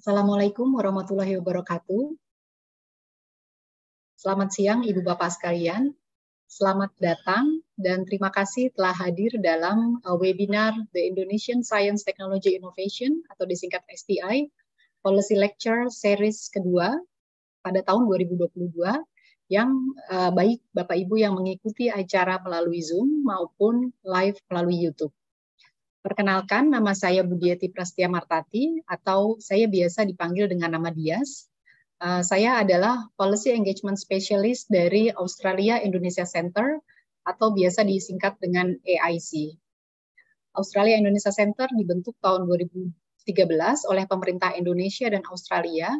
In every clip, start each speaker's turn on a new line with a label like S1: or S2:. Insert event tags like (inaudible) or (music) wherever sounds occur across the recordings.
S1: Assalamualaikum warahmatullahi wabarakatuh. Selamat siang Ibu Bapak sekalian. Selamat datang dan terima kasih telah hadir dalam uh, webinar The Indonesian Science Technology Innovation atau disingkat STI Policy Lecture Series kedua pada tahun 2022 yang uh, baik Bapak Ibu yang mengikuti acara melalui Zoom maupun live melalui YouTube. Perkenalkan, nama saya Budiati Prastia Martati atau saya biasa dipanggil dengan nama Dias. Eh, saya adalah Policy Engagement Specialist dari Australia Indonesia Center atau biasa disingkat dengan AIC. Australia Indonesia Center dibentuk tahun 2013 oleh pemerintah Indonesia dan Australia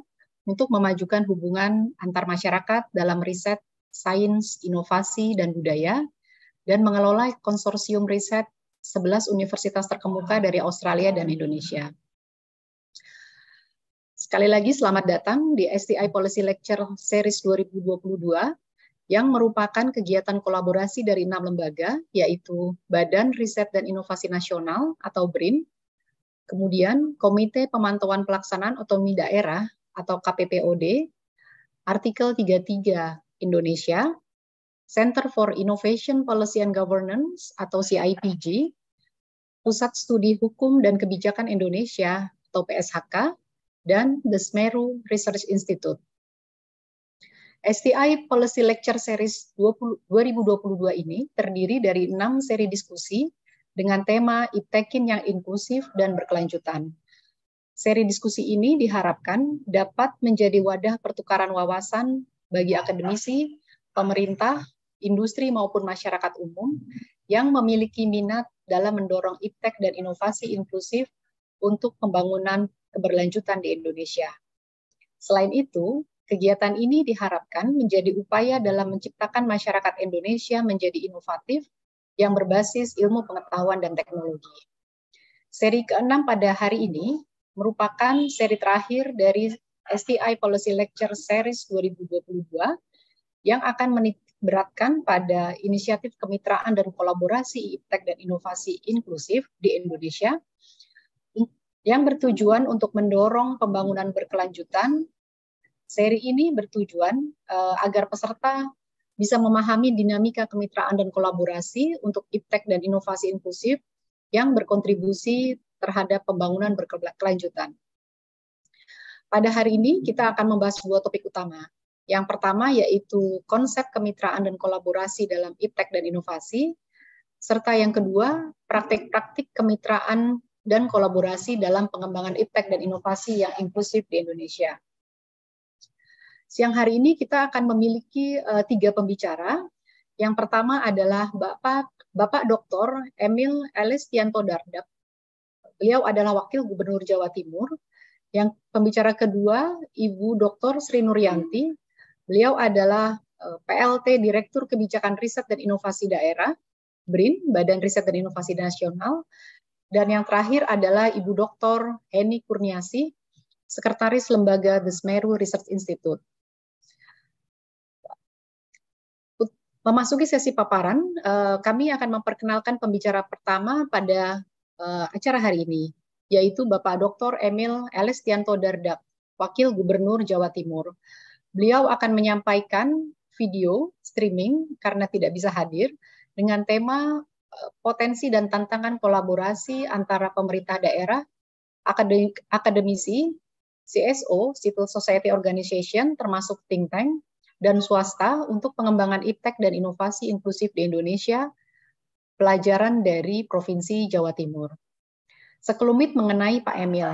S1: untuk memajukan hubungan antar masyarakat dalam riset, sains, inovasi, dan budaya, dan mengelola konsorsium riset 11 universitas terkemuka dari Australia dan Indonesia. Sekali lagi selamat datang di STI Policy Lecture Series 2022 yang merupakan kegiatan kolaborasi dari enam lembaga, yaitu Badan Riset dan Inovasi Nasional atau BRIN, kemudian Komite Pemantauan Pelaksanaan Otonomi Daerah atau KPPOD, Artikel 33 Indonesia, Center for Innovation Policy and Governance atau CIPG, Pusat Studi Hukum dan Kebijakan Indonesia atau PSHK, dan The Smeru Research Institute. STI Policy Lecture Series 2022 ini terdiri dari enam seri diskusi dengan tema itekin yang inklusif dan berkelanjutan. Seri diskusi ini diharapkan dapat menjadi wadah pertukaran wawasan bagi akademisi, pemerintah, industri maupun masyarakat umum yang memiliki minat dalam mendorong iptek dan inovasi inklusif untuk pembangunan keberlanjutan di Indonesia. Selain itu, kegiatan ini diharapkan menjadi upaya dalam menciptakan masyarakat Indonesia menjadi inovatif yang berbasis ilmu pengetahuan dan teknologi. Seri ke-6 pada hari ini merupakan seri terakhir dari STI Policy Lecture Series 2022 yang akan beratkan pada inisiatif kemitraan dan kolaborasi iptek dan inovasi inklusif di Indonesia yang bertujuan untuk mendorong pembangunan berkelanjutan. Seri ini bertujuan uh, agar peserta bisa memahami dinamika kemitraan dan kolaborasi untuk iptek dan inovasi inklusif yang berkontribusi terhadap pembangunan berkelanjutan. Pada hari ini kita akan membahas dua topik utama, yang pertama yaitu konsep kemitraan dan kolaborasi dalam iptek dan inovasi, serta yang kedua praktik-praktik kemitraan dan kolaborasi dalam pengembangan iptek dan inovasi yang inklusif di Indonesia. Siang hari ini kita akan memiliki uh, tiga pembicara. Yang pertama adalah Bapak Bapak Dr. Emil Elistianto Dardak. Beliau adalah Wakil Gubernur Jawa Timur. Yang pembicara kedua, Ibu Dr. Sri Nuryanti, Beliau adalah eh, PLT Direktur Kebijakan Riset dan Inovasi Daerah, BRIN, Badan Riset dan Inovasi Nasional. Dan yang terakhir adalah Ibu Dr. Heni Kurniasi, Sekretaris Lembaga The Smeru Research Institute. Memasuki sesi paparan, eh, kami akan memperkenalkan pembicara pertama pada eh, acara hari ini, yaitu Bapak Dr. Emil Elestianto Dardak, Wakil Gubernur Jawa Timur. Beliau akan menyampaikan video streaming karena tidak bisa hadir dengan tema eh, potensi dan tantangan kolaborasi antara pemerintah daerah, akademisi, CSO, civil society organization termasuk think tank dan swasta untuk pengembangan iptek dan inovasi inklusif di Indonesia pelajaran dari Provinsi Jawa Timur. Sekelumit mengenai Pak Emil.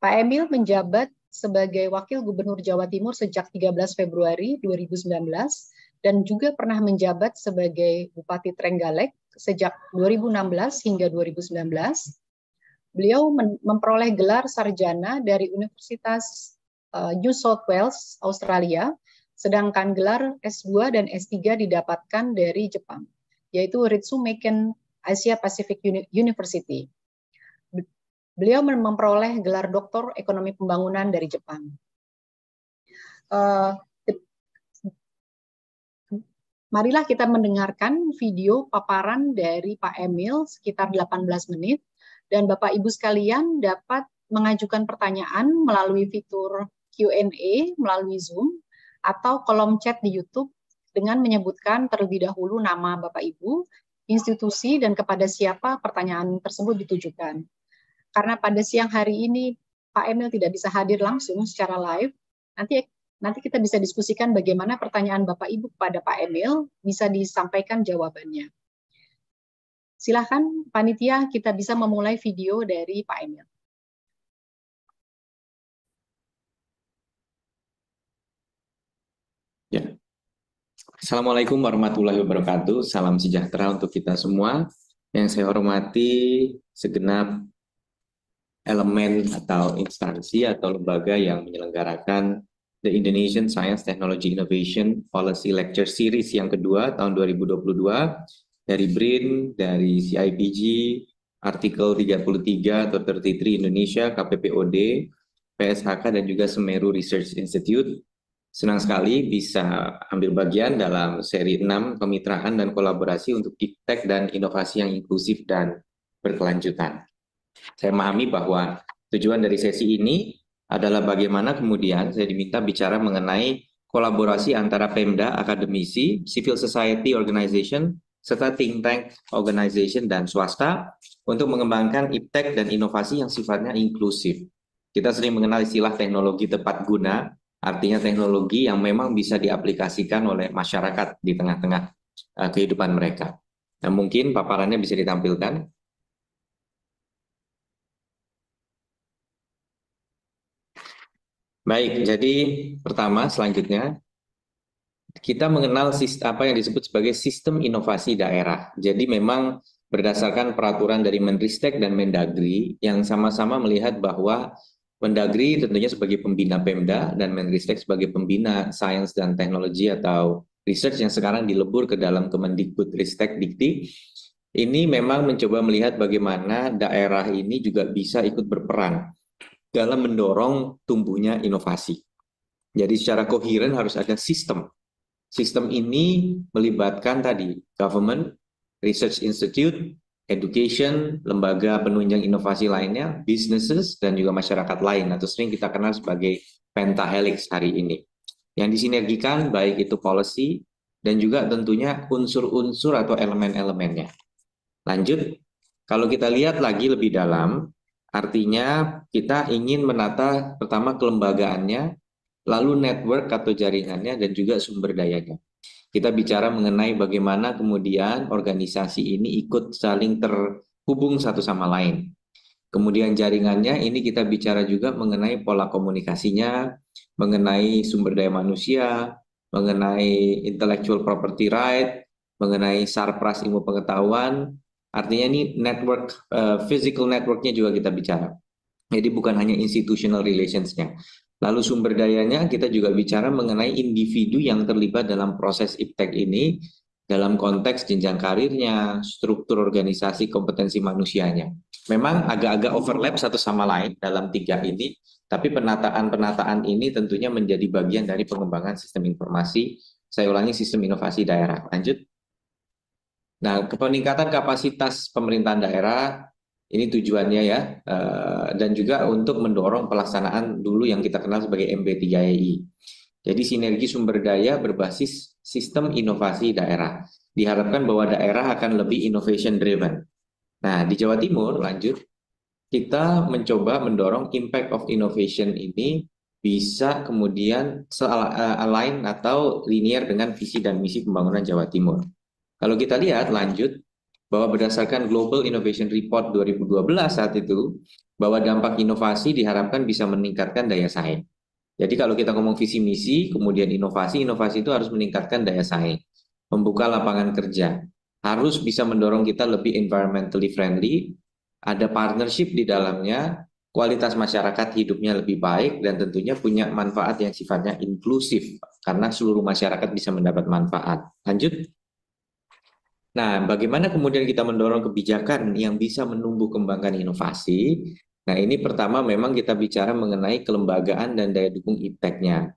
S1: Pak Emil menjabat sebagai Wakil Gubernur Jawa Timur sejak 13 Februari 2019 dan juga pernah menjabat sebagai Bupati Trenggalek sejak 2016 hingga 2019. Beliau memperoleh gelar sarjana dari Universitas eh, New South Wales, Australia, sedangkan gelar S2 dan S3 didapatkan dari Jepang, yaitu Ritsumeikan Asia Pacific University. Beliau memperoleh gelar doktor ekonomi pembangunan dari Jepang. Uh, marilah kita mendengarkan video paparan dari Pak Emil sekitar 18 menit dan Bapak Ibu sekalian dapat mengajukan pertanyaan melalui fitur Q&A melalui Zoom atau kolom chat di YouTube dengan menyebutkan terlebih dahulu nama Bapak Ibu, institusi dan kepada siapa pertanyaan tersebut ditujukan karena pada siang hari ini Pak Emil tidak bisa hadir langsung secara live, nanti nanti kita bisa diskusikan bagaimana pertanyaan Bapak Ibu kepada Pak Emil bisa disampaikan jawabannya. Silahkan panitia kita bisa memulai video dari Pak Emil.
S2: Ya. Assalamualaikum warahmatullahi wabarakatuh. Salam sejahtera untuk kita semua. Yang saya hormati segenap elemen atau instansi atau lembaga yang menyelenggarakan The Indonesian Science Technology Innovation Policy Lecture Series yang kedua tahun 2022 dari BRIN, dari CIPG, artikel 33 atau 33 Indonesia, KPPOD, PSHK dan juga Semeru Research Institute. Senang sekali bisa ambil bagian dalam seri 6 kemitraan dan kolaborasi untuk iptek dan inovasi yang inklusif dan berkelanjutan. Saya memahami bahwa tujuan dari sesi ini adalah bagaimana kemudian saya diminta bicara mengenai kolaborasi antara Pemda, akademisi, civil society organization, serta think tank organization dan swasta untuk mengembangkan iptek dan inovasi yang sifatnya inklusif. Kita sering mengenal istilah teknologi tepat guna, artinya teknologi yang memang bisa diaplikasikan oleh masyarakat di tengah-tengah eh, kehidupan mereka. Nah, mungkin paparannya bisa ditampilkan. Baik, jadi pertama selanjutnya kita mengenal apa yang disebut sebagai sistem inovasi daerah. Jadi memang berdasarkan peraturan dari Menristek dan Mendagri yang sama-sama melihat bahwa Mendagri tentunya sebagai pembina Pemda dan Menristek sebagai pembina Sains dan Teknologi atau research yang sekarang dilebur ke dalam Kemendikbud Ristek Dikti ini memang mencoba melihat bagaimana daerah ini juga bisa ikut berperan dalam mendorong tumbuhnya inovasi. Jadi secara koheren harus ada sistem. Sistem ini melibatkan tadi government, research institute, education, lembaga penunjang inovasi lainnya, businesses, dan juga masyarakat lain atau sering kita kenal sebagai pentahelix hari ini. Yang disinergikan baik itu policy dan juga tentunya unsur-unsur atau elemen-elemennya. Lanjut, kalau kita lihat lagi lebih dalam, Artinya kita ingin menata pertama kelembagaannya, lalu network atau jaringannya dan juga sumber dayanya. Kita bicara mengenai bagaimana kemudian organisasi ini ikut saling terhubung satu sama lain. Kemudian jaringannya ini kita bicara juga mengenai pola komunikasinya, mengenai sumber daya manusia, mengenai intellectual property right, mengenai sarpras ilmu pengetahuan, Artinya ini network uh, physical networknya juga kita bicara. Jadi bukan hanya institutional relationsnya. Lalu sumber dayanya kita juga bicara mengenai individu yang terlibat dalam proses iptek ini dalam konteks jenjang karirnya, struktur organisasi, kompetensi manusianya. Memang agak-agak overlap satu sama lain dalam tiga ini, tapi penataan-penataan ini tentunya menjadi bagian dari pengembangan sistem informasi. Saya ulangi sistem inovasi daerah. Lanjut. Nah, peningkatan kapasitas pemerintahan daerah ini tujuannya ya, eh, dan juga untuk mendorong pelaksanaan dulu yang kita kenal sebagai MP3EI. Jadi sinergi sumber daya berbasis sistem inovasi daerah. Diharapkan bahwa daerah akan lebih innovation driven. Nah, di Jawa Timur lanjut, kita mencoba mendorong impact of innovation ini bisa kemudian eh, align atau linear dengan visi dan misi pembangunan Jawa Timur. Kalau kita lihat lanjut bahwa berdasarkan Global Innovation Report 2012 saat itu bahwa dampak inovasi diharapkan bisa meningkatkan daya saing. Jadi kalau kita ngomong visi misi, kemudian inovasi, inovasi itu harus meningkatkan daya saing, membuka lapangan kerja, harus bisa mendorong kita lebih environmentally friendly, ada partnership di dalamnya, kualitas masyarakat hidupnya lebih baik dan tentunya punya manfaat yang sifatnya inklusif karena seluruh masyarakat bisa mendapat manfaat. Lanjut. Nah, bagaimana kemudian kita mendorong kebijakan yang bisa menumbuh kembangkan inovasi? Nah, ini pertama memang kita bicara mengenai kelembagaan dan daya dukung iptek-nya.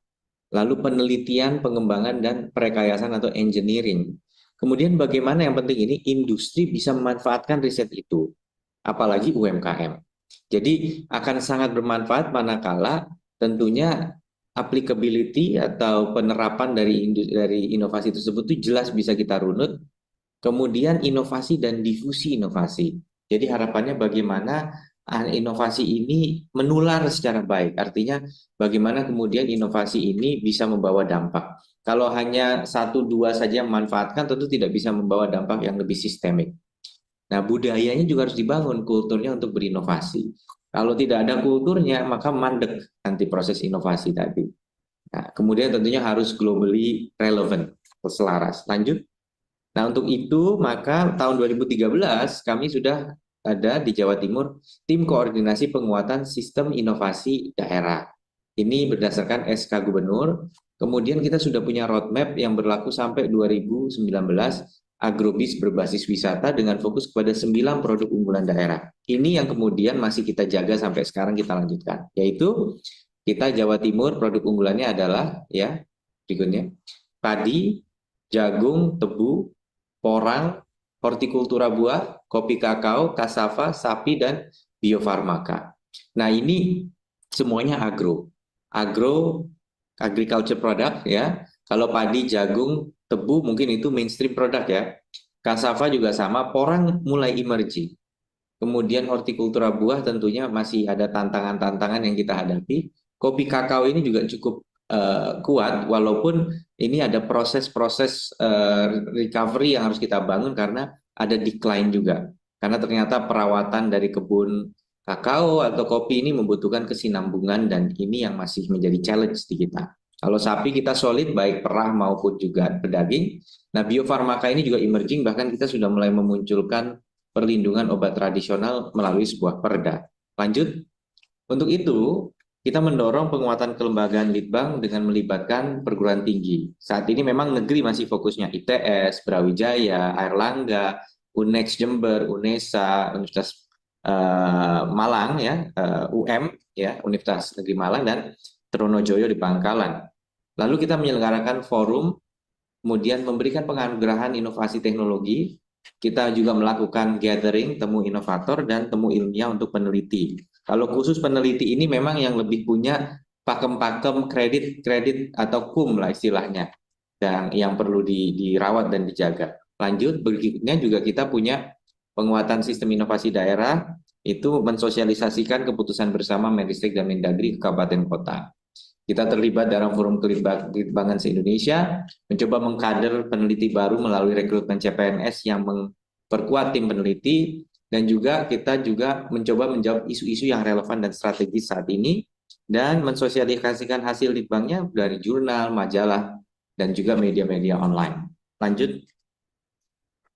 S2: Lalu penelitian, pengembangan, dan perekayasan atau engineering. Kemudian bagaimana yang penting ini industri bisa memanfaatkan riset itu, apalagi UMKM. Jadi akan sangat bermanfaat manakala tentunya applicability atau penerapan dari dari inovasi tersebut itu jelas bisa kita runut Kemudian inovasi dan difusi inovasi. Jadi harapannya bagaimana ah, inovasi ini menular secara baik. Artinya bagaimana kemudian inovasi ini bisa membawa dampak. Kalau hanya satu dua saja memanfaatkan tentu tidak bisa membawa dampak yang lebih sistemik. Nah budayanya juga harus dibangun kulturnya untuk berinovasi. Kalau tidak ada kulturnya maka mandek nanti proses inovasi tadi. Nah, kemudian tentunya harus globally relevant, selaras. Lanjut. Nah, untuk itu maka tahun 2013 kami sudah ada di Jawa Timur tim koordinasi penguatan sistem inovasi daerah. Ini berdasarkan SK Gubernur. Kemudian kita sudah punya roadmap yang berlaku sampai 2019 agrobis berbasis wisata dengan fokus kepada 9 produk unggulan daerah. Ini yang kemudian masih kita jaga sampai sekarang kita lanjutkan, yaitu kita Jawa Timur produk unggulannya adalah ya berikutnya padi, jagung, tebu, porang, hortikultura buah, kopi kakao, kasava, sapi, dan biofarmaka. Nah ini semuanya agro. Agro, agriculture product ya. Kalau padi, jagung, tebu mungkin itu mainstream produk ya. Kasava juga sama, porang mulai emerging. Kemudian hortikultura buah tentunya masih ada tantangan-tantangan yang kita hadapi. Kopi kakao ini juga cukup uh, kuat walaupun ini ada proses-proses uh, recovery yang harus kita bangun karena ada decline juga. Karena ternyata perawatan dari kebun kakao atau kopi ini membutuhkan kesinambungan dan ini yang masih menjadi challenge di kita. Kalau sapi kita solid baik perah maupun juga pedaging. Nah, biofarmaka ini juga emerging bahkan kita sudah mulai memunculkan perlindungan obat tradisional melalui sebuah perda. Lanjut. Untuk itu, kita mendorong penguatan kelembagaan Litbang dengan melibatkan perguruan tinggi. Saat ini memang negeri masih fokusnya ITS, Brawijaya, Airlangga, UNEX Jember, UNESA, Universitas uh, Malang ya, uh, UM ya, Universitas Negeri Malang dan Trunojoyo di Pangkalan. Lalu kita menyelenggarakan forum, kemudian memberikan penganugerahan inovasi teknologi. Kita juga melakukan gathering temu inovator dan temu ilmiah untuk peneliti kalau khusus peneliti ini memang yang lebih punya pakem-pakem kredit-kredit atau kum lah istilahnya dan yang perlu di, dirawat dan dijaga. Lanjut berikutnya juga kita punya penguatan sistem inovasi daerah itu mensosialisasikan keputusan bersama Meristek dan Mendagri ke kabupaten kota. Kita terlibat dalam forum kelibatan se-Indonesia, mencoba mengkader peneliti baru melalui rekrutmen CPNS yang memperkuat tim peneliti, dan juga kita juga mencoba menjawab isu-isu yang relevan dan strategis saat ini dan mensosialisasikan hasil litbangnya dari jurnal, majalah, dan juga media-media online. Lanjut.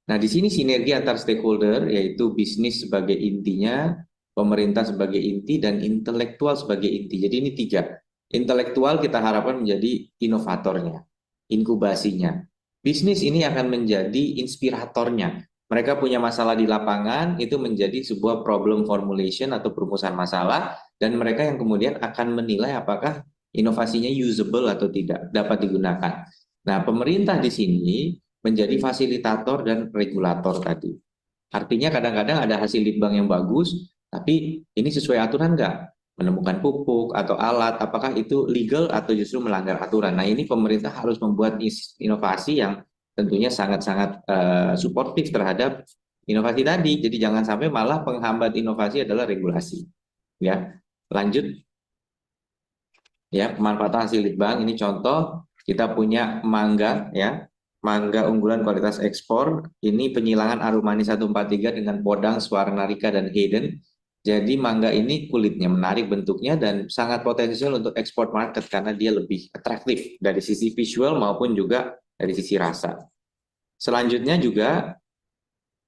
S2: Nah, di sini sinergi antar stakeholder yaitu bisnis sebagai intinya, pemerintah sebagai inti, dan intelektual sebagai inti. Jadi ini tiga. Intelektual kita harapkan menjadi inovatornya, inkubasinya. Bisnis ini akan menjadi inspiratornya, mereka punya masalah di lapangan itu menjadi sebuah problem formulation atau perumusan masalah dan mereka yang kemudian akan menilai apakah inovasinya usable atau tidak dapat digunakan. Nah, pemerintah di sini menjadi fasilitator dan regulator tadi. Artinya kadang-kadang ada hasil litbang yang bagus, tapi ini sesuai aturan nggak? Menemukan pupuk atau alat, apakah itu legal atau justru melanggar aturan? Nah, ini pemerintah harus membuat inovasi yang tentunya sangat-sangat uh, suportif terhadap inovasi tadi. Jadi jangan sampai malah penghambat inovasi adalah regulasi. Ya, lanjut. Ya, pemanfaatan hasil litbang ini contoh kita punya mangga ya. Mangga unggulan kualitas ekspor ini penyilangan arumani 143 dengan podang rika dan hidden Jadi mangga ini kulitnya menarik bentuknya dan sangat potensial untuk ekspor market karena dia lebih atraktif dari sisi visual maupun juga dari sisi rasa. Selanjutnya juga,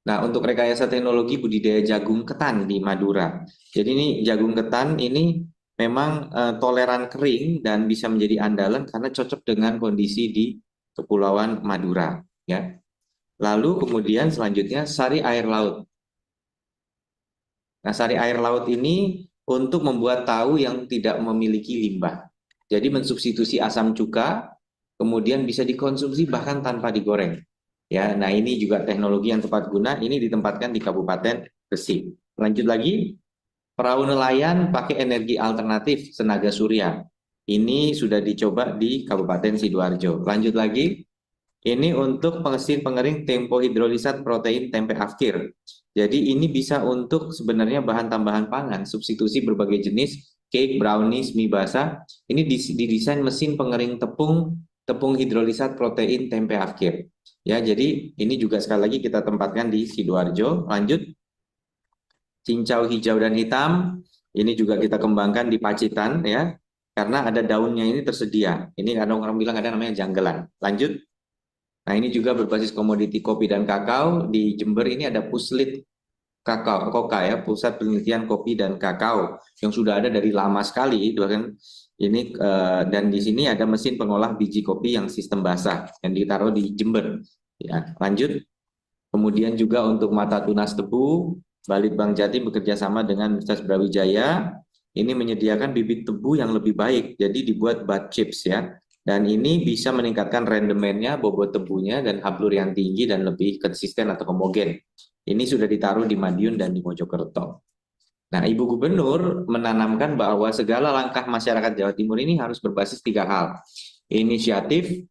S2: nah untuk rekayasa teknologi budidaya jagung ketan di Madura. Jadi ini jagung ketan ini memang eh, toleran kering dan bisa menjadi andalan karena cocok dengan kondisi di Kepulauan Madura. Ya. Lalu kemudian selanjutnya sari air laut. Nah, sari air laut ini untuk membuat tahu yang tidak memiliki limbah. Jadi mensubstitusi asam cuka kemudian bisa dikonsumsi bahkan tanpa digoreng. Ya, nah ini juga teknologi yang tepat guna. Ini ditempatkan di Kabupaten Gresik. Lanjut lagi, perahu nelayan pakai energi alternatif tenaga surya. Ini sudah dicoba di Kabupaten Sidoarjo. Lanjut lagi, ini untuk pengesin pengering tempo hidrolisat protein tempe afkir. Jadi ini bisa untuk sebenarnya bahan tambahan pangan, substitusi berbagai jenis, cake, brownies, mie basah. Ini didesain mesin pengering tepung tepung hidrolisat protein tempe afkir. Ya, jadi ini juga sekali lagi kita tempatkan di Sidoarjo. Lanjut. Cincau hijau dan hitam ini juga kita kembangkan di Pacitan ya. Karena ada daunnya ini tersedia. Ini ada orang bilang ada namanya janggelan. Lanjut. Nah, ini juga berbasis komoditi kopi dan kakao. Di Jember ini ada puslit kakao, koka ya, pusat penelitian kopi dan kakao yang sudah ada dari lama sekali, bahkan ini uh, dan di sini ada mesin pengolah biji kopi yang sistem basah yang ditaruh di Jember. Ya, lanjut. Kemudian juga untuk mata tunas tebu, Balitbang Jati bekerja sama dengan Universitas Brawijaya. Ini menyediakan bibit tebu yang lebih baik, jadi dibuat bat chips ya. Dan ini bisa meningkatkan rendemennya, bobot tebunya, dan hablur yang tinggi dan lebih konsisten atau homogen. Ini sudah ditaruh di Madiun dan di Mojokerto. Nah, Ibu Gubernur menanamkan bahwa segala langkah masyarakat Jawa Timur ini harus berbasis tiga hal. Inisiatif,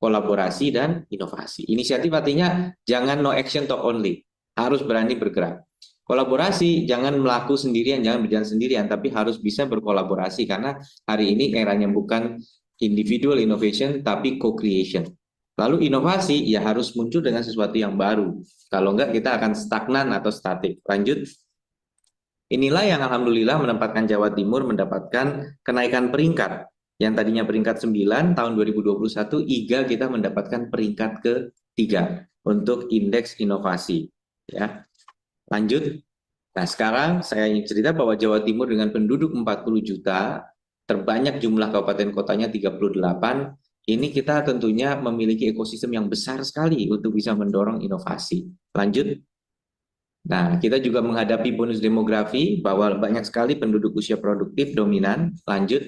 S2: kolaborasi, dan inovasi. Inisiatif artinya jangan no action talk only, harus berani bergerak. Kolaborasi, jangan melaku sendirian, jangan berjalan sendirian, tapi harus bisa berkolaborasi karena hari ini eranya bukan individual innovation, tapi co-creation. Lalu inovasi ya harus muncul dengan sesuatu yang baru. Kalau enggak kita akan stagnan atau statik. Lanjut. Inilah yang alhamdulillah menempatkan Jawa Timur mendapatkan kenaikan peringkat. Yang tadinya peringkat 9 tahun 2021 IGA kita mendapatkan peringkat ke 3 untuk indeks inovasi ya. Lanjut. Nah, sekarang saya ingin cerita bahwa Jawa Timur dengan penduduk 40 juta, terbanyak jumlah kabupaten kotanya 38, ini kita tentunya memiliki ekosistem yang besar sekali untuk bisa mendorong inovasi. Lanjut. Nah, kita juga menghadapi bonus demografi bahwa banyak sekali penduduk usia produktif dominan, lanjut.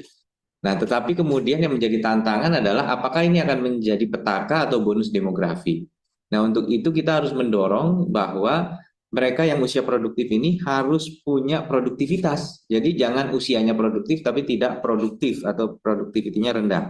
S2: Nah, tetapi kemudian yang menjadi tantangan adalah apakah ini akan menjadi petaka atau bonus demografi. Nah, untuk itu kita harus mendorong bahwa mereka yang usia produktif ini harus punya produktivitas. Jadi jangan usianya produktif tapi tidak produktif atau produktivitinya rendah.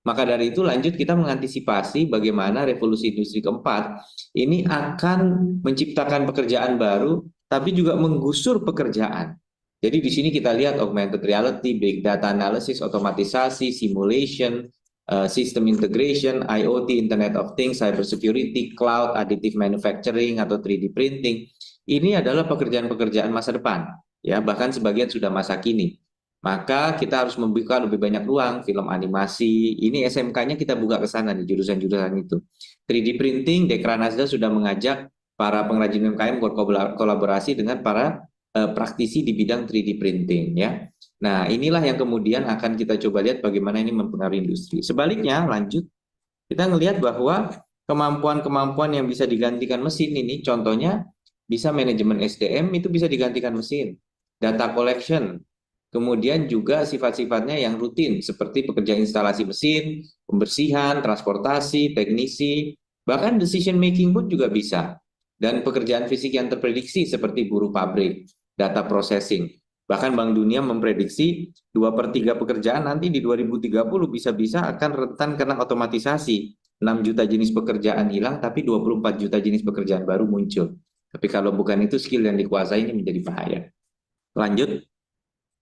S2: Maka dari itu lanjut kita mengantisipasi bagaimana revolusi industri keempat ini akan menciptakan pekerjaan baru tapi juga menggusur pekerjaan. Jadi di sini kita lihat augmented reality, big data analysis, otomatisasi, simulation, uh, system integration, IoT, Internet of Things, cybersecurity, cloud, additive manufacturing atau 3D printing. Ini adalah pekerjaan-pekerjaan masa depan ya, bahkan sebagian sudah masa kini maka kita harus membuka lebih banyak ruang film animasi. Ini SMK-nya kita buka ke sana di jurusan-jurusan itu. 3D printing, Dekra Nasda sudah mengajak para pengrajin UMKM berkolaborasi dengan para uh, praktisi di bidang 3D printing ya. Nah, inilah yang kemudian akan kita coba lihat bagaimana ini mempengaruhi industri. Sebaliknya, lanjut kita melihat bahwa kemampuan-kemampuan yang bisa digantikan mesin ini contohnya bisa manajemen SDM itu bisa digantikan mesin. Data collection Kemudian juga sifat-sifatnya yang rutin seperti pekerja instalasi mesin, pembersihan, transportasi, teknisi, bahkan decision making pun juga bisa. Dan pekerjaan fisik yang terprediksi seperti buruh pabrik, data processing. Bahkan Bank Dunia memprediksi 2 per 3 pekerjaan nanti di 2030 bisa-bisa akan rentan kena otomatisasi. 6 juta jenis pekerjaan hilang, tapi 24 juta jenis pekerjaan baru muncul. Tapi kalau bukan itu skill yang dikuasai ini menjadi bahaya. Lanjut.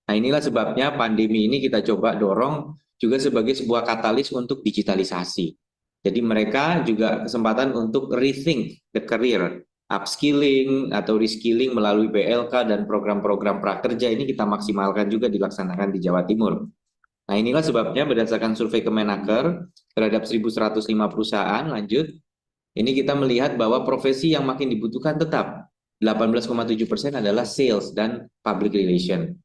S2: Nah inilah sebabnya pandemi ini kita coba dorong juga sebagai sebuah katalis untuk digitalisasi. Jadi mereka juga kesempatan untuk rethink the career, upskilling atau reskilling melalui BLK dan program-program prakerja ini kita maksimalkan juga dilaksanakan di Jawa Timur. Nah inilah sebabnya berdasarkan survei Kemenaker terhadap 1.105 perusahaan, lanjut, ini kita melihat bahwa profesi yang makin dibutuhkan tetap 18,7 persen adalah sales dan public relation.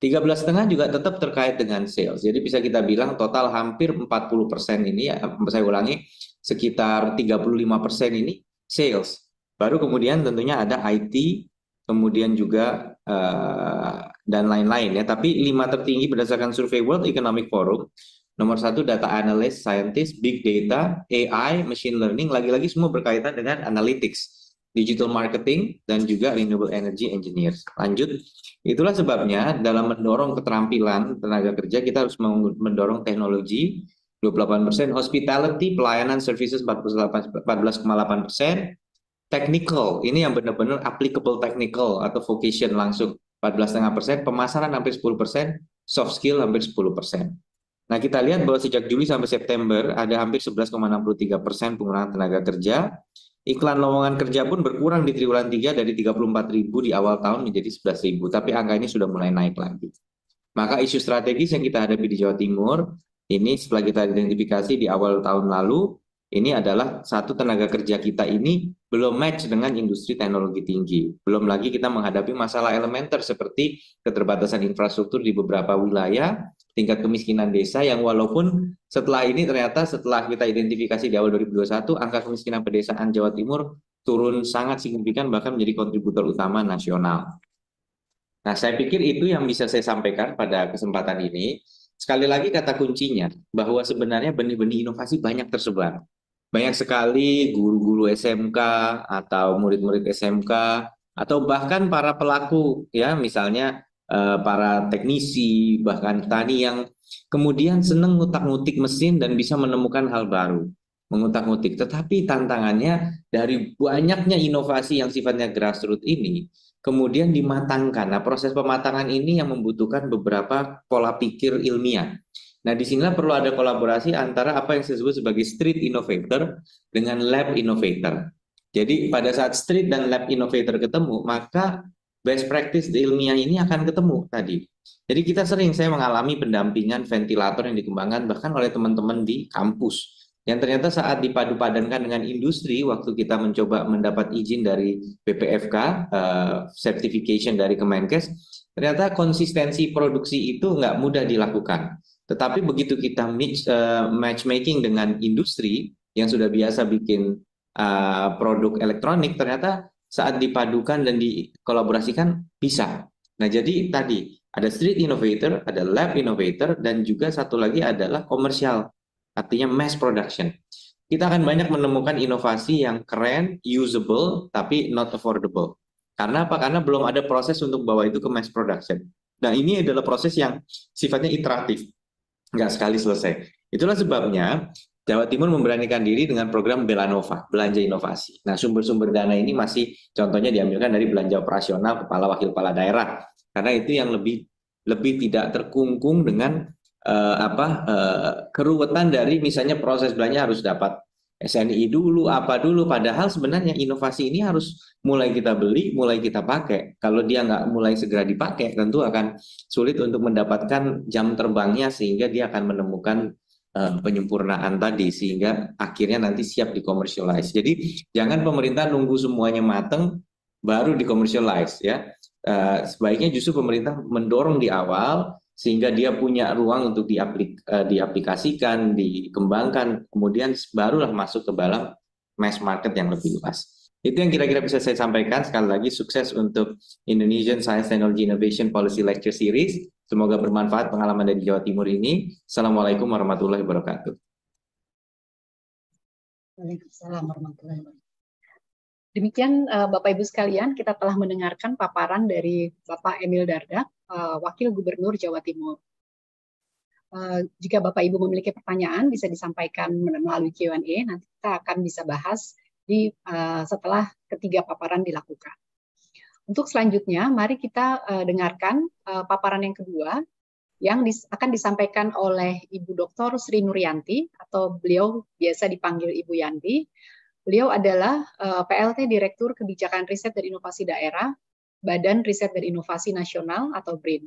S2: 13 setengah juga tetap terkait dengan sales. Jadi bisa kita bilang total hampir 40% ini ya, saya ulangi sekitar 35% ini sales. Baru kemudian tentunya ada IT, kemudian juga uh, dan lain-lain ya. Tapi lima tertinggi berdasarkan survei World Economic Forum, nomor satu data analyst, scientist, big data, AI, machine learning, lagi-lagi semua berkaitan dengan analytics digital marketing, dan juga renewable energy engineers. Lanjut, itulah sebabnya dalam mendorong keterampilan tenaga kerja kita harus mendorong teknologi 28%, hospitality pelayanan services 14,8%, technical ini yang benar-benar applicable technical atau vocation langsung 14,5%, pemasaran hampir 10%, soft skill hampir 10%. Nah, kita lihat bahwa sejak Juli sampai September ada hampir 11,63% persen pengurangan tenaga kerja Iklan lowongan kerja pun berkurang di triwulan 3 dari 34.000 di awal tahun menjadi 11.000, tapi angka ini sudah mulai naik lagi. Maka isu strategis yang kita hadapi di Jawa Timur ini setelah kita identifikasi di awal tahun lalu ini adalah satu tenaga kerja kita ini belum match dengan industri teknologi tinggi. Belum lagi kita menghadapi masalah elementer seperti keterbatasan infrastruktur di beberapa wilayah tingkat kemiskinan desa yang walaupun setelah ini ternyata setelah kita identifikasi di awal 2021 angka kemiskinan pedesaan Jawa Timur turun sangat signifikan bahkan menjadi kontributor utama nasional. Nah, saya pikir itu yang bisa saya sampaikan pada kesempatan ini. Sekali lagi kata kuncinya bahwa sebenarnya benih-benih inovasi banyak tersebar. Banyak sekali guru-guru SMK atau murid-murid SMK atau bahkan para pelaku ya misalnya Eh, para teknisi bahkan tani yang kemudian senang ngutak-ngutik mesin dan bisa menemukan hal baru mengutak-ngutik tetapi tantangannya dari banyaknya inovasi yang sifatnya grassroots ini kemudian dimatangkan nah proses pematangan ini yang membutuhkan beberapa pola pikir ilmiah Nah, disinilah perlu ada kolaborasi antara apa yang saya sebut sebagai street innovator dengan lab innovator. Jadi, pada saat street dan lab innovator ketemu, maka best practice ilmiah ini akan ketemu tadi. Jadi kita sering saya mengalami pendampingan ventilator yang dikembangkan bahkan oleh teman-teman di kampus yang ternyata saat dipadu padankan dengan industri waktu kita mencoba mendapat izin dari BPFK uh, eh, certification dari Kemenkes ternyata konsistensi produksi itu nggak mudah dilakukan tetapi begitu kita match, eh, uh, matchmaking dengan industri yang sudah biasa bikin uh, produk elektronik ternyata saat dipadukan dan dikolaborasikan bisa. Nah, jadi tadi ada street innovator, ada lab innovator, dan juga satu lagi adalah komersial, artinya mass production. Kita akan banyak menemukan inovasi yang keren, usable, tapi not affordable. Karena apa? Karena belum ada proses untuk bawa itu ke mass production. Nah, ini adalah proses yang sifatnya iteratif, nggak sekali selesai. Itulah sebabnya Jawa Timur memberanikan diri dengan program Belanova, Belanja Inovasi. Nah, sumber-sumber dana ini masih contohnya diambilkan dari belanja operasional kepala wakil kepala daerah karena itu yang lebih lebih tidak terkungkung dengan eh, apa eh, keruwetan dari misalnya proses belanja harus dapat SNI dulu, apa dulu. Padahal sebenarnya inovasi ini harus mulai kita beli, mulai kita pakai. Kalau dia nggak mulai segera dipakai, tentu akan sulit untuk mendapatkan jam terbangnya sehingga dia akan menemukan Eh, penyempurnaan tadi sehingga akhirnya nanti siap dikomersialize. Jadi jangan pemerintah nunggu semuanya mateng baru dikomersialize ya. Eh, sebaiknya justru pemerintah mendorong di awal sehingga dia punya ruang untuk diaplik, eh, diaplikasikan, dikembangkan, kemudian barulah masuk ke dalam mass market yang lebih luas. Itu yang kira-kira bisa saya sampaikan. Sekali lagi sukses untuk Indonesian Science Technology Innovation Policy Lecture Series. Semoga bermanfaat pengalaman dari Jawa Timur ini. Assalamualaikum warahmatullahi wabarakatuh.
S1: Waalaikumsalam warahmatullahi wabarakatuh. Demikian eh, Bapak Ibu sekalian, kita telah mendengarkan paparan dari Bapak Emil Dardak, eh, Wakil Gubernur Jawa Timur. Eh, jika Bapak Ibu memiliki pertanyaan, bisa disampaikan melalui Q&A. Nanti kita akan bisa bahas di setelah ketiga paparan dilakukan. Untuk selanjutnya, mari kita uh, dengarkan uh, paparan yang kedua yang dis akan disampaikan oleh Ibu Dr. Sri Nuryanti atau beliau biasa dipanggil Ibu Yanti. Beliau adalah uh, eh, PLT Direktur Kebijakan Riset dan Inovasi Daerah Badan Riset dan Inovasi Nasional atau BRIN.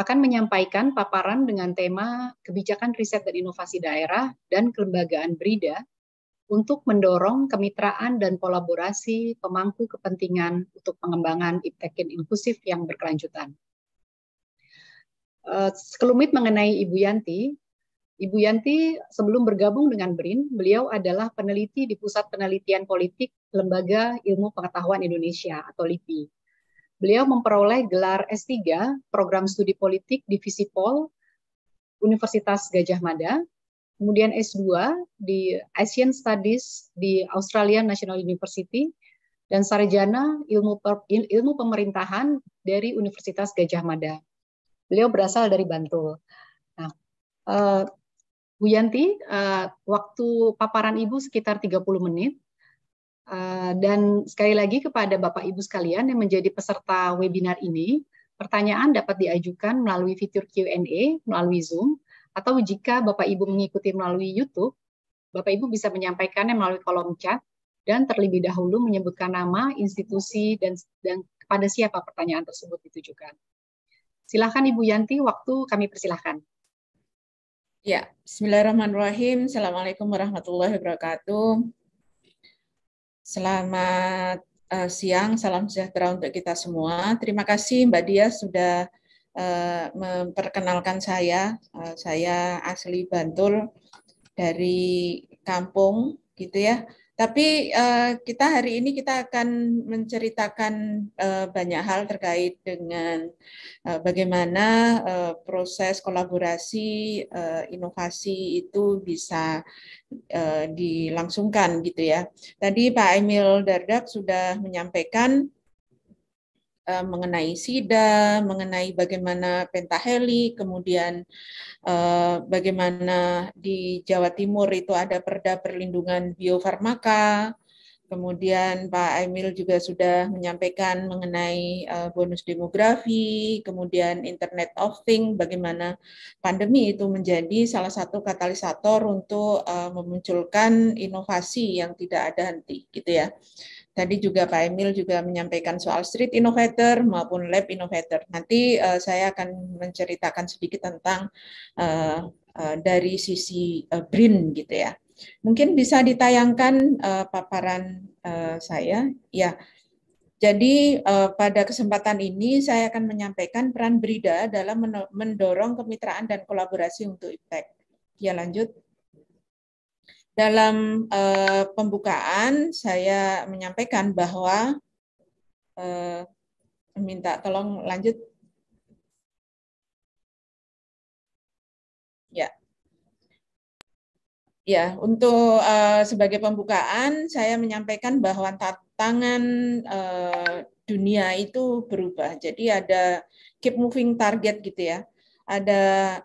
S1: Akan menyampaikan paparan dengan tema Kebijakan Riset dan Inovasi Daerah dan Kelembagaan BRIDA untuk mendorong kemitraan dan kolaborasi pemangku kepentingan untuk pengembangan iptekin inklusif yang berkelanjutan. Eh, sekelumit mengenai Ibu Yanti, Ibu Yanti sebelum bergabung dengan BRIN, beliau adalah peneliti di Pusat Penelitian Politik Lembaga Ilmu Pengetahuan Indonesia atau LIPI. Beliau memperoleh gelar S3 Program Studi Politik Divisi Pol Universitas Gajah Mada kemudian S2 di Asian Studies di Australian National University dan sarjana ilmu ilmu pemerintahan dari Universitas Gajah Mada. Beliau berasal dari Bantul. Nah, uh, Bu Yanti, uh, waktu paparan Ibu sekitar 30 menit. Uh, dan sekali lagi kepada Bapak Ibu sekalian yang menjadi peserta webinar ini, pertanyaan dapat diajukan melalui fitur Q&A melalui Zoom atau jika Bapak Ibu mengikuti melalui YouTube, Bapak Ibu bisa menyampaikannya melalui kolom chat dan terlebih dahulu menyebutkan nama, institusi, dan, dan kepada siapa pertanyaan tersebut
S3: ditujukan. Silakan Ibu Yanti, waktu kami persilahkan. Ya, Bismillahirrahmanirrahim. Assalamualaikum warahmatullahi wabarakatuh. Selamat uh, siang, salam sejahtera untuk kita semua. Terima kasih Mbak Dia sudah Eh, memperkenalkan saya. Eh, saya asli Bantul dari kampung gitu ya. Tapi eh, kita hari ini kita akan menceritakan banyak hal terkait dengan bagaimana proses kolaborasi inovasi itu bisa dilangsungkan gitu ya. Tadi Pak Emil Dardak sudah menyampaikan Eh, mengenai sida, mengenai bagaimana pentaheli, kemudian eh, bagaimana di Jawa Timur itu ada perda perlindungan biofarmaka, kemudian Pak Emil juga sudah menyampaikan mengenai eh, bonus demografi, kemudian Internet of Things, bagaimana pandemi itu menjadi salah satu katalisator untuk memunculkan inovasi yang tidak ada henti, gitu ya. Tadi juga Pak Emil juga menyampaikan soal street innovator maupun lab innovator. Nanti uh, saya akan menceritakan sedikit tentang uh, uh, dari sisi uh, BRIN gitu ya. Mungkin bisa ditayangkan uh, paparan uh, saya. Ya, jadi uh, pada kesempatan ini saya akan menyampaikan peran Brida dalam mendorong kemitraan dan kolaborasi untuk IPTEC. Ya lanjut. Dalam uh, pembukaan saya menyampaikan bahwa uh, minta tolong lanjut. Ya. Ya, untuk uh, sebagai pembukaan saya menyampaikan bahwa tantangan uh, dunia itu berubah. Jadi ada keep moving target gitu ya ada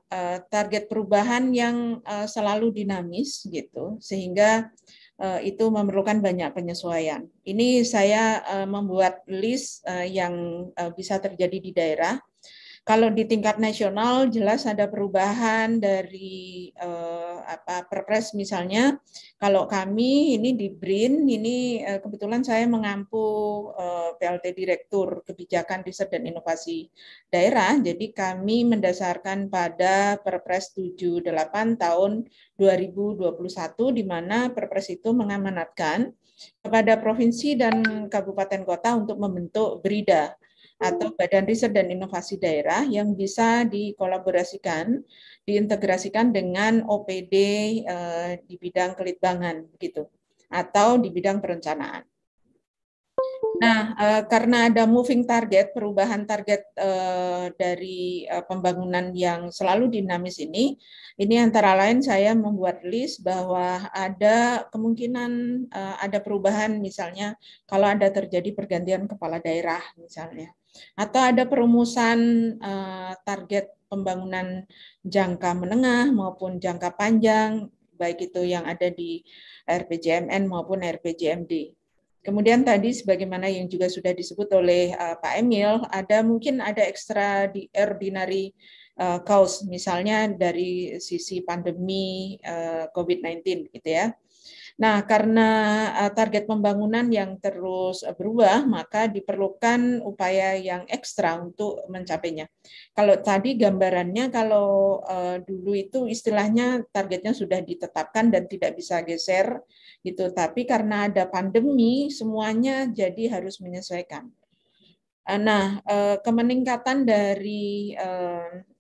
S3: uh, target perubahan yang uh, selalu dinamis gitu sehingga uh, itu memerlukan banyak penyesuaian. Ini saya uh, membuat list uh, yang uh, bisa terjadi di daerah kalau di tingkat nasional jelas ada perubahan dari eh, apa Perpres misalnya. Kalau kami ini di BRIN ini eh, kebetulan saya mengampu eh, PLT Direktur Kebijakan Riset dan Inovasi Daerah. Jadi kami mendasarkan pada Perpres 78 tahun 2021 di mana Perpres itu mengamanatkan kepada provinsi dan kabupaten kota untuk membentuk BRIDA atau Badan Riset dan Inovasi Daerah yang bisa dikolaborasikan, diintegrasikan dengan OPD eh, di bidang kelitbangan gitu, atau di bidang perencanaan. Nah, eh, karena ada moving target, perubahan target eh, dari pembangunan yang selalu dinamis ini, ini antara lain saya membuat list bahwa ada kemungkinan ada perubahan misalnya kalau ada terjadi pergantian kepala daerah misalnya. Atau ada perumusan uh, target pembangunan jangka menengah maupun jangka panjang, baik itu yang ada di RPJMN maupun RPJMD. Kemudian tadi sebagaimana yang juga sudah disebut oleh uh, Pak Emil, ada mungkin ada ekstra di extraordinary uh, eh, cause misalnya dari sisi pandemi uh, COVID-19 gitu ya. Nah, karena eh, target pembangunan yang terus eh, berubah, maka diperlukan upaya yang ekstra untuk mencapainya. Kalau tadi gambarannya, kalau eh, dulu itu istilahnya targetnya sudah ditetapkan dan tidak bisa geser gitu, tapi karena ada pandemi, semuanya jadi harus menyesuaikan. Nah, kemeningkatan dari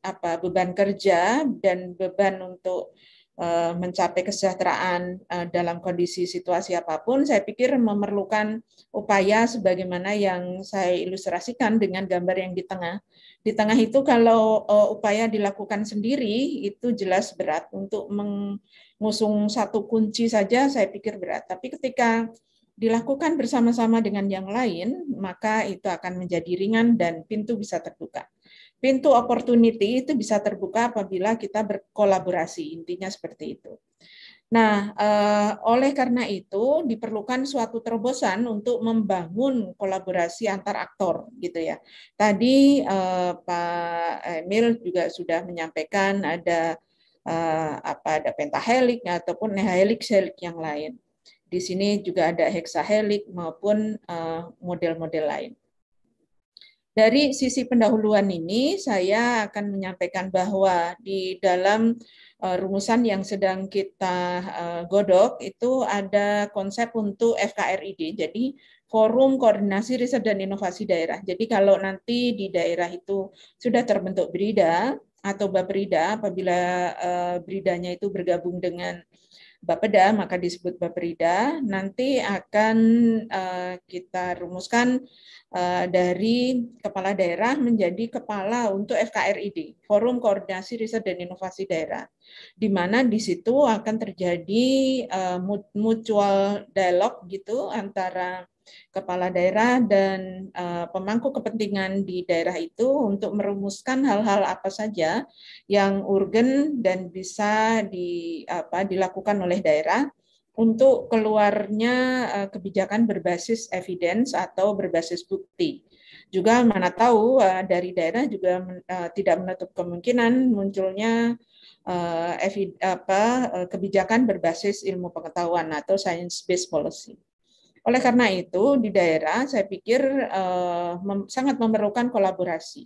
S3: apa beban kerja dan beban untuk Eh, mencapai kesejahteraan eh, dalam kondisi situasi apapun, saya pikir memerlukan upaya sebagaimana yang saya ilustrasikan dengan gambar yang di tengah. Di tengah itu kalau eh, upaya dilakukan sendiri itu jelas berat untuk mengusung satu kunci saja saya pikir berat. Tapi ketika dilakukan bersama-sama dengan yang lain, maka itu akan menjadi ringan dan pintu bisa terbuka pintu opportunity itu bisa terbuka apabila kita berkolaborasi, intinya seperti itu. Nah, eh, oleh karena itu diperlukan suatu terobosan untuk membangun kolaborasi antar aktor, gitu ya. Tadi eh, Pak Emil juga sudah menyampaikan ada eh, apa ada pentahelik ataupun helix-helix yang lain. Di sini juga ada heksahelik maupun eh, model-model lain. Dari sisi pendahuluan ini, saya akan menyampaikan bahwa di dalam eh, rumusan yang sedang kita eh, godok itu ada konsep untuk FKRID. Jadi forum koordinasi riset dan inovasi daerah. Jadi kalau nanti di daerah itu sudah terbentuk BRIDA atau BAPRIDA apabila eh, BRIDA-nya itu bergabung dengan Bapeda maka disebut Baperida nanti akan uh, kita rumuskan uh, dari kepala daerah menjadi kepala untuk FKRID Forum Koordinasi Riset dan Inovasi Daerah di mana di situ akan terjadi uh, mutual dialog gitu antara kepala daerah dan uh, pemangku kepentingan di daerah itu untuk merumuskan hal-hal apa saja yang urgen dan bisa di apa dilakukan oleh daerah untuk keluarnya uh, kebijakan berbasis evidence atau berbasis bukti. Juga mana tahu uh, dari daerah juga men, uh, tidak menutup kemungkinan munculnya uh, apa, uh, kebijakan berbasis ilmu pengetahuan atau science based policy. Oleh karena itu, di daerah saya pikir eh, mem sangat memerlukan kolaborasi.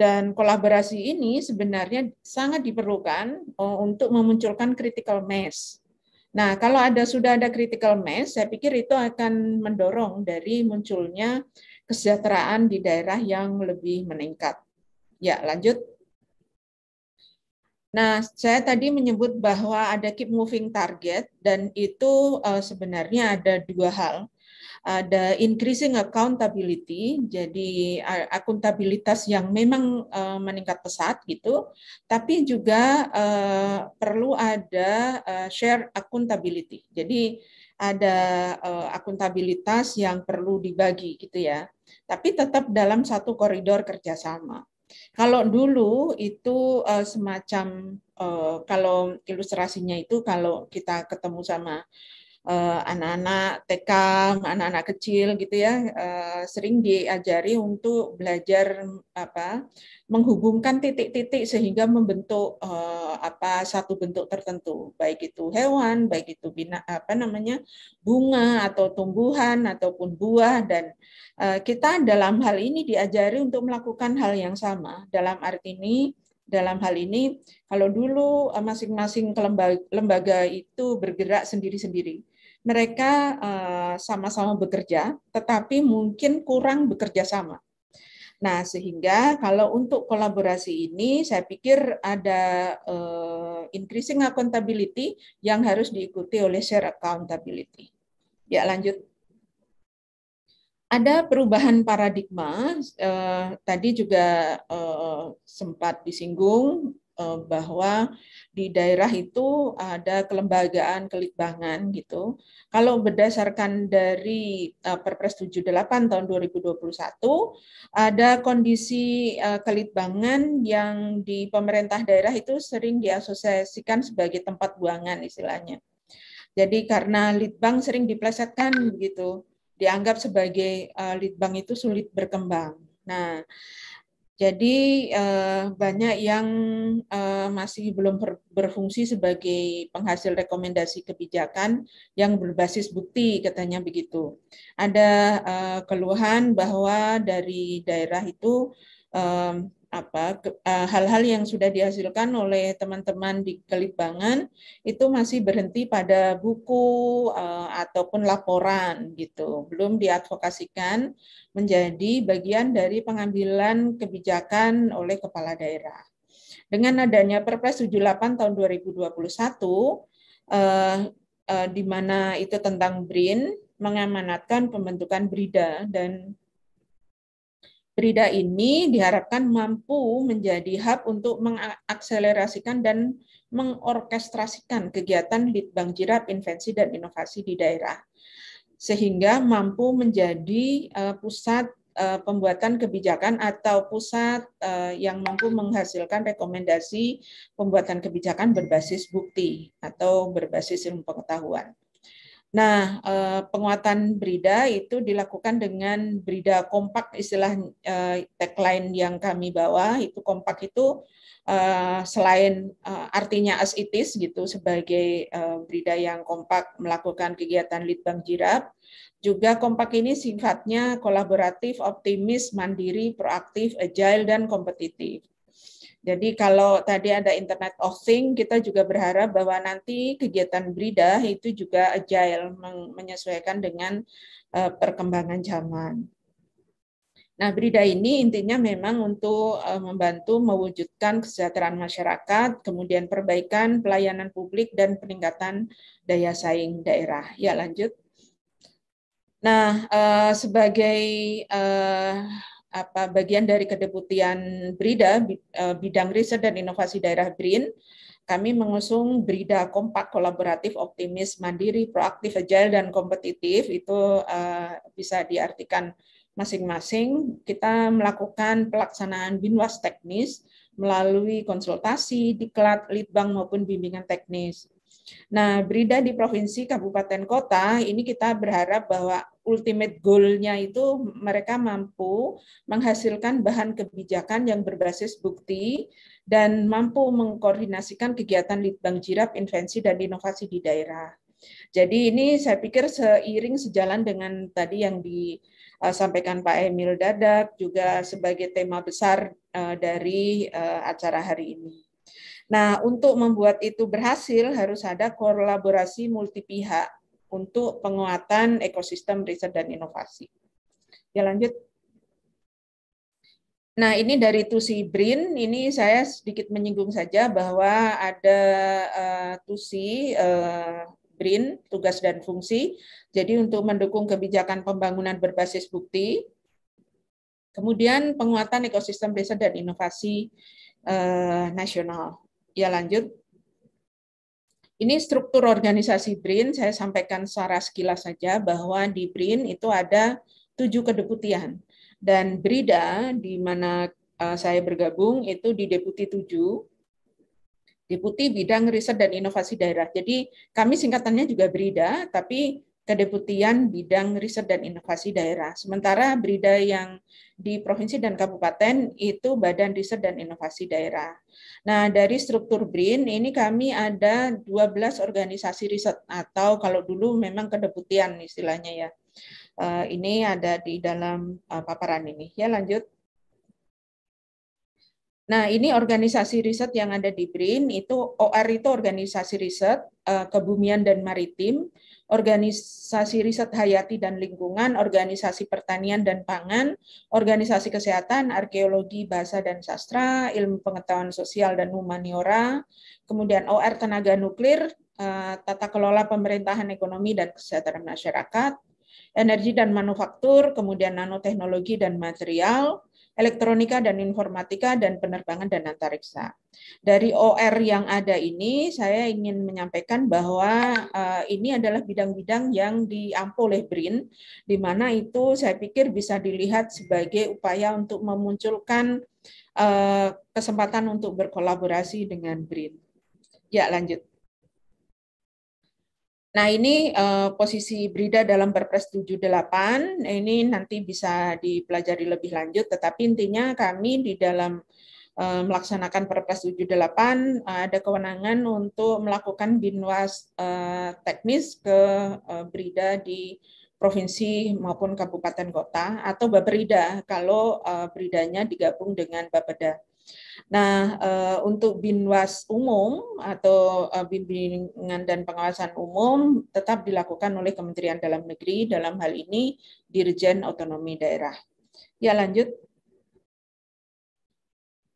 S3: Dan kolaborasi ini sebenarnya sangat diperlukan eh, untuk memunculkan critical mass. Nah, kalau ada sudah ada critical mass, saya pikir itu akan mendorong dari munculnya kesejahteraan di daerah yang lebih meningkat. Ya, lanjut. Nah, saya tadi menyebut bahwa ada keep moving target dan itu uh, sebenarnya ada dua hal. Ada increasing accountability, jadi eh, akuntabilitas yang memang uh, meningkat pesat gitu, tapi juga uh, perlu ada uh, share accountability. Jadi ada uh, akuntabilitas yang perlu dibagi gitu ya, tapi tetap dalam satu koridor kerjasama. Kalau dulu itu uh, semacam uh, kalau ilustrasinya itu kalau kita ketemu sama Eh, anak-anak TK, anak-anak kecil gitu ya, eh, sering diajari untuk belajar apa menghubungkan titik-titik sehingga membentuk eh, apa satu bentuk tertentu, baik itu hewan, baik itu bina apa namanya bunga atau tumbuhan ataupun buah dan kita dalam hal ini diajari untuk melakukan hal yang sama. Dalam arti ini dalam hal ini kalau dulu eh, masing-masing lembaga itu bergerak sendiri-sendiri mereka eh, sama-sama bekerja tetapi mungkin kurang bekerja sama nah sehingga kalau untuk kolaborasi ini saya pikir ada eh, increasing accountability yang harus diikuti oleh share accountability ya lanjut ada perubahan paradigma eh, tadi juga eh, sempat disinggung eh, bahwa di daerah itu ada kelembagaan kelitbangan gitu. Kalau berdasarkan dari eh, Perpres 78 tahun 2021 ada kondisi eh, kelitbangan yang di pemerintah daerah itu sering diasosiasikan sebagai tempat buangan istilahnya. Jadi karena litbang sering diplesetkan gitu dianggap sebagai uh, lead itu sulit berkembang. Nah, jadi uh, banyak yang uh, masih belum ber, berfungsi sebagai penghasil rekomendasi kebijakan yang berbasis bukti katanya begitu. Ada uh, keluhan bahwa dari daerah itu apa eh, hal-hal yang sudah dihasilkan oleh teman-teman di Kelibangan itu masih berhenti pada buku eh, ataupun laporan gitu belum diadvokasikan menjadi bagian dari pengambilan kebijakan oleh kepala daerah dengan adanya Perpres 78 tahun 2021 eh, di mana itu tentang BRIN mengamanatkan pembentukan BRIDA dan Rida ini diharapkan mampu menjadi hub untuk mengakselerasikan dan mengorkestrasikan kegiatan Litbang Jirap, Invensi, dan Inovasi di daerah, sehingga mampu menjadi eh, pusat eh, pembuatan kebijakan atau pusat eh, yang mampu menghasilkan rekomendasi pembuatan kebijakan berbasis bukti atau berbasis ilmu pengetahuan. Nah, eh, penguatan Brida itu dilakukan dengan Brida kompak istilah eh, tagline yang kami bawa itu kompak itu eh, selain artinya as it is gitu sebagai Brida yang kompak melakukan kegiatan litbang jirap juga kompak ini sifatnya kolaboratif, optimis, mandiri, proaktif, agile dan kompetitif. Jadi kalau tadi ada Internet of Things, kita juga berharap bahwa nanti kegiatan Brida itu juga agile, menyesuaikan dengan eh, perkembangan zaman. Nah, Brida ini intinya memang untuk eh, membantu mewujudkan kesejahteraan masyarakat, kemudian perbaikan pelayanan publik dan peningkatan daya saing daerah. Ya, lanjut. Nah, eh, sebagai apa bagian dari kedeputian BRIDA e, bidang riset dan inovasi daerah BRIN kami mengusung BRIDA kompak kolaboratif optimis mandiri proaktif agile dan kompetitif itu e, bisa diartikan masing-masing kita melakukan pelaksanaan binwas teknis melalui konsultasi, diklat, litbang maupun bimbingan teknis. Nah, Brida di provinsi, kabupaten, kota ini kita berharap bahwa ultimate goal-nya itu mereka mampu menghasilkan bahan kebijakan yang berbasis bukti dan mampu mengkoordinasikan kegiatan litbang jirap, invensi, dan inovasi di daerah. Jadi ini saya pikir seiring sejalan dengan tadi yang disampaikan Pak Emil Dadak juga sebagai tema besar eh, dari eh, acara hari ini. Nah, untuk membuat itu berhasil harus ada kolaborasi multi pihak untuk penguatan ekosistem riset dan inovasi. Ya lanjut. Nah, ini dari Tusi Brin, ini saya sedikit menyinggung saja bahwa ada uh, Tusi uh, BRIN, tugas dan fungsi. Jadi untuk mendukung kebijakan pembangunan berbasis bukti, kemudian penguatan ekosistem riset dan inovasi eh, nasional. Ya lanjut. Ini struktur organisasi BRIN, saya sampaikan secara sekilas saja bahwa di BRIN itu ada tujuh kedeputian. Dan BRIDA, di mana eh, saya bergabung, itu di Deputi tujuh, Deputi Bidang Riset dan Inovasi Daerah. Jadi kami singkatannya juga BRIDA, tapi Kedeputian Bidang Riset dan Inovasi Daerah. Sementara Brida yang di provinsi dan kabupaten itu Badan Riset dan Inovasi Daerah. Nah, dari struktur BRIN ini kami ada 12 organisasi riset atau kalau dulu memang kedeputian istilahnya ya. Eh, ini ada di dalam eh, paparan ini. Ya, lanjut. Nah, ini organisasi riset yang ada di BRIN itu OR itu organisasi riset eh, kebumian dan maritim organisasi riset hayati dan lingkungan, organisasi pertanian dan pangan, organisasi kesehatan, arkeologi, bahasa dan sastra, ilmu pengetahuan sosial dan humaniora, kemudian OR tenaga nuklir, eh, tata kelola pemerintahan ekonomi dan kesejahteraan masyarakat, energi dan manufaktur, kemudian nanoteknologi dan material, elektronika dan informatika, dan penerbangan dan antariksa. Dari OR yang ada ini, saya ingin menyampaikan bahwa uh, ini adalah bidang-bidang yang diampu oleh BRIN, di mana itu saya pikir bisa dilihat sebagai upaya untuk memunculkan uh, kesempatan untuk berkolaborasi dengan BRIN. Ya, lanjut. Nah, ini uh, posisi Brida dalam Perpres 78. Ini nanti bisa dipelajari lebih lanjut, tetapi intinya kami di dalam uh, melaksanakan Perpres 78 uh, eh, ada kewenangan untuk melakukan binwas uh, teknis ke uh, Brida di provinsi maupun kabupaten kota atau Baperida kalau uh, Bridanya digabung dengan Bapeda. Nah, eh, untuk binwas umum atau eh, bimbingan dan pengawasan umum tetap dilakukan oleh Kementerian Dalam Negeri dalam hal ini Dirjen Otonomi Daerah. Ya, lanjut.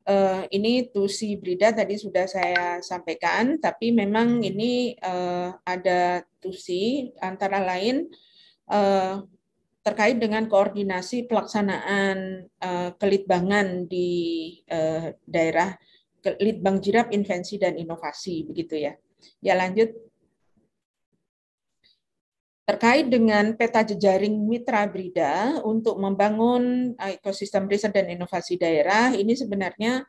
S3: Eh, ini tusi brida tadi sudah saya sampaikan, tapi memang ini ada tusi antara lain terkait dengan koordinasi pelaksanaan uh, kelitbangan di uh, daerah kelitbang Jirap Invensi dan Inovasi begitu ya. Ya lanjut. Terkait dengan peta jejaring mitra Brida untuk membangun eh, ekosistem riset dan inovasi daerah, ini sebenarnya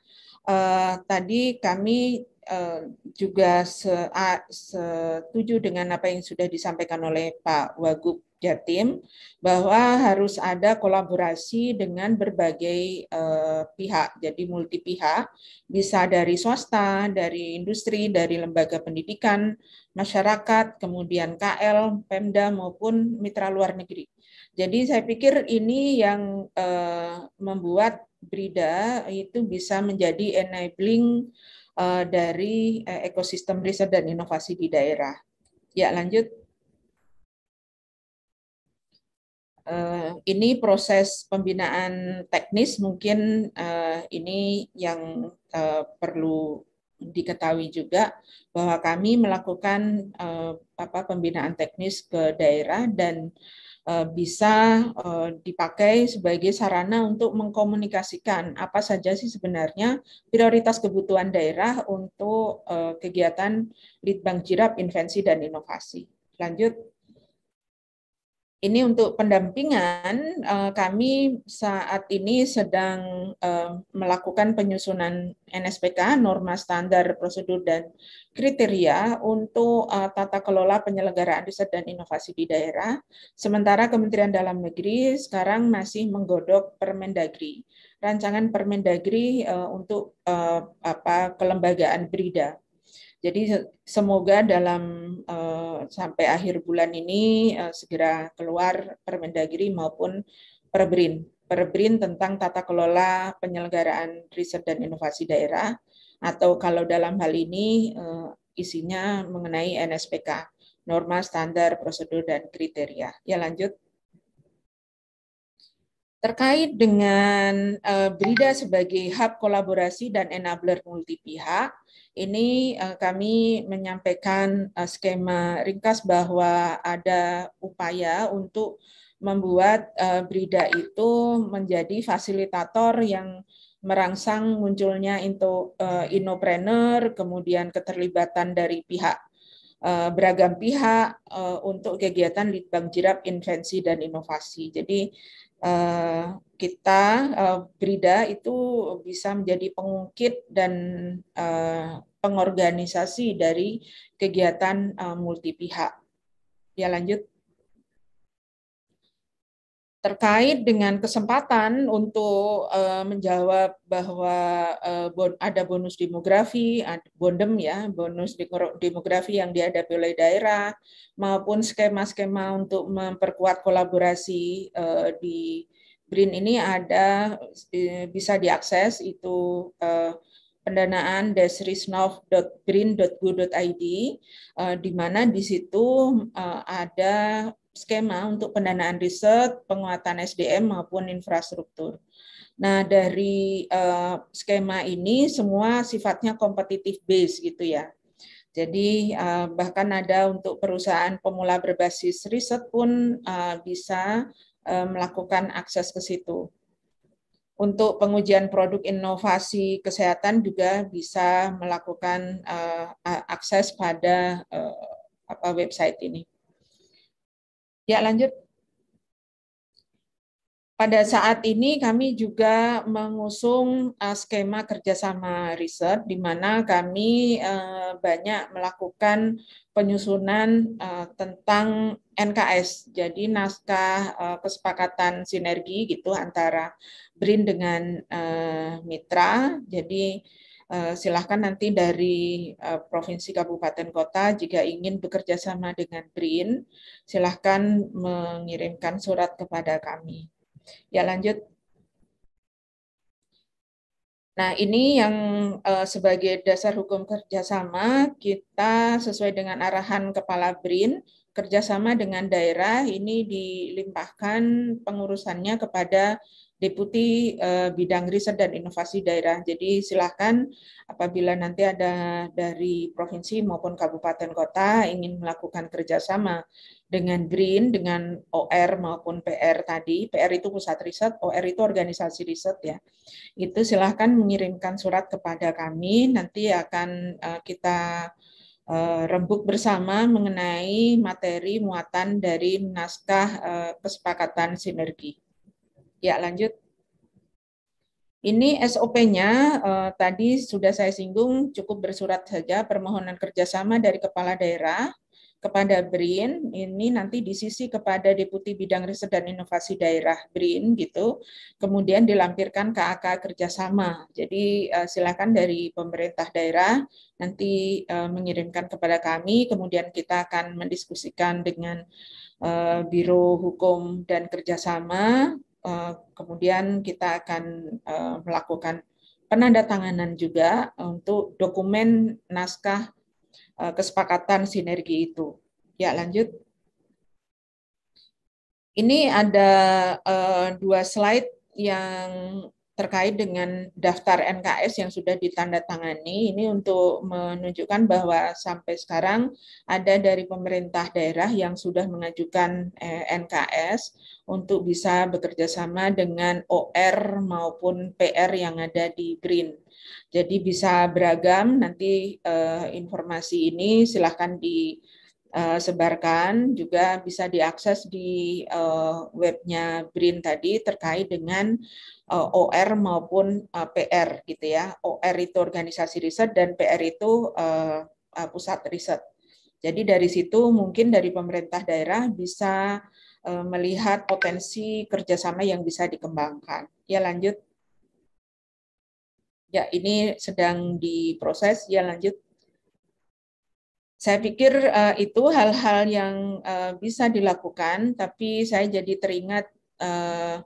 S3: uh, tadi kami Uh, juga setuju dengan apa yang sudah disampaikan oleh Pak Wagub Jatim bahwa harus ada kolaborasi dengan berbagai eh, pihak, jadi multi pihak, bisa dari swasta, dari industri, dari lembaga pendidikan, masyarakat, kemudian KL, Pemda maupun mitra luar negeri. Jadi saya pikir ini yang eh, membuat Brida itu bisa menjadi enabling eh, dari eh, ekosistem riset dan inovasi di daerah. Ya, lanjut. Eh, ini proses pembinaan teknis mungkin eh, ini yang eh, perlu diketahui juga bahwa kami melakukan uh, apa pembinaan teknis ke daerah dan bisa dipakai sebagai sarana untuk mengkomunikasikan apa saja sih sebenarnya prioritas kebutuhan daerah untuk kegiatan Litbang Jirap Invensi dan Inovasi. Lanjut. Ini untuk pendampingan eh, kami saat ini sedang eh, melakukan penyusunan NSPK norma standar prosedur dan kriteria untuk eh, tata kelola penyelenggaraan riset dan inovasi di daerah. Sementara Kementerian Dalam Negeri sekarang masih menggodok Permendagri, rancangan Permendagri untuk apa kelembagaan Brida. Jadi semoga dalam uh, sampai akhir bulan ini uh, segera keluar Permendagri maupun Perbrin. Perbrin tentang tata kelola penyelenggaraan riset dan inovasi daerah atau kalau dalam hal ini uh, isinya mengenai NSPK, norma standar, prosedur dan kriteria. Ya lanjut. Terkait dengan uh, Brida sebagai hub kolaborasi dan enabler multi pihak ini uh, kami menyampaikan uh, skema ringkas bahwa ada upaya untuk membuat uh, Brida itu menjadi fasilitator yang merangsang munculnya into, uh, innopreneur, kemudian keterlibatan dari pihak beragam pihak untuk kegiatan Litbang Jirap Invensi dan Inovasi. Jadi Eh, kita uh, Brida itu bisa menjadi pengungkit dan eh, pengorganisasi dari kegiatan multi pihak. Ya lanjut terkait dengan kesempatan untuk uh, menjawab bahwa uh, bon, ada bonus demografi, ada bondem ya, bonus demografi yang dihadapi oleh daerah maupun skema-skema untuk memperkuat kolaborasi uh, di Brin ini ada bisa diakses itu uh, pendanaan desrisnov.brin.go.id uh, di mana di situ uh, ada skema untuk pendanaan riset, penguatan SDM maupun infrastruktur. Nah, dari uh, skema ini semua sifatnya kompetitif base gitu ya. Jadi uh, bahkan ada untuk perusahaan pemula berbasis riset pun uh, bisa uh, melakukan akses ke situ. Untuk pengujian produk inovasi kesehatan juga bisa melakukan uh, akses pada uh, apa website ini. Ya, lanjut. Pada saat ini kami juga mengusung eh, skema kerjasama riset, di mana kami eh, banyak melakukan penyusunan eh, tentang NKS, jadi naskah kesepakatan sinergi gitu antara BRIN dengan mitra. Jadi Eh, silahkan nanti dari eh, provinsi kabupaten kota jika ingin bekerja sama dengan BRIN silahkan mengirimkan surat kepada kami ya lanjut Nah, ini yang eh, sebagai dasar hukum kerjasama, kita sesuai dengan arahan Kepala BRIN, kerjasama dengan daerah ini dilimpahkan pengurusannya kepada Deputi uh, Bidang Riset dan Inovasi Daerah. Jadi silahkan apabila nanti ada dari provinsi maupun kabupaten kota ingin melakukan kerjasama dengan Green, dengan OR maupun PR tadi. PR itu pusat riset, OR itu organisasi riset ya. Itu silahkan mengirimkan surat kepada kami, nanti akan uh, kita eh, rembuk bersama mengenai materi muatan dari naskah kesepakatan sinergi. Ya, lanjut. Ini SOP-nya eh, tadi sudah saya singgung cukup bersurat saja permohonan kerjasama dari kepala daerah kepada BRIN ini nanti di sisi kepada Deputi Bidang Riset dan Inovasi Daerah BRIN gitu, kemudian dilampirkan KAK kerjasama. Jadi eh, silakan dari pemerintah daerah nanti eh, mengirimkan kepada kami, kemudian kita akan mendiskusikan dengan eh, Biro Hukum dan Kerjasama Eh, kemudian kita akan eh, melakukan penandatanganan juga untuk dokumen naskah eh, kesepakatan sinergi itu. Ya, lanjut. Ini ada dua slide yang terkait dengan daftar NKS yang sudah ditandatangani ini untuk menunjukkan bahwa sampai sekarang ada dari pemerintah daerah yang sudah mengajukan eh, NKS untuk bisa bekerja sama dengan OR maupun PR yang ada di BRIN. Jadi bisa beragam nanti eh, informasi ini silahkan di uh, sebarkan juga bisa diakses di uh, webnya BRIN tadi terkait dengan uh, eh, OR maupun uh, PR gitu ya. OR itu organisasi riset dan PR itu uh, uh, pusat riset. Jadi dari situ mungkin dari pemerintah daerah bisa uh, melihat potensi kerjasama yang bisa dikembangkan. Ya lanjut. Ya ini sedang diproses. Ya lanjut. Saya pikir uh, itu hal-hal yang uh, bisa dilakukan, tapi saya jadi teringat uh,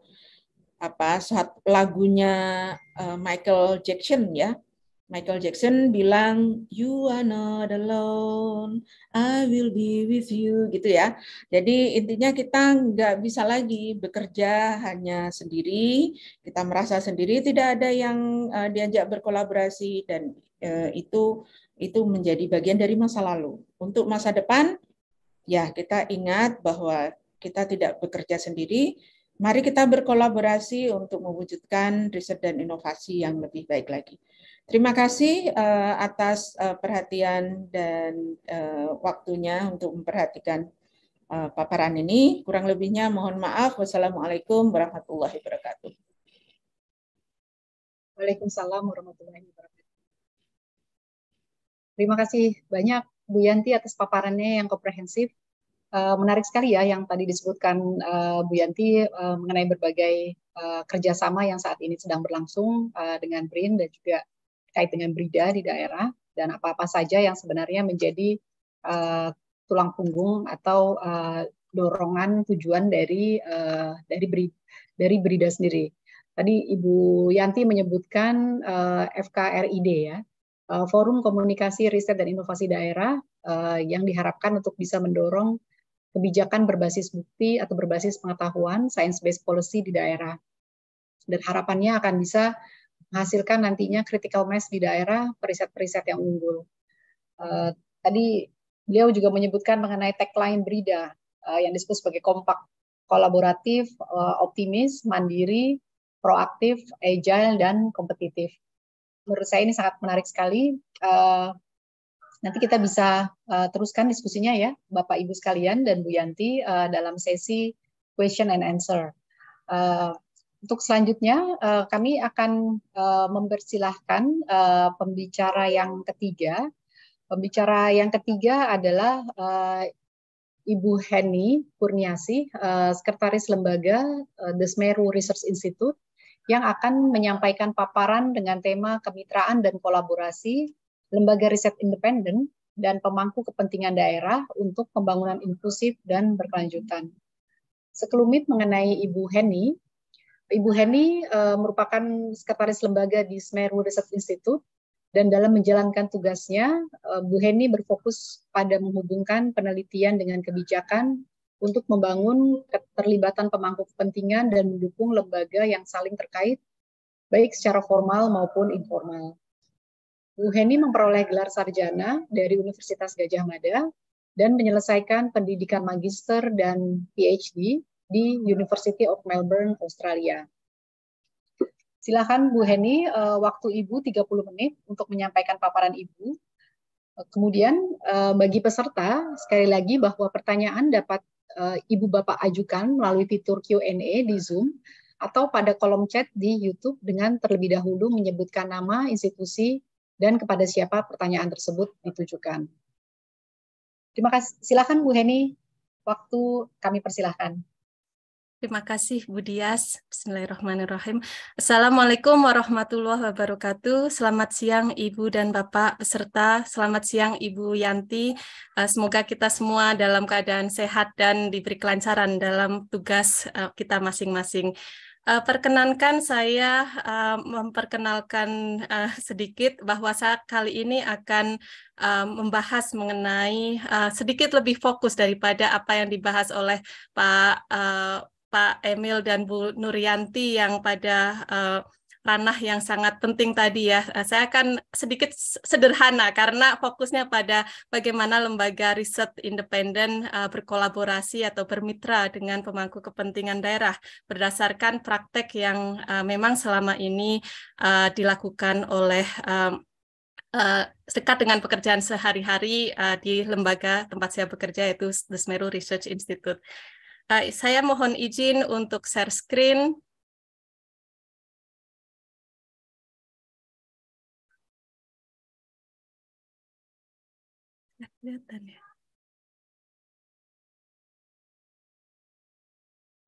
S3: apa saat lagunya uh, Michael Jackson ya. Michael Jackson bilang you are not alone, I will be with you gitu ya. Jadi intinya kita nggak bisa lagi bekerja hanya sendiri, kita merasa sendiri, tidak ada yang uh, diajak berkolaborasi dan uh, itu itu menjadi bagian dari masa lalu. Untuk masa depan, ya kita ingat bahwa kita tidak bekerja sendiri. Mari kita berkolaborasi untuk mewujudkan riset dan inovasi yang lebih baik lagi. Terima kasih uh, atas uh, perhatian dan uh, waktunya untuk memperhatikan uh, paparan ini. Kurang lebihnya mohon maaf. Wassalamualaikum warahmatullahi wabarakatuh. Waalaikumsalam
S1: warahmatullahi wabarakatuh. Terima kasih banyak Bu Yanti atas paparannya yang komprehensif. Eh, menarik sekali ya yang tadi disebutkan eh, Bu Yanti eh, mengenai berbagai kerjasama yang saat ini sedang berlangsung dengan BRIN dan juga kait dengan BRIDA di daerah dan apa-apa saja yang sebenarnya menjadi tulang punggung atau dorongan tujuan dari dari BRI, dari BRIDA sendiri. Tadi Ibu Yanti menyebutkan FKRID ya, Eh, forum komunikasi riset dan inovasi daerah eh, yang diharapkan untuk bisa mendorong kebijakan berbasis bukti atau berbasis pengetahuan science based policy di daerah. Dan harapannya akan bisa menghasilkan nantinya critical mass di daerah periset-periset yang unggul. Eh, tadi beliau juga menyebutkan mengenai tagline Brida uh, yang disebut sebagai kompak, kolaboratif, optimis, mandiri, proaktif, agile, dan kompetitif menurut saya ini sangat menarik sekali. Uh, nanti kita bisa uh, teruskan diskusinya ya, Bapak Ibu sekalian dan Bu Yanti uh, dalam sesi question and answer. Uh, untuk selanjutnya uh, kami akan uh, mempersilahkan uh, pembicara yang ketiga. Pembicara yang ketiga adalah uh, Ibu Heni Kurniasi, uh, Sekretaris Lembaga uh, The Research Institute yang akan menyampaikan paparan dengan tema kemitraan dan kolaborasi lembaga riset independen dan pemangku kepentingan daerah untuk pembangunan inklusif dan berkelanjutan. Sekelumit mengenai Ibu Heni, Ibu Heni e, merupakan sekretaris lembaga di Smeru Research Institute dan dalam menjalankan tugasnya, eh, Bu Heni berfokus pada menghubungkan penelitian dengan kebijakan untuk membangun keterlibatan pemangku kepentingan dan mendukung lembaga yang saling terkait, baik secara formal maupun informal. Bu Heni memperoleh gelar sarjana dari Universitas Gajah Mada dan menyelesaikan pendidikan magister dan PhD di University of Melbourne, Australia. Silakan Bu Heni, eh, waktu Ibu 30 menit untuk menyampaikan paparan Ibu. Kemudian eh, bagi peserta, sekali lagi bahwa pertanyaan dapat Eh, ibu Bapak ajukan melalui fitur Q&A di Zoom atau pada kolom chat di YouTube dengan terlebih dahulu menyebutkan nama, institusi, dan kepada siapa pertanyaan tersebut ditujukan. Terima
S4: kasih. Silakan Bu Heni, waktu kami persilahkan. Terima kasih Bu Dias. Bismillahirrahmanirrahim. Assalamualaikum warahmatullahi wabarakatuh. Selamat siang Ibu dan Bapak peserta. Selamat siang Ibu Yanti. Eh, semoga kita semua dalam keadaan sehat dan diberi kelancaran dalam tugas eh, kita masing-masing. Eh, perkenankan saya memperkenalkan sedikit bahwa saat kali ini akan membahas mengenai sedikit lebih fokus daripada apa yang dibahas oleh Pak Pak Emil dan Bu Nurianti yang pada uh, ranah yang sangat penting tadi ya. Eh, saya akan sedikit sederhana karena fokusnya pada bagaimana lembaga riset independen uh, berkolaborasi atau bermitra dengan pemangku kepentingan daerah berdasarkan praktek yang uh, memang selama ini uh, dilakukan oleh uh, Uh, dekat dengan pekerjaan sehari-hari uh, di lembaga tempat saya bekerja yaitu Desmeru Research Institute. Eh, saya mohon izin untuk share screen.
S1: Ya?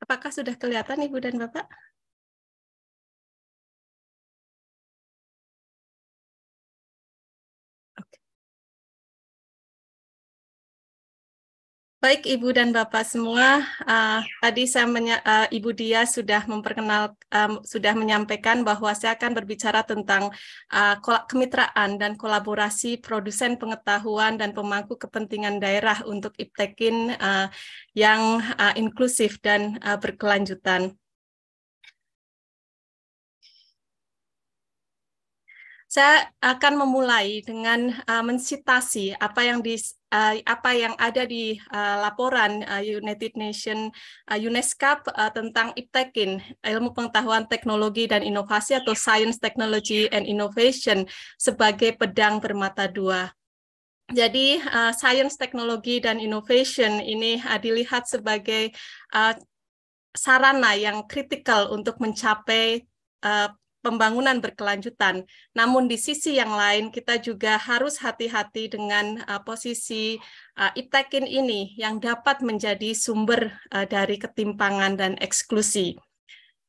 S1: Apakah sudah kelihatan Ibu dan Bapak?
S4: Baik Ibu dan Bapak semua, uh, tadi saya menya, uh, Ibu Dia sudah memperkenal um, sudah menyampaikan bahwa saya akan berbicara tentang uh, kemitraan dan kolaborasi produsen pengetahuan dan pemangku kepentingan daerah untuk Iptekin uh, yang uh, inklusif dan uh, berkelanjutan. Saya akan memulai dengan uh, mensitasi apa yang di Eh, apa yang ada di eh, laporan eh, United Nations UNESCO tentang IPTEKIN, ilmu pengetahuan teknologi dan inovasi atau Science Technology and Innovation sebagai pedang bermata dua. Jadi uh, science, technology dan innovation ini uh, dilihat sebagai uh, sarana yang kritikal untuk mencapai uh, pembangunan berkelanjutan. Namun di sisi yang lain kita juga harus hati-hati dengan uh, posisi uh, iptekin ini yang dapat menjadi sumber uh, dari ketimpangan dan eksklusi.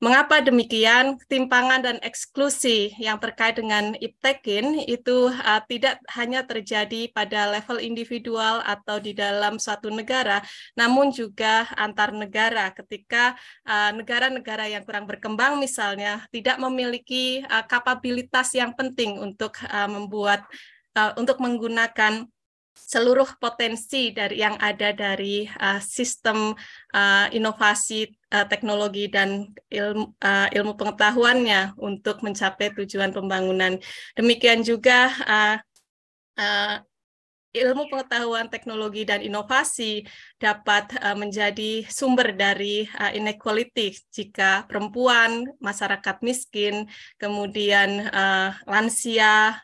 S4: Mengapa demikian? Ketimpangan dan eksklusi yang terkait dengan iptekin itu uh, tidak hanya terjadi pada level individual atau di dalam suatu negara, namun juga antar negara. Ketika eh, negara-negara uh, yang kurang berkembang misalnya tidak memiliki uh, kapabilitas yang penting untuk uh, membuat uh, untuk menggunakan seluruh potensi dari yang ada dari uh, sistem uh, inovasi uh, teknologi dan ilmu, uh, ilmu pengetahuannya untuk mencapai tujuan pembangunan. Demikian juga uh, uh, ilmu pengetahuan teknologi dan inovasi dapat uh, menjadi sumber dari uh, inequality jika perempuan, masyarakat miskin, kemudian uh, lansia,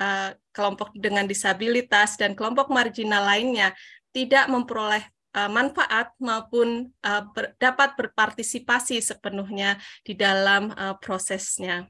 S4: Eh, kelompok dengan disabilitas dan kelompok marginal lainnya tidak memperoleh eh, manfaat maupun eh, dapat berpartisipasi sepenuhnya di dalam prosesnya.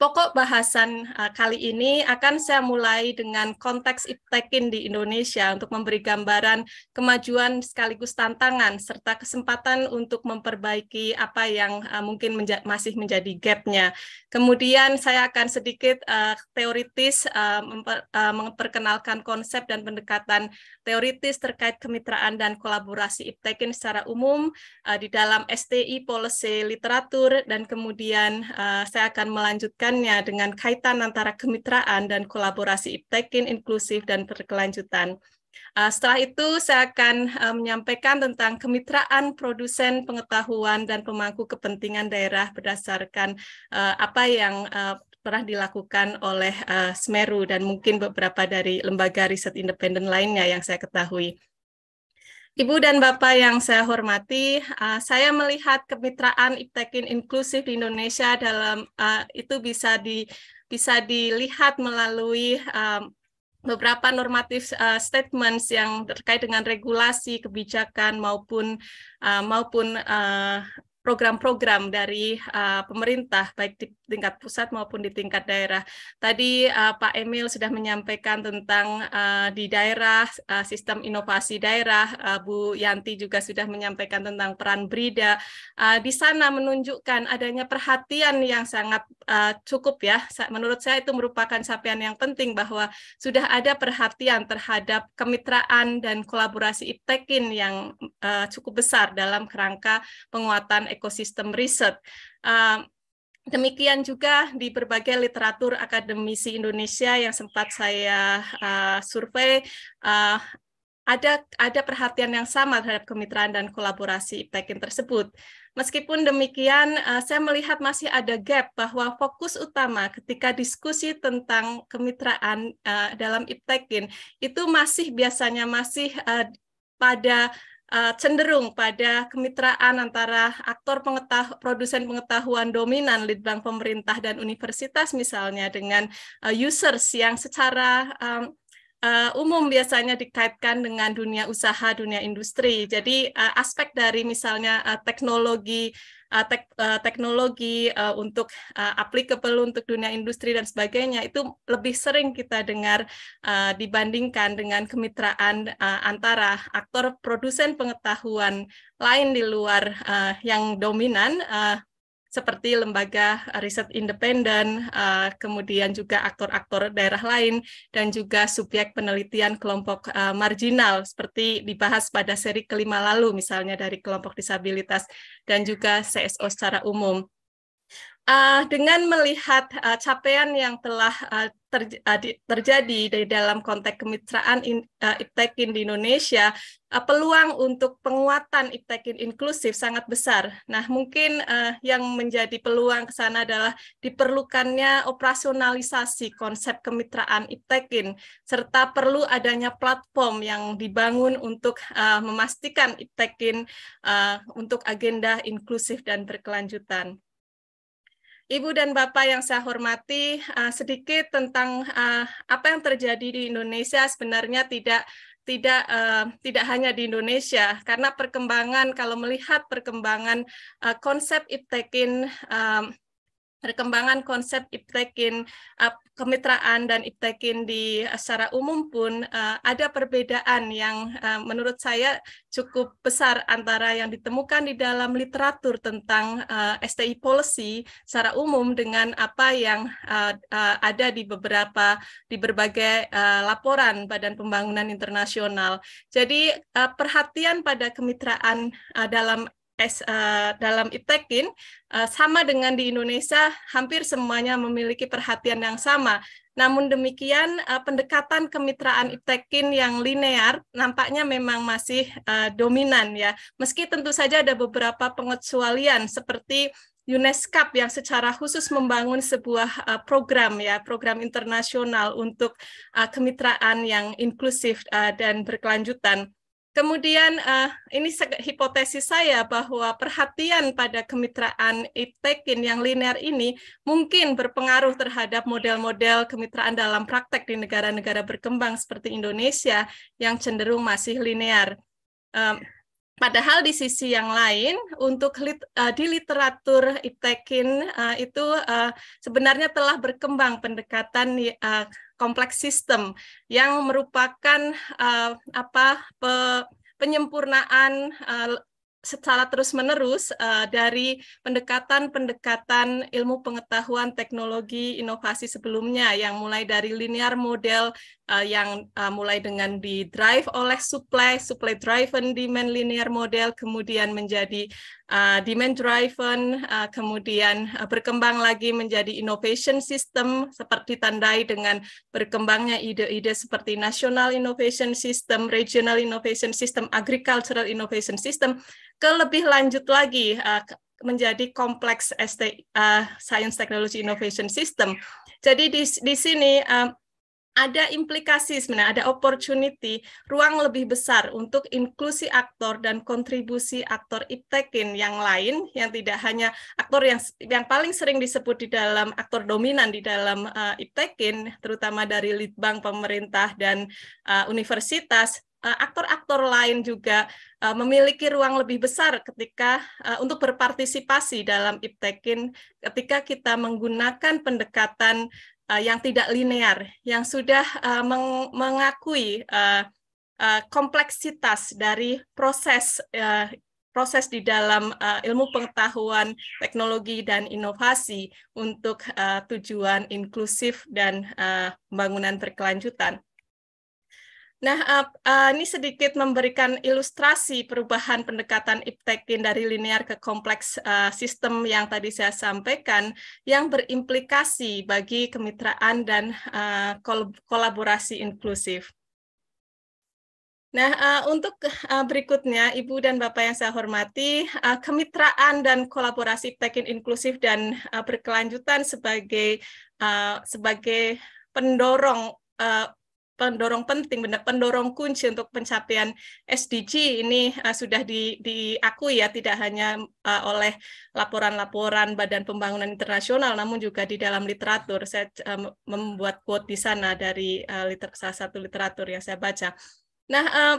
S4: Pokok bahasan uh, kali ini akan saya mulai dengan konteks Iptekin di Indonesia untuk memberi gambaran kemajuan sekaligus tantangan serta kesempatan untuk memperbaiki apa yang uh, mungkin menja masih menjadi gapnya. Kemudian saya akan sedikit uh, teoritis uh, memper uh, memperkenalkan konsep dan pendekatan teoritis terkait kemitraan dan kolaborasi Iptekin secara umum uh, di dalam STI Policy Literatur dan kemudian uh, saya akan melanjutkan kaitannya dengan kaitan antara kemitraan dan kolaborasi iptekin inklusif dan berkelanjutan. Ah, setelah itu saya akan ah, menyampaikan tentang kemitraan produsen pengetahuan dan pemangku kepentingan daerah berdasarkan ah, apa yang uh, pernah dilakukan oleh uh, Semeru dan mungkin beberapa dari lembaga riset independen lainnya yang saya ketahui. Ibu dan Bapak yang saya hormati, uh, saya melihat kemitraan Iptekin inklusif di Indonesia dalam uh, itu bisa di bisa dilihat melalui um, beberapa normatif uh, statements yang terkait dengan regulasi, kebijakan maupun uh, maupun uh, program-program dari uh, pemerintah baik di tingkat pusat maupun di tingkat daerah. Tadi uh, Pak Emil sudah menyampaikan tentang uh, di daerah uh, sistem inovasi daerah, uh, Bu Yanti juga sudah menyampaikan tentang peran Brida. Uh, di sana menunjukkan adanya perhatian yang sangat uh, cukup ya. Menurut saya itu merupakan capaian yang penting bahwa sudah ada perhatian terhadap kemitraan dan kolaborasi Iptekin yang uh, cukup besar dalam kerangka penguatan ekosistem riset. Uh, Demikian juga di berbagai literatur akademisi Indonesia yang sempat saya uh, survei, uh, ada ada perhatian yang sama terhadap kemitraan dan kolaborasi iptekin tersebut. Meskipun demikian, uh, saya melihat masih ada gap bahwa fokus utama ketika diskusi tentang kemitraan uh, dalam IPTEKIN itu masih biasanya masih uh, pada uh, cenderung pada kemitraan antara aktor pengetah produsen pengetahuan dominan litbang pemerintah dan universitas misalnya dengan uh, users yang secara um, uh, umum biasanya dikaitkan dengan dunia usaha, dunia industri. Jadi uh, aspek dari misalnya uh, teknologi uh, tek, uh, teknologi uh, untuk uh, applicable untuk dunia industri dan sebagainya itu lebih sering kita dengar uh, dibandingkan dengan kemitraan uh, antara aktor produsen pengetahuan lain di luar uh, yang dominan uh, seperti lembaga eh, riset independen, eh, kemudian juga aktor-aktor daerah lain, dan juga subjek penelitian kelompok eh, marginal, seperti dibahas pada seri kelima lalu, misalnya dari kelompok disabilitas, dan juga CSO secara umum uh, dengan melihat uh, capaian yang telah uh, ah, ter, uh, di, terjadi di dalam konteks kemitraan in, uh, Iptekin di Indonesia, uh, peluang untuk penguatan Iptekin inklusif sangat besar. Nah, mungkin uh, yang menjadi peluang ke sana adalah diperlukannya operasionalisasi konsep kemitraan Iptekin serta perlu adanya platform yang dibangun untuk uh, memastikan Iptekin uh, untuk agenda inklusif dan berkelanjutan. Ibu dan Bapak yang saya hormati, uh, sedikit tentang uh, apa yang terjadi di Indonesia sebenarnya tidak tidak uh, tidak hanya di Indonesia karena perkembangan kalau melihat perkembangan uh, konsep Iptekin uh, perkembangan konsep Iptekin kemitraan dan Iptekin di eh, secara umum pun uh, ada perbedaan yang uh, menurut saya cukup besar antara yang ditemukan di dalam literatur tentang uh, STI policy secara umum dengan apa yang uh, uh, ada di beberapa di berbagai uh, laporan Badan Pembangunan Internasional. Jadi uh, perhatian pada kemitraan uh, dalam S, uh, dalam Iptekin uh, sama dengan di Indonesia hampir semuanya memiliki perhatian yang sama. Namun demikian uh, pendekatan kemitraan Iptekin yang linear nampaknya memang masih uh, dominan ya. Meski tentu saja ada beberapa pengecualian seperti UNESCO yang secara khusus membangun sebuah uh, program ya program internasional untuk uh, kemitraan yang inklusif uh, dan berkelanjutan. Kemudian uh, ini hipotesis saya bahwa perhatian pada kemitraan itekin yang linear ini mungkin berpengaruh terhadap model-model kemitraan dalam praktek di negara-negara berkembang seperti Indonesia yang cenderung masih linear. Um, Padahal di sisi yang lain, untuk lit, uh, di literatur Iptekin uh, itu uh, sebenarnya telah berkembang pendekatan uh, kompleks sistem yang merupakan uh, apa pe, penyempurnaan uh, secara terus-menerus uh, dari pendekatan-pendekatan ilmu pengetahuan teknologi inovasi sebelumnya yang mulai dari linear model uh, yang uh, mulai dengan di drive oleh supply, supply driven demand linear model, kemudian menjadi uh, demand driven, uh, kemudian uh, berkembang lagi menjadi innovation system seperti tandai dengan berkembangnya ide-ide seperti national innovation system, regional innovation system, agricultural innovation system, ke lebih lanjut lagi uh, menjadi kompleks ST, uh, science technology innovation system. Jadi di, di sini uh, ada implikasi sebenarnya, ada opportunity, ruang lebih besar untuk inklusi aktor dan kontribusi aktor Iptekin yang lain yang tidak hanya aktor yang yang paling sering disebut di dalam aktor dominan di dalam uh, Iptekin, terutama dari litbang pemerintah dan uh, universitas, eh, aktor-aktor lain juga uh, memiliki ruang lebih besar ketika uh, untuk berpartisipasi dalam Iptekin ketika kita menggunakan pendekatan uh, yang tidak linear, yang sudah uh, meng mengakui uh, uh, kompleksitas dari proses uh, proses di dalam uh, ilmu pengetahuan, teknologi dan inovasi untuk uh, tujuan inklusif dan uh, pembangunan berkelanjutan. Nah, uh, uh, ini sedikit memberikan ilustrasi perubahan pendekatan Iptekin dari linear ke kompleks uh, sistem yang tadi saya sampaikan, yang berimplikasi bagi kemitraan dan uh, kol kolaborasi inklusif. Nah, uh, untuk uh, berikutnya, Ibu dan Bapak yang saya hormati, uh, kemitraan dan kolaborasi Iptekin inklusif dan uh, berkelanjutan sebagai uh, sebagai pendorong pendorong penting, benar pendorong kunci untuk pencapaian SDG ini uh, sudah di, diakui ya tidak hanya uh, oleh laporan-laporan Badan Pembangunan Internasional, namun juga di dalam literatur. Saya uh, membuat quote di sana dari uh, liter, salah satu literatur yang saya baca. Nah, uh,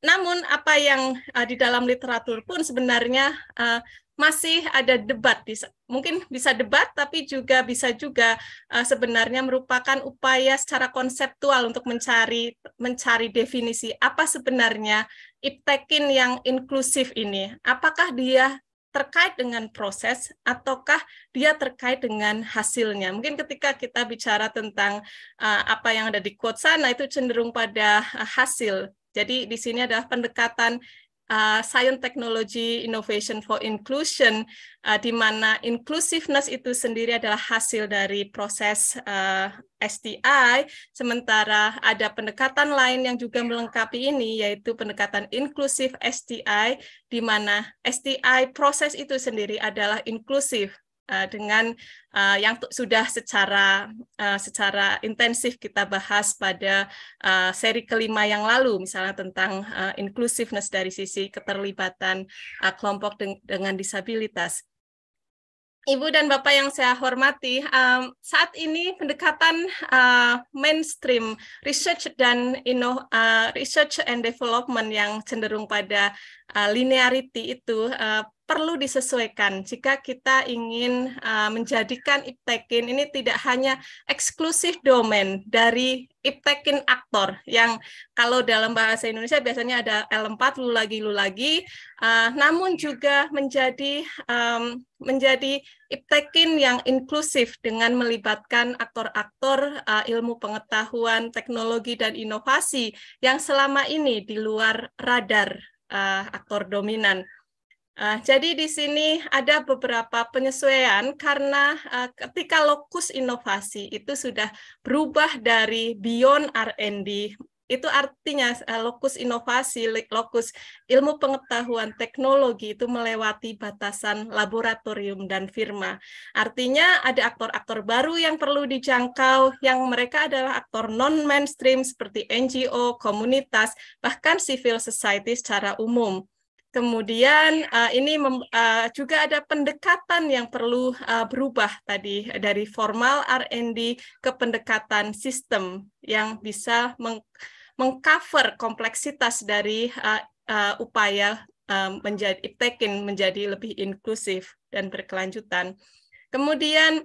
S4: namun apa yang uh, di dalam literatur pun sebenarnya uh, masih ada debat bisa mungkin bisa debat tapi juga bisa juga uh, sebenarnya merupakan upaya secara konseptual untuk mencari mencari definisi apa sebenarnya iptekin yang inklusif ini apakah dia terkait dengan proses ataukah dia terkait dengan hasilnya. Mungkin ketika kita bicara tentang uh, apa yang ada di quote sana itu cenderung pada uh, hasil. Jadi di sini adalah pendekatan uh, Science Technology Innovation for Inclusion, uh, di mana inclusiveness itu sendiri adalah hasil dari proses uh, STI, sementara ada pendekatan lain yang juga melengkapi ini, yaitu pendekatan inklusif STI, di mana STI proses itu sendiri adalah inklusif, Eh, dengan uh, yang sudah secara uh, secara intensif kita bahas pada uh, seri kelima yang lalu misalnya tentang uh, inclusiveness dari sisi keterlibatan uh, kelompok deng dengan disabilitas. Ibu dan Bapak yang saya hormati, um, saat ini pendekatan uh, mainstream research dan know, uh, research and development yang cenderung pada uh, linearity itu uh, perlu disesuaikan jika kita ingin uh, menjadikan Iptekin ini tidak hanya eksklusif domain dari Iptekin aktor yang kalau dalam bahasa Indonesia biasanya ada L4 lu lagi lu lagi uh, namun juga menjadi um, menjadi Iptekin yang inklusif dengan melibatkan aktor-aktor uh, ilmu pengetahuan, teknologi dan inovasi yang selama ini di luar radar uh, aktor dominan. Uh, jadi di sini ada beberapa penyesuaian karena uh, ketika lokus inovasi itu sudah berubah dari beyond R&D itu artinya uh, lokus inovasi, lokus ilmu pengetahuan teknologi itu melewati batasan laboratorium dan firma. Artinya ada aktor-aktor baru yang perlu dijangkau, yang mereka adalah aktor non-mainstream seperti NGO, komunitas, bahkan civil society secara umum Kemudian uh, ini mem, uh, juga ada pendekatan yang perlu uh, berubah tadi dari formal R&D ke pendekatan sistem yang bisa meng cover kompleksitas dari uh, uh, upaya uh, menjadi Iptekin menjadi lebih inklusif dan berkelanjutan. Kemudian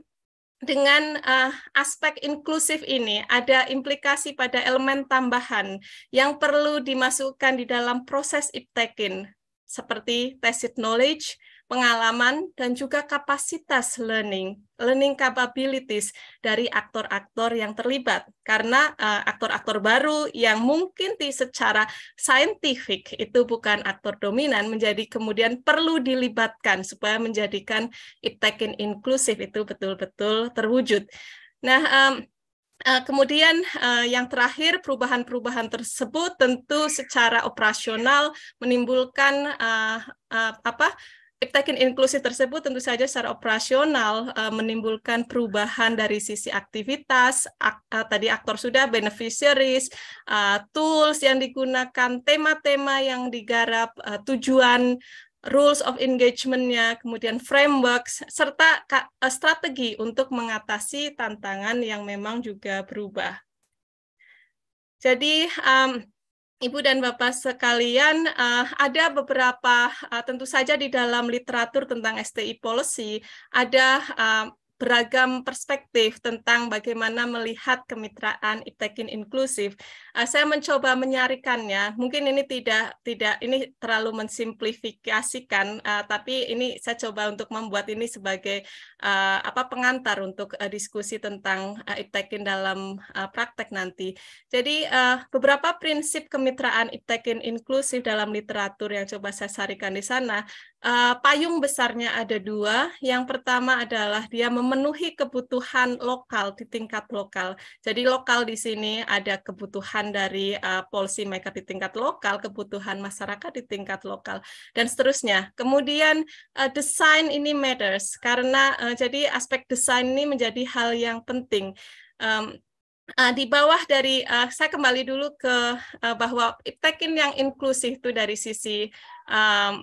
S4: dengan uh, aspek inklusif ini ada implikasi pada elemen tambahan yang perlu dimasukkan di dalam proses iptekin seperti tacit knowledge, pengalaman, dan juga kapasitas learning, learning capabilities dari aktor-aktor yang terlibat. Karena aktor eh, aktor-aktor baru yang mungkin di secara saintifik itu bukan aktor dominan, menjadi kemudian perlu dilibatkan supaya menjadikan iptekin inklusif itu betul-betul terwujud. Nah, um, Eh, kemudian uh, yang terakhir perubahan-perubahan tersebut tentu secara operasional menimbulkan uh, uh, apa Iptekin inklusi tersebut tentu saja secara operasional uh, menimbulkan perubahan dari sisi aktivitas, ak, uh, tadi aktor sudah, beneficiaries, uh, tools yang digunakan, tema-tema yang digarap, uh, tujuan rules of engagement-nya, kemudian frameworks, serta eh, strategi untuk mengatasi tantangan yang memang juga berubah. Jadi, um, Ibu dan Bapak sekalian, uh, ada beberapa, uh, tentu saja di dalam literatur tentang STI policy, ada uh, beragam perspektif tentang bagaimana melihat kemitraan iptekin inklusif. Uh, saya mencoba menyarikannya. Mungkin ini tidak tidak ini terlalu mensimplifikasikan, uh, tapi ini saya coba untuk membuat ini sebagai uh, apa pengantar untuk uh, diskusi tentang uh, iptekin dalam uh, praktek nanti. Jadi uh, beberapa prinsip kemitraan iptekin inklusif dalam literatur yang coba saya sarikan di sana Uh, payung besarnya ada dua. Yang pertama adalah dia memenuhi kebutuhan lokal di tingkat lokal. Jadi lokal di sini ada kebutuhan dari uh, policy maker di tingkat lokal, kebutuhan masyarakat di tingkat lokal, dan seterusnya. Kemudian uh, desain ini matters karena uh, jadi aspek desain ini menjadi hal yang penting. Um, uh, di bawah dari uh, saya kembali dulu ke uh, bahwa iptekin yang inklusif itu dari sisi um,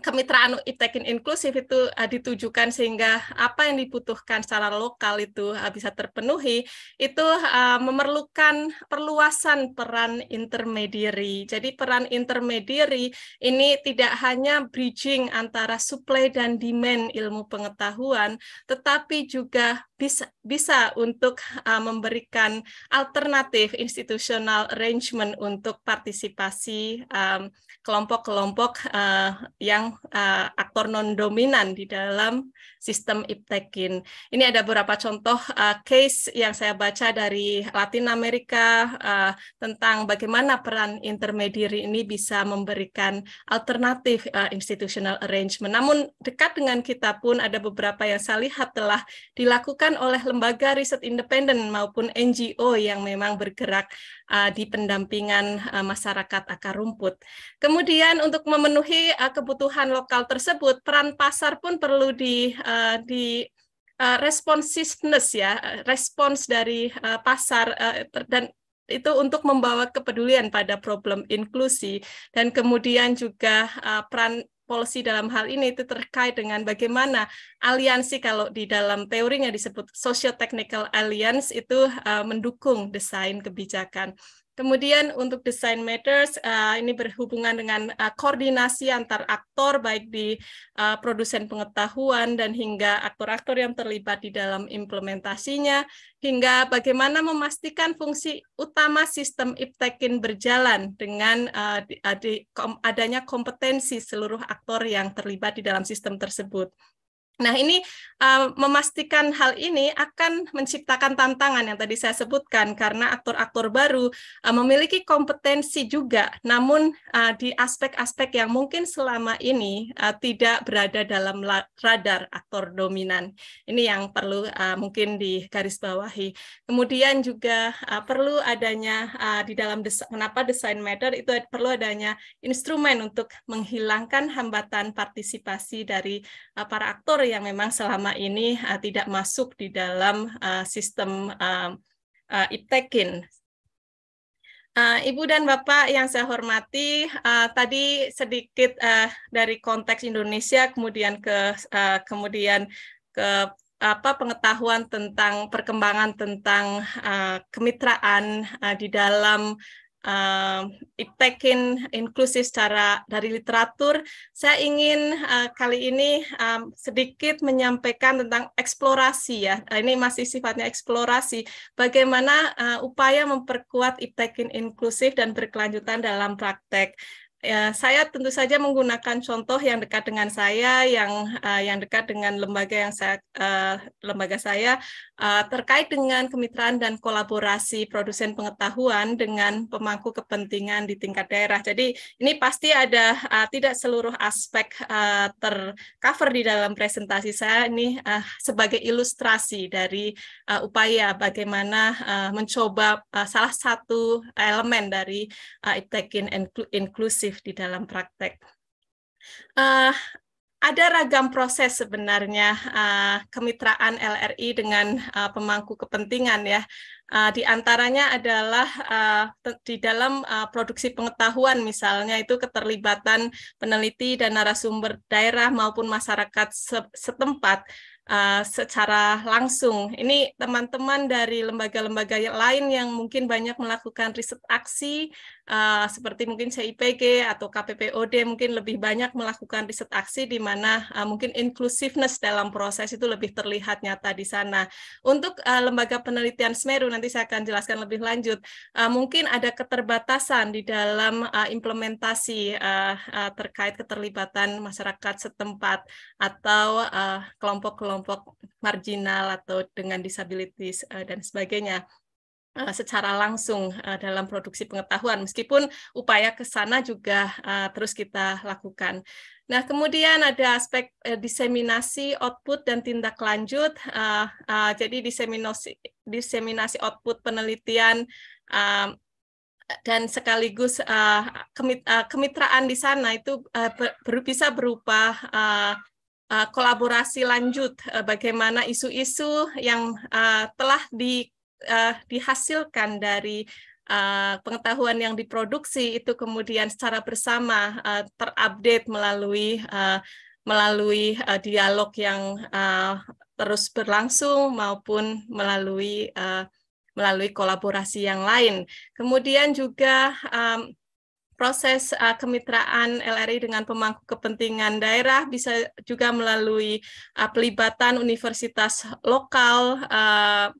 S4: kemitraan iptek inklusif itu eh, ditujukan sehingga apa yang dibutuhkan secara lokal itu eh, bisa terpenuhi itu eh, memerlukan perluasan peran intermediary. Jadi peran intermediary ini tidak hanya bridging antara supply dan demand ilmu pengetahuan tetapi juga bisa, bisa untuk uh, memberikan alternatif institutional arrangement untuk partisipasi ah, kelompok-kelompok uh, yang uh, aktor non-dominan di dalam sistem IPTEKIN. Ini ada beberapa contoh uh, case yang saya baca dari Latin Amerika uh, tentang bagaimana peran intermediary ini bisa memberikan alternatif uh, institutional arrangement. Namun dekat dengan kita pun ada beberapa yang saya lihat telah dilakukan dilakukan oleh lembaga riset independen maupun NGO yang memang bergerak uh, di pendampingan uh, masyarakat akar rumput. Kemudian untuk memenuhi uh, kebutuhan lokal tersebut, peran pasar pun perlu di uh, di uh, responsiveness ya, uh, respons dari uh, pasar uh, dan itu untuk membawa kepedulian pada problem inklusi dan kemudian juga uh, peran policy dalam hal ini itu terkait dengan bagaimana aliansi kalau di dalam teorinya disebut socio technical alliance itu uh, mendukung desain kebijakan. Kemudian untuk design matters uh, ini berhubungan dengan uh, koordinasi antar aktor baik di uh, produsen pengetahuan dan hingga aktor-aktor yang terlibat di dalam implementasinya hingga bagaimana memastikan fungsi utama sistem iptekin berjalan dengan uh, adanya kompetensi seluruh aktor yang terlibat di dalam sistem tersebut. Nah, ini uh, memastikan hal ini akan menciptakan tantangan yang tadi saya sebutkan karena aktor-aktor baru uh, memiliki kompetensi juga, namun uh, di aspek-aspek yang mungkin selama ini uh, tidak berada dalam radar aktor dominan. Ini yang perlu uh, mungkin digarisbawahi. Kemudian juga uh, perlu adanya uh, di dalam des kenapa desain matter itu perlu adanya instrumen untuk menghilangkan hambatan partisipasi dari uh, para aktor ya yang memang selama ini uh, tidak masuk di dalam uh, sistem uh, uh, Iptekin. Uh, Ibu dan Bapak yang saya hormati, uh, tadi sedikit uh, dari konteks Indonesia kemudian ke uh, kemudian ke apa pengetahuan tentang perkembangan tentang uh, kemitraan uh, di dalam uh, Iptekin inklusif secara dari literatur. Saya ingin uh, kali ini um, sedikit menyampaikan tentang eksplorasi ya. Nah, ini masih sifatnya eksplorasi. Bagaimana uh, upaya memperkuat Iptekin inklusif dan berkelanjutan dalam praktek. Ya, saya tentu saja menggunakan contoh yang dekat dengan saya, yang uh, yang dekat dengan lembaga yang saya uh, lembaga saya uh, terkait dengan kemitraan dan kolaborasi produsen pengetahuan dengan pemangku kepentingan di tingkat daerah. Jadi ini pasti ada uh, tidak seluruh aspek uh, tercover di dalam presentasi saya ini uh, sebagai ilustrasi dari uh, upaya bagaimana uh, mencoba uh, salah satu elemen dari uh, Iptekin inclusive efektif di dalam praktek. Uh, ada ragam proses sebenarnya uh, kemitraan LRI dengan uh, pemangku kepentingan ya. Uh, di antaranya adalah uh, di dalam uh, produksi pengetahuan misalnya itu keterlibatan peneliti dan narasumber daerah maupun masyarakat setempat Eh, secara langsung. Ini teman-teman dari lembaga-lembaga lain yang mungkin banyak melakukan riset aksi, uh, seperti mungkin CIPG atau KPPOD mungkin lebih banyak melakukan riset aksi di mana uh, mungkin inclusiveness dalam proses itu lebih terlihat nyata di sana. Untuk uh, lembaga penelitian Semeru nanti saya akan jelaskan lebih lanjut. Uh, mungkin ada keterbatasan di dalam uh, implementasi uh, uh, terkait keterlibatan masyarakat setempat atau uh, kelompok -kelompok kelompok marginal atau dengan disabilities eh, dan sebagainya eh, secara langsung eh, dalam produksi pengetahuan meskipun upaya ke sana juga terus kita lakukan. Nah, kemudian ada aspek diseminasi output dan tindak lanjut. Jadi diseminasi diseminasi output penelitian dan sekaligus kemitraan di sana itu bisa berupa Uh, kolaborasi lanjut uh, bagaimana isu-isu yang uh, telah di, dihasilkan dari pengetahuan yang diproduksi itu kemudian secara bersama terupdate melalui melalui dialog yang terus berlangsung maupun melalui melalui kolaborasi yang lain. Kemudian juga um, proses uh, kemitraan LRI dengan pemangku kepentingan daerah bisa juga melalui uh, pelibatan universitas lokal uh,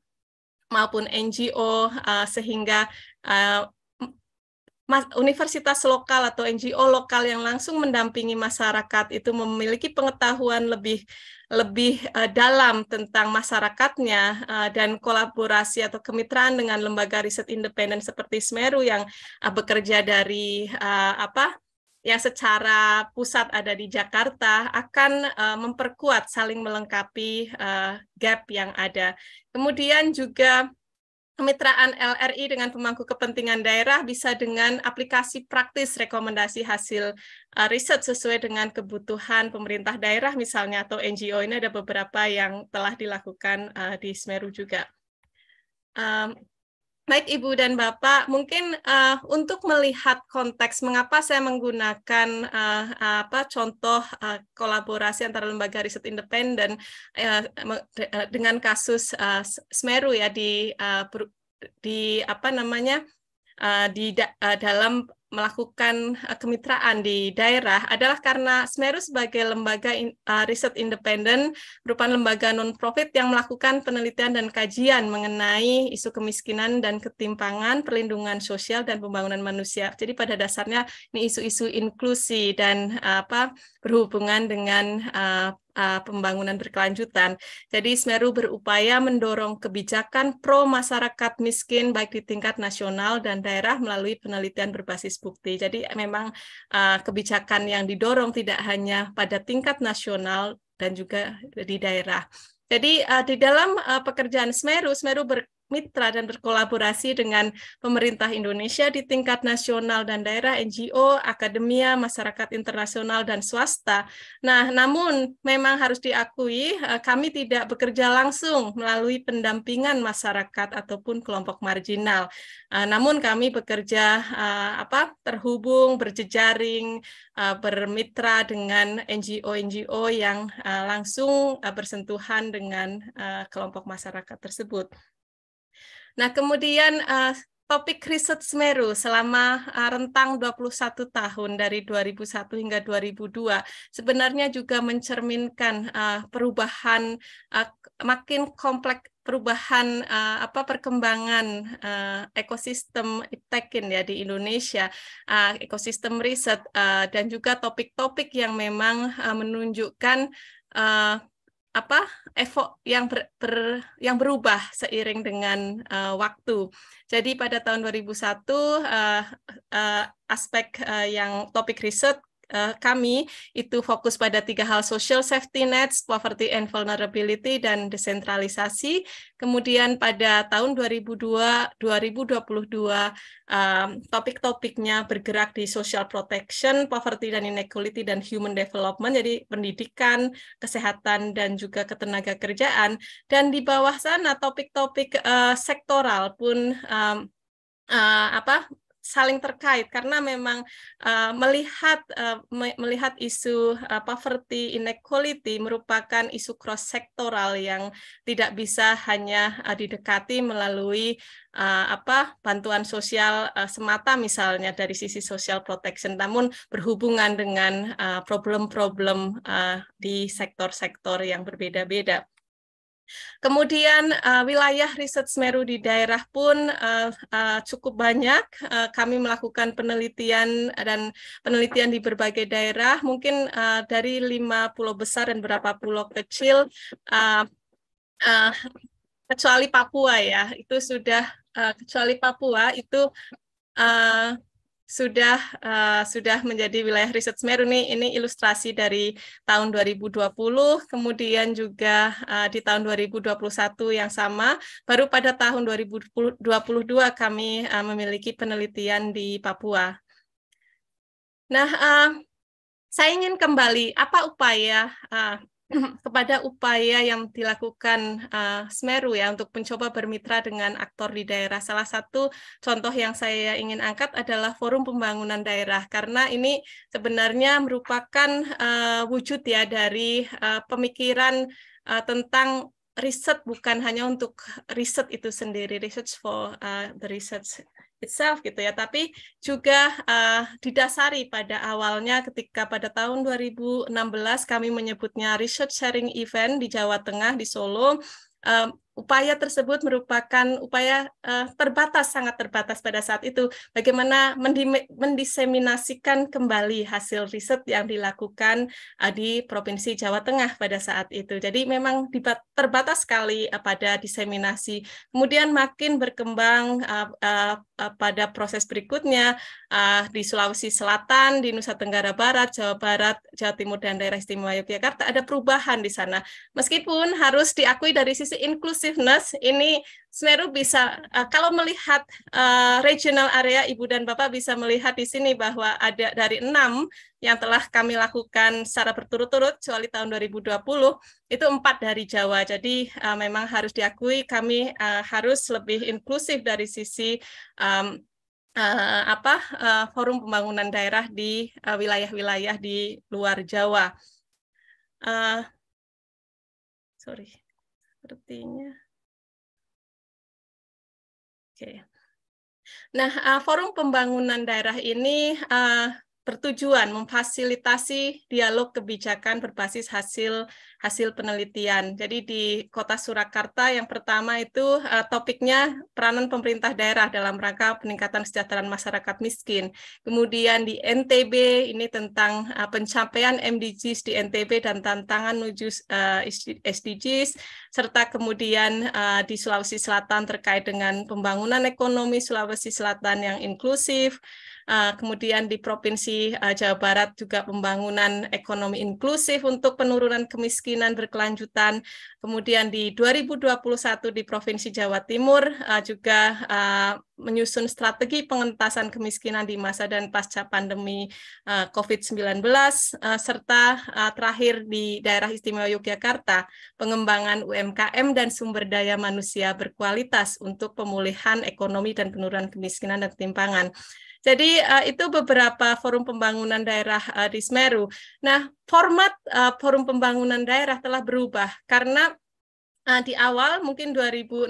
S4: maupun NGO uh, sehingga uh, universitas lokal atau NGO lokal yang langsung mendampingi masyarakat itu memiliki pengetahuan lebih lebih uh, dalam tentang masyarakatnya uh, dan kolaborasi atau kemitraan dengan lembaga riset independen seperti Semeru yang uh, bekerja dari uh, apa yang secara pusat ada di Jakarta akan uh, memperkuat saling melengkapi uh, gap yang ada. Kemudian juga kemitraan LRI dengan pemangku kepentingan daerah bisa dengan aplikasi praktis rekomendasi hasil uh, riset sesuai dengan kebutuhan pemerintah daerah misalnya atau NGO ini ada beberapa yang telah dilakukan uh, di Semeru juga. Um, Baik Ibu dan Bapak, mungkin uh, untuk melihat konteks mengapa saya menggunakan uh, apa contoh uh, kolaborasi antara lembaga riset independen uh, dengan kasus uh, Semeru ya di uh, di apa namanya uh, di uh, dalam melakukan eh, kemitraan di daerah adalah karena Semeru sebagai lembaga in, uh, riset independen merupakan lembaga non-profit yang melakukan penelitian dan kajian mengenai isu kemiskinan dan ketimpangan, perlindungan sosial dan pembangunan manusia. Jadi pada dasarnya ini isu-isu inklusi dan uh, apa berhubungan dengan uh, uh, pembangunan berkelanjutan. Jadi Semeru berupaya mendorong kebijakan pro masyarakat miskin baik di tingkat nasional dan daerah melalui penelitian berbasis bukti. Jadi memang uh, kebijakan yang didorong tidak hanya pada tingkat nasional dan juga di daerah. Jadi uh, di dalam uh, pekerjaan Semeru, Semeru ber, mitra dan berkolaborasi dengan pemerintah Indonesia di tingkat nasional dan daerah, NGO, akademia, masyarakat internasional, dan swasta. Nah, namun memang harus diakui eh, kami tidak bekerja langsung melalui pendampingan masyarakat ataupun kelompok marginal. Eh, namun kami bekerja eh, apa terhubung, berjejaring, bermitra dengan NGO-NGO yang langsung bersentuhan dengan kelompok masyarakat tersebut. Nah, kemudian uh, topik riset Semeru selama uh, rentang 21 tahun dari 2001 hingga 2002 sebenarnya juga mencerminkan uh, perubahan uh, makin kompleks perubahan uh, apa perkembangan uh, ekosistem tekin ya di Indonesia uh, ekosistem riset uh, dan juga topik-topik yang memang uh, menunjukkan uh, apa evo yang ber, ber yang berubah seiring dengan uh, waktu. Jadi pada tahun 2001 uh, uh, aspek uh, yang topik riset uh, kami itu fokus pada tiga hal social safety nets, poverty and vulnerability dan desentralisasi. Kemudian pada tahun 2002 2022 um, topik-topiknya bergerak di social protection, poverty dan inequality dan human development. Jadi pendidikan, kesehatan dan juga ketenaga kerjaan dan di bawah sana topik-topik uh, sektoral pun um, uh, apa saling terkait karena memang uh, melihat uh, me melihat isu uh, poverty inequality merupakan isu cross sektoral yang tidak bisa hanya uh, didekati melalui uh, apa bantuan sosial uh, semata misalnya dari sisi social protection namun berhubungan dengan problem-problem uh, uh, di sektor-sektor yang berbeda-beda. Kemudian uh, wilayah riset Semeru di daerah pun uh, uh, cukup banyak. Uh, kami melakukan penelitian dan penelitian di berbagai daerah. Mungkin uh, dari lima pulau besar dan beberapa pulau kecil, uh, uh, kecuali Papua ya, itu sudah uh, kecuali Papua itu uh, sudah uh, sudah menjadi wilayah riset Semeru nih ini ilustrasi dari tahun 2020 kemudian juga uh, di tahun 2021 yang sama baru pada tahun 2022 kami uh, memiliki penelitian di Papua. Nah, uh, saya ingin kembali apa upaya uh, (clears throat) kepada upaya yang dilakukan uh, Semeru ya untuk mencoba bermitra dengan aktor di daerah. Salah satu contoh yang saya ingin angkat adalah Forum Pembangunan Daerah karena ini sebenarnya merupakan uh, wujud ya dari uh, pemikiran uh, tentang riset bukan hanya untuk riset itu sendiri, research for uh, the research itself gitu ya, tapi juga uh, didasari pada awalnya ketika pada tahun 2016 kami menyebutnya research sharing event di Jawa Tengah di Solo. uh, upaya tersebut merupakan upaya uh, terbatas, sangat terbatas pada saat itu. Bagaimana mendiseminasikan kembali hasil riset yang dilakukan uh, di Provinsi Jawa Tengah pada saat itu. Jadi memang terbatas sekali uh, pada diseminasi. Kemudian makin berkembang uh, uh, uh, pada proses berikutnya uh, di Sulawesi Selatan, di Nusa Tenggara Barat, Jawa Barat, Jawa Timur, dan daerah istimewa Yogyakarta ada perubahan di sana. Meskipun harus diakui dari sisi inklusi inclusiveness ini Semeru bisa uh, kalau melihat uh, regional area Ibu dan Bapak bisa melihat di sini bahwa ada dari enam yang telah kami lakukan secara berturut-turut kecuali tahun 2020 itu empat dari Jawa. Jadi uh, memang harus diakui kami uh, harus lebih inklusif dari sisi um, uh, apa uh, forum pembangunan daerah di wilayah-wilayah uh, di luar Jawa. Uh, sorry sepertinya. Oke. Okay. Nah, uh, forum pembangunan daerah ini uh, bertujuan memfasilitasi dialog kebijakan berbasis hasil hasil penelitian. Jadi di Kota Surakarta yang pertama itu uh, topiknya peranan pemerintah daerah dalam rangka peningkatan kesejahteraan masyarakat miskin. Kemudian di NTB ini tentang uh, pencapaian MDGs di NTB dan tantangan menuju uh, eh, SDGs serta kemudian uh, di Sulawesi Selatan terkait dengan pembangunan ekonomi Sulawesi Selatan yang inklusif Eh, kemudian di Provinsi eh, Jawa Barat juga pembangunan ekonomi inklusif untuk penurunan kemiskinan berkelanjutan. Kemudian di 2021 di Provinsi Jawa Timur eh, juga menyusun strategi pengentasan kemiskinan di masa dan pasca pandemi COVID-19 serta terakhir di daerah istimewa Yogyakarta pengembangan UMKM dan sumber daya manusia berkualitas untuk pemulihan ekonomi dan penurunan kemiskinan dan ketimpangan. Jadi uh, itu beberapa forum pembangunan daerah uh, di Semeru. Nah, format uh, forum pembangunan daerah telah berubah karena uh, di awal mungkin 2016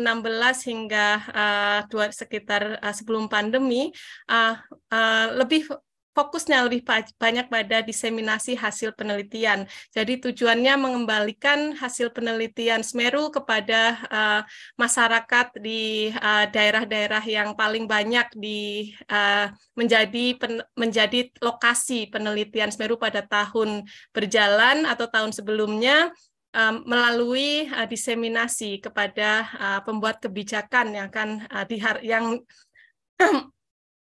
S4: hingga uh, dua, sekitar uh, sebelum pandemi uh, uh, lebih fokusnya lebih banyak pada diseminasi hasil penelitian. Jadi tujuannya mengembalikan hasil penelitian Semeru kepada uh, masyarakat di eh, daerah-daerah uh, yang paling banyak di uh, menjadi pen, menjadi lokasi penelitian Semeru pada tahun berjalan atau tahun sebelumnya melalui uh, diseminasi kepada uh, pembuat kebijakan yang akan uh, dihar yang (clears throat)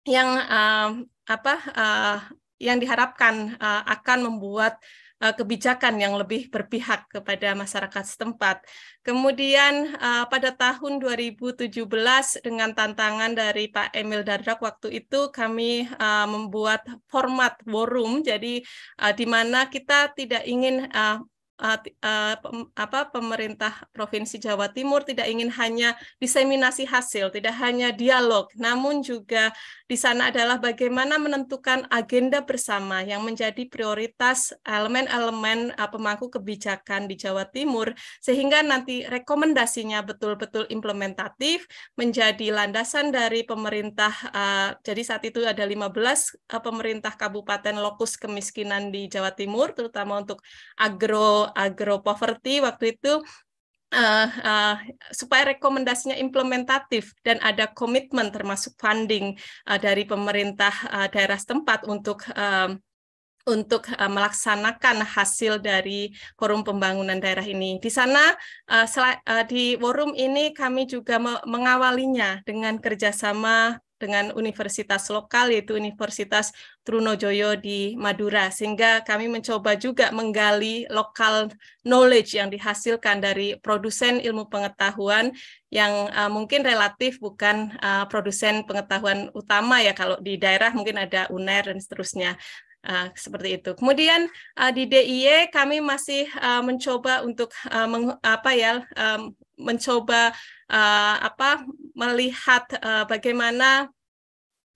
S4: yang uh, apa uh, yang diharapkan uh, akan membuat uh, kebijakan yang lebih berpihak kepada masyarakat setempat. Kemudian uh, pada tahun 2017 dengan tantangan dari Pak Emil Dardak waktu itu kami uh, membuat format forum jadi uh, di mana kita tidak ingin uh, uh, pem, apa pemerintah Provinsi Jawa Timur tidak ingin hanya diseminasi hasil, tidak hanya dialog, namun juga di sana adalah bagaimana menentukan agenda bersama yang menjadi prioritas elemen-elemen uh, pemangku kebijakan di Jawa Timur sehingga nanti rekomendasinya betul-betul implementatif menjadi landasan dari pemerintah uh, jadi saat itu ada 15 uh, pemerintah kabupaten lokus kemiskinan di Jawa Timur terutama untuk agro agro poverty waktu itu uh, uh, supaya rekomendasinya implementatif dan ada komitmen termasuk funding uh, dari pemerintah uh, daerah setempat untuk uh, untuk uh, melaksanakan hasil dari forum pembangunan daerah ini. Di sana uh, uh, di forum ini kami juga mengawalinya dengan kerjasama dengan universitas lokal yaitu Universitas Trunojoyo di Madura sehingga kami mencoba juga menggali lokal knowledge yang dihasilkan dari produsen ilmu pengetahuan yang uh, mungkin relatif bukan uh, produsen pengetahuan utama ya kalau di daerah mungkin ada UNER dan seterusnya Uh, seperti itu. Kemudian uh, di DIY kami masih uh, mencoba untuk uh, meng, apa ya um, mencoba uh, apa melihat uh, bagaimana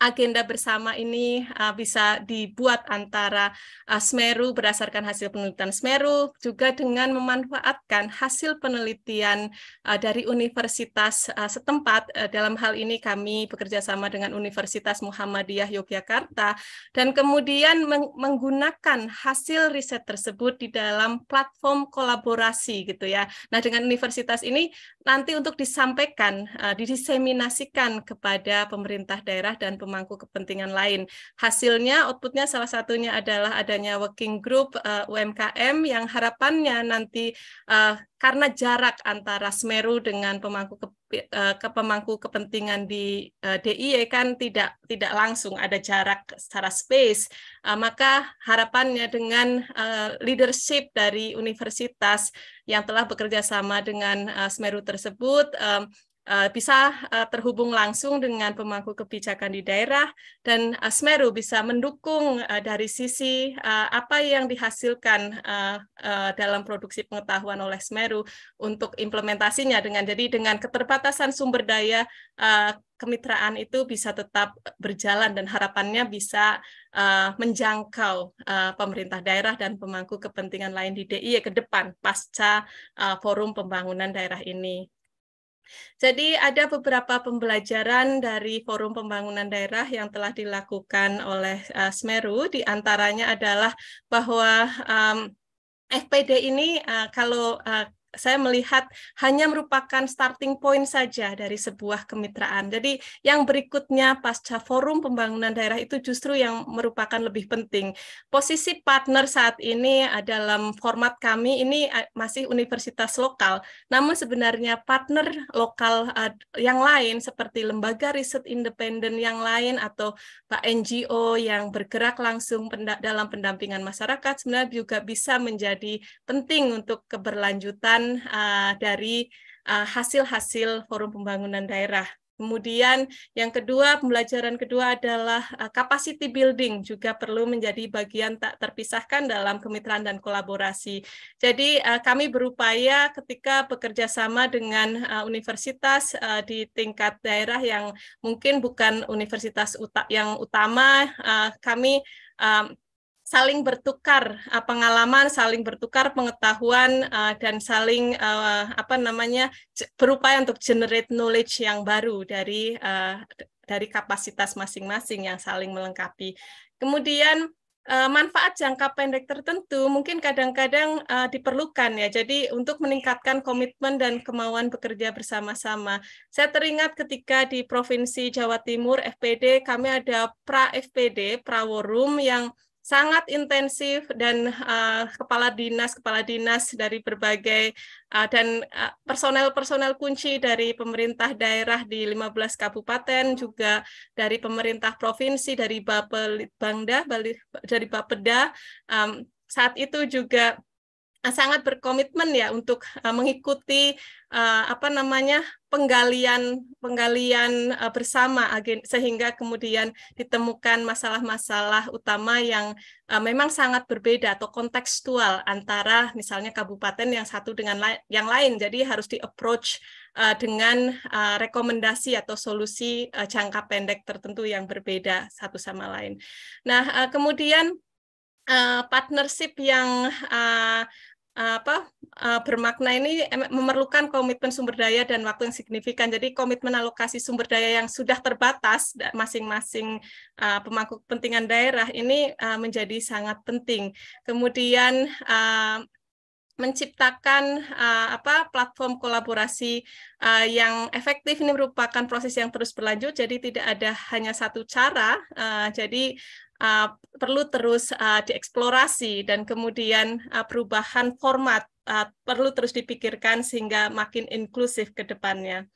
S4: agenda bersama ini uh, bisa dibuat antara uh, Smeru berdasarkan hasil penelitian Smeru juga dengan memanfaatkan hasil penelitian uh, dari universitas uh, setempat uh, dalam hal ini kami bekerja sama dengan Universitas Muhammadiyah Yogyakarta dan kemudian meng menggunakan hasil riset tersebut di dalam platform kolaborasi gitu ya. Nah, dengan universitas ini nanti untuk disampaikan, uh, eh, didiseminasikan kepada pemerintah daerah dan pemangku kepentingan lain. Hasilnya, outputnya salah satunya adalah adanya working group uh, eh, UMKM yang harapannya nanti uh, karena jarak antara Semeru dengan pemangku ke, eh, ke pemangku kepentingan di uh, eh, DIY kan tidak tidak langsung ada jarak secara space uh, maka harapannya dengan uh, leadership dari universitas yang telah bekerja sama dengan uh, Semeru tersebut um, Eh, bisa eh, terhubung langsung dengan pemangku kebijakan di daerah dan Asmeru eh, bisa mendukung dari sisi apa yang dihasilkan dalam produksi pengetahuan oleh Semeru untuk implementasinya dengan jadi dengan keterbatasan sumber daya kemitraan itu bisa tetap berjalan dan harapannya bisa menjangkau pemerintah daerah dan pemangku kepentingan lain di DIY e ke depan pasca forum pembangunan daerah ini. Jadi ada beberapa pembelajaran dari Forum Pembangunan Daerah yang telah dilakukan oleh uh, eh, Smeru, di adalah bahwa um, FPD ini uh, kalau uh, saya melihat hanya merupakan starting point saja dari sebuah kemitraan. Jadi yang berikutnya pasca forum pembangunan daerah itu justru yang merupakan lebih penting. Posisi partner saat ini eh, dalam format kami ini eh, masih universitas lokal. Namun sebenarnya partner lokal eh, yang lain seperti lembaga riset independen yang lain atau NGO yang bergerak langsung dalam pendampingan masyarakat sebenarnya juga bisa menjadi penting untuk keberlanjutan uh, dari uh, hasil-hasil uh, forum pembangunan daerah. Kemudian yang kedua, pembelajaran kedua adalah uh, capacity building juga perlu menjadi bagian tak terpisahkan dalam kemitraan dan kolaborasi. Jadi uh, kami berupaya ketika bekerja sama dengan uh, universitas uh, di tingkat daerah yang mungkin bukan universitas uta yang utama, uh, kami um, saling bertukar uh, pengalaman, saling bertukar pengetahuan uh, dan saling uh, apa namanya berupaya untuk generate knowledge yang baru dari uh, dari kapasitas masing-masing yang saling melengkapi. Kemudian manfaat jangka pendek tertentu mungkin kadang-kadang uh, diperlukan ya. Jadi untuk meningkatkan komitmen dan kemauan bekerja bersama-sama. Saya teringat ketika di Provinsi Jawa Timur FPD kami ada pra FPD, pra room yang sangat intensif dan uh, kepala dinas kepala dinas dari berbagai uh, dan eh, personel-personel uh, kunci dari pemerintah daerah di 15 kabupaten juga dari pemerintah provinsi dari Bapelitbangda dari Bapeda um, saat itu juga sangat berkomitmen ya untuk mengikuti apa namanya penggalian penggalian eh, bersama sehingga kemudian ditemukan masalah-masalah utama yang eh, memang sangat berbeda atau kontekstual antara misalnya kabupaten yang satu dengan yang lain jadi harus di approach eh, dengan rekomendasi atau solusi jangka pendek tertentu yang berbeda satu sama lain. Nah, kemudian uh, partnership yang uh, Eh, apa eh, bermakna ini memerlukan komitmen sumber daya dan waktu yang signifikan. Jadi komitmen alokasi sumber daya yang sudah terbatas masing-masing eh, pemangku kepentingan daerah ini menjadi sangat penting. Kemudian menciptakan uh, apa platform kolaborasi uh, yang efektif ini merupakan proses yang terus berlanjut jadi tidak ada hanya satu cara uh, jadi uh, perlu terus uh, dieksplorasi dan kemudian uh, perubahan format uh, perlu terus dipikirkan sehingga makin inklusif ke depannya.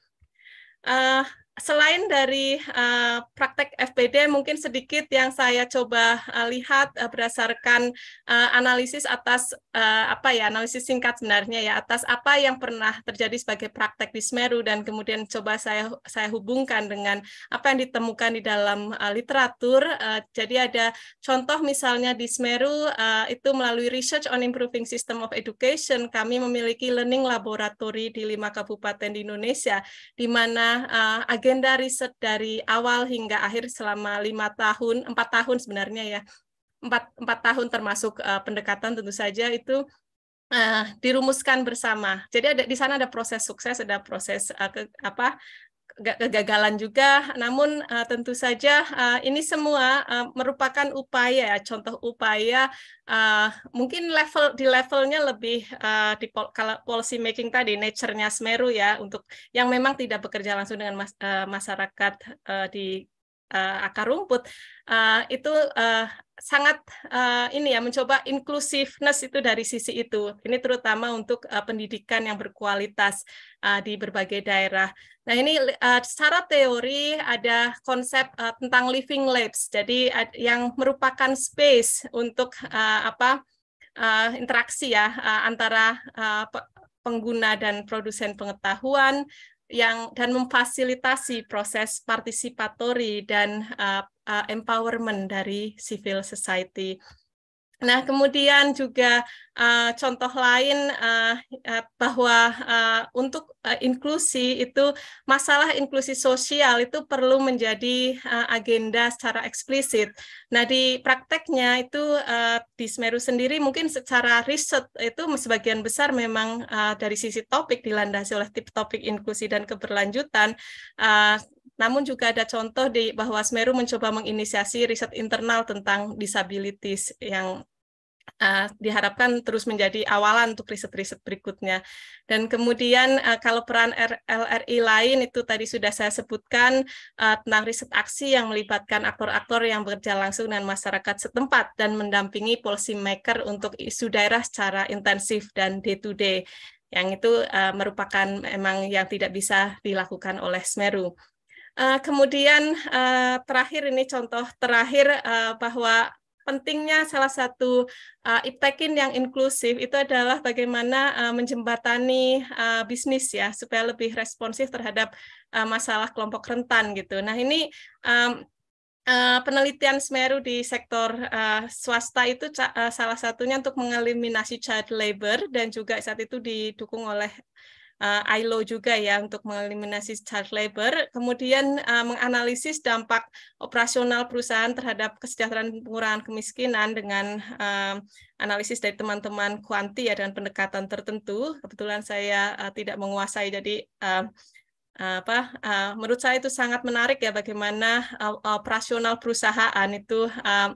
S4: Uh, selain dari uh, praktek FPD, mungkin sedikit yang saya coba uh, lihat uh, berdasarkan uh, analisis atas uh, apa ya analisis singkat sebenarnya ya atas apa yang pernah terjadi sebagai praktek di Semeru dan kemudian coba saya saya hubungkan dengan apa yang ditemukan di dalam uh, literatur. Uh, jadi ada contoh misalnya di Semeru uh, itu melalui research on improving system of education kami memiliki learning laboratory di lima kabupaten di Indonesia di mana uh, agenda riset dari awal hingga akhir selama lima tahun, empat tahun sebenarnya ya, empat, empat tahun termasuk uh, pendekatan tentu saja itu uh, dirumuskan bersama. Jadi ada di sana ada proses sukses, ada proses uh, ke, apa kegagalan juga, namun uh, tentu saja uh, ini semua uh, merupakan upaya, ya. contoh upaya uh, mungkin level di levelnya lebih uh, di pol kalau policy making tadi nature-nya Semeru ya untuk yang memang tidak bekerja langsung dengan mas uh, masyarakat uh, di uh, akar rumput uh, itu uh, sangat uh, ini ya mencoba inclusiveness itu dari sisi itu. Ini terutama untuk uh, pendidikan yang berkualitas uh, di berbagai daerah. Nah ini uh, secara teori ada konsep uh, tentang living labs, jadi uh, yang merupakan space untuk uh, apa uh, interaksi ya uh, antara uh, pengguna dan produsen pengetahuan, yang dan memfasilitasi proses partisipatori dan uh, uh, empowerment dari civil society. Nah, kemudian juga uh, contoh lain uh, bahwa uh, untuk uh, inklusi itu masalah inklusi sosial itu perlu menjadi uh, agenda secara eksplisit. Nah, di prakteknya itu uh, di Semeru sendiri mungkin secara riset itu sebagian besar memang uh, dari sisi topik dilandasi oleh tip topik inklusi dan keberlanjutan. Uh, namun juga ada contoh di bahwa Semeru mencoba menginisiasi riset internal tentang disabilities yang uh, diharapkan terus menjadi awalan untuk riset-riset berikutnya. Dan kemudian uh, kalau peran R LRI lain itu tadi sudah saya sebutkan uh, tentang riset aksi yang melibatkan aktor-aktor yang bekerja langsung dengan masyarakat setempat dan mendampingi policy maker untuk isu daerah secara intensif dan day to day yang itu uh, merupakan memang yang tidak bisa dilakukan oleh Semeru. Uh, kemudian uh, terakhir ini contoh terakhir uh, bahwa pentingnya salah satu uh, iptekin yang inklusif itu adalah bagaimana uh, menjembatani uh, bisnis ya supaya lebih responsif terhadap uh, masalah kelompok rentan gitu. Nah ini um, Uh, penelitian Semeru di sektor uh, swasta itu uh, salah satunya untuk mengeliminasi child labor dan juga saat itu didukung oleh uh, eh, ILO juga ya untuk mengeliminasi child labor, kemudian uh, menganalisis dampak operasional perusahaan terhadap kesejahteraan pengurangan kemiskinan dengan uh, analisis dari teman-teman kuanti ya dengan pendekatan tertentu. Kebetulan saya uh, tidak menguasai jadi uh, apa uh, menurut saya itu sangat menarik ya bagaimana uh, operasional perusahaan itu uh,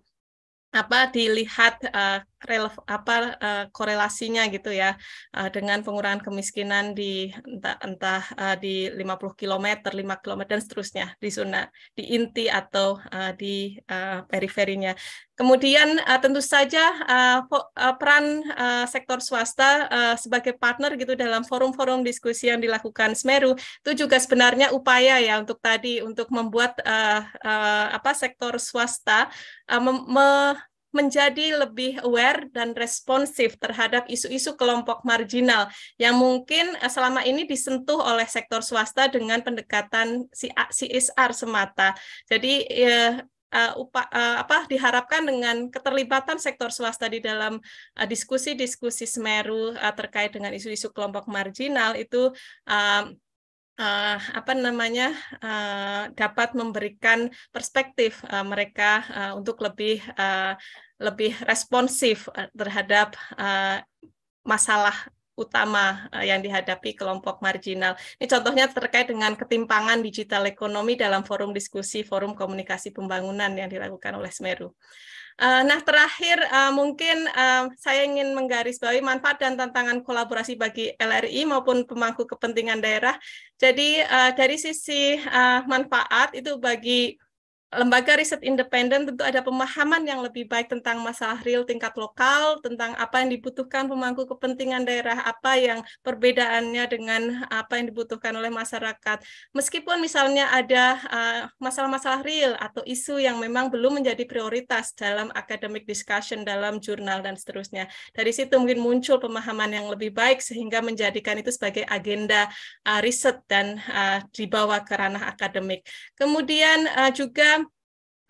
S4: apa dilihat uh, relef, apa uh, korelasinya gitu ya uh, dengan pengurangan kemiskinan di entah entah uh, di 50 km, 5 km dan seterusnya di zona di inti atau uh, di uh, periferinya. Kemudian uh, tentu saja uh, peran uh, sektor swasta uh, sebagai partner gitu dalam forum-forum diskusi yang dilakukan Smeru itu juga sebenarnya upaya ya untuk tadi untuk membuat uh, uh, apa sektor swasta uh, me- menjadi lebih aware dan responsif terhadap isu-isu kelompok marginal yang mungkin eh, selama ini disentuh oleh sektor swasta dengan pendekatan CSR semata. Jadi uh, upa, uh, apa diharapkan dengan keterlibatan sektor swasta di dalam diskusi-diskusi uh, Semeru uh, terkait dengan isu-isu kelompok marginal itu uh, uh, apa namanya uh, dapat memberikan perspektif uh, mereka uh, untuk lebih uh, lebih responsif terhadap uh, masalah utama yang dihadapi kelompok marginal. Ini contohnya terkait dengan ketimpangan digital ekonomi dalam forum diskusi forum komunikasi pembangunan yang dilakukan oleh Smeru. Uh, nah, terakhir uh, mungkin uh, saya ingin menggarisbawahi manfaat dan tantangan kolaborasi bagi LRI maupun pemangku kepentingan daerah. Jadi uh, dari sisi uh, manfaat itu bagi lembaga riset independen tentu ada pemahaman yang lebih baik tentang masalah real tingkat lokal, tentang apa yang dibutuhkan pemangku kepentingan daerah, apa yang perbedaannya dengan eh, apa yang dibutuhkan oleh masyarakat. Meskipun misalnya ada eh, masalah-masalah real atau isu yang memang belum menjadi prioritas dalam academic discussion, dalam jurnal, dan seterusnya. Dari situ mungkin muncul pemahaman yang lebih baik sehingga menjadikan itu sebagai agenda eh, riset dan dibawa ke ranah akademik. Kemudian juga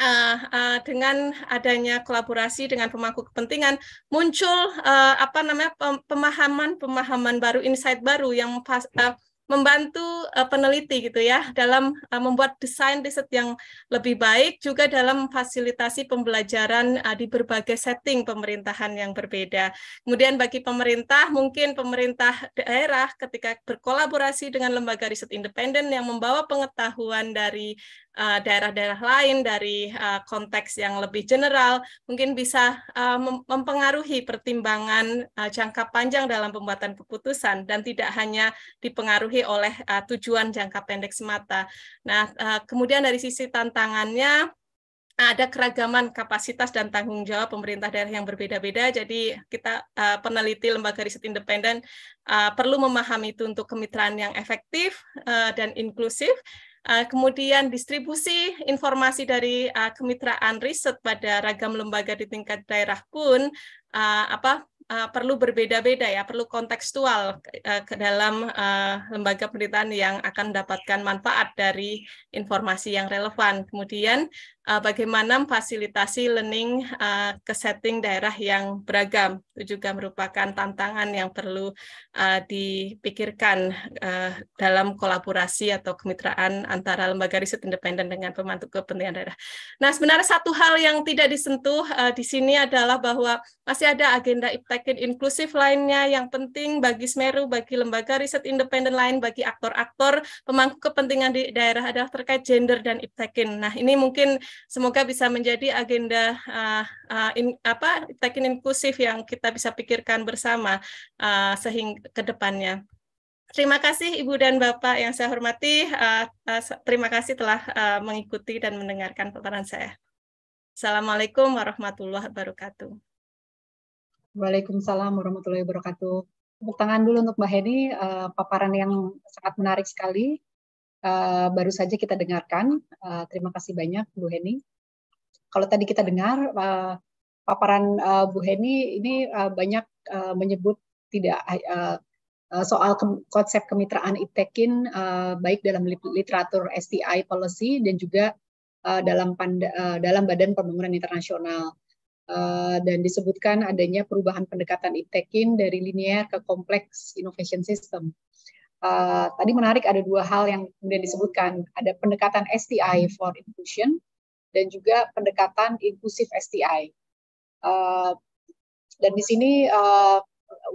S4: uh, uh, dengan adanya kolaborasi dengan pemangku kepentingan muncul uh, apa namanya pemahaman-pemahaman baru, insight baru yang pas, uh, membantu uh, peneliti gitu ya dalam uh, membuat desain riset yang lebih baik juga dalam fasilitasi pembelajaran uh, di berbagai setting pemerintahan yang berbeda. Kemudian bagi pemerintah mungkin pemerintah daerah ketika berkolaborasi dengan lembaga riset independen yang membawa pengetahuan dari Eh, daerah-daerah lain dari eh, konteks yang lebih general mungkin bisa eh, mempengaruhi pertimbangan jangka panjang dalam pembuatan keputusan dan tidak hanya dipengaruhi oleh tujuan jangka pendek semata. Nah, kemudian dari sisi tantangannya ada keragaman kapasitas dan tanggung jawab pemerintah daerah yang berbeda-beda. Jadi kita uh, peneliti lembaga riset independen uh, perlu memahami itu untuk kemitraan yang efektif uh, dan inklusif Uh, kemudian distribusi informasi dari uh, kemitraan riset pada ragam lembaga di tingkat daerah pun uh, apa uh, perlu berbeda-beda ya, perlu kontekstual uh, ke dalam uh, lembaga penelitian yang akan mendapatkan manfaat dari informasi yang relevan. Kemudian uh, bagaimana fasilitasi learning uh, ke setting daerah yang beragam itu juga merupakan tantangan yang perlu uh, dipikirkan uh, dalam kolaborasi atau kemitraan antara lembaga riset independen dengan pemantau kepentingan daerah. Nah, sebenarnya satu hal yang tidak disentuh uh, di sini adalah bahwa masih ada agenda Iptekin inklusif lainnya yang penting bagi Semeru, bagi lembaga riset independen lain, bagi aktor-aktor pemangku kepentingan di daerah adalah terkait gender dan Iptekin. Nah, ini mungkin semoga bisa menjadi agenda uh, uh, in, apa Iptekin inklusif yang kita bisa pikirkan bersama uh, eh, sehingga ke depannya. Terima kasih Ibu dan Bapak yang saya hormati. Uh, uh, terima kasih telah uh, mengikuti dan mendengarkan paparan saya. Assalamualaikum warahmatullahi wabarakatuh.
S1: Waalaikumsalam warahmatullahi wabarakatuh. Tepuk tangan dulu untuk Mbak Heni, uh, paparan yang sangat menarik sekali. Uh, baru saja kita dengarkan. Uh, terima kasih banyak Bu Heni. Kalau tadi kita dengar uh, paparan uh, Bu Heni ini uh, banyak uh, menyebut tidak uh, soal ke, konsep kemitraan ITEKIN uh, baik dalam literatur STI policy dan juga uh, dalam uh, dalam Badan Pembangunan Internasional. Eh, dan disebutkan adanya perubahan pendekatan ITEKIN dari linear ke kompleks innovation system. Uh, tadi menarik ada dua hal yang kemudian disebutkan, ada pendekatan STI for inclusion dan juga pendekatan inklusif STI. Uh, eh, dan di sini uh,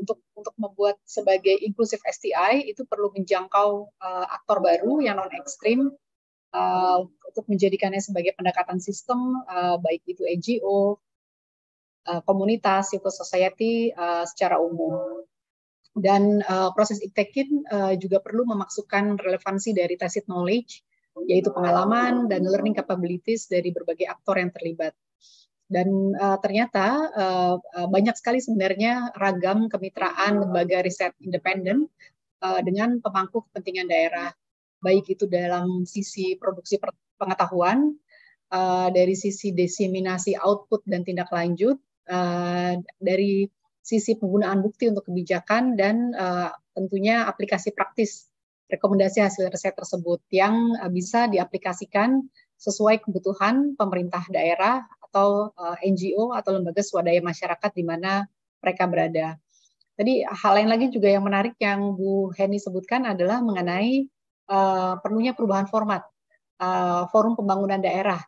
S1: untuk untuk membuat sebagai inklusif STI itu perlu menjangkau uh, aktor baru yang non ekstrim uh, untuk menjadikannya sebagai pendekatan sistem uh, baik itu NGO Eh, komunitas, civil society uh, secara umum. Dan uh, proses iktekin uh, juga perlu memasukkan relevansi dari tacit knowledge, yaitu pengalaman dan learning capabilities dari berbagai aktor yang terlibat. Dan uh, ternyata uh, banyak sekali sebenarnya ragam kemitraan lembaga riset independen uh, dengan pemangku kepentingan daerah, baik itu dalam sisi produksi pengetahuan, uh, dari sisi desiminasi output dan tindak lanjut, Eh, dari sisi penggunaan bukti untuk kebijakan dan uh, tentunya aplikasi praktis rekomendasi hasil riset tersebut yang uh, bisa diaplikasikan sesuai kebutuhan pemerintah daerah atau uh, NGO atau lembaga swadaya masyarakat di mana mereka berada. Tadi hal lain lagi juga yang menarik yang Bu Heni sebutkan adalah mengenai uh, perlunya perubahan format uh, forum pembangunan daerah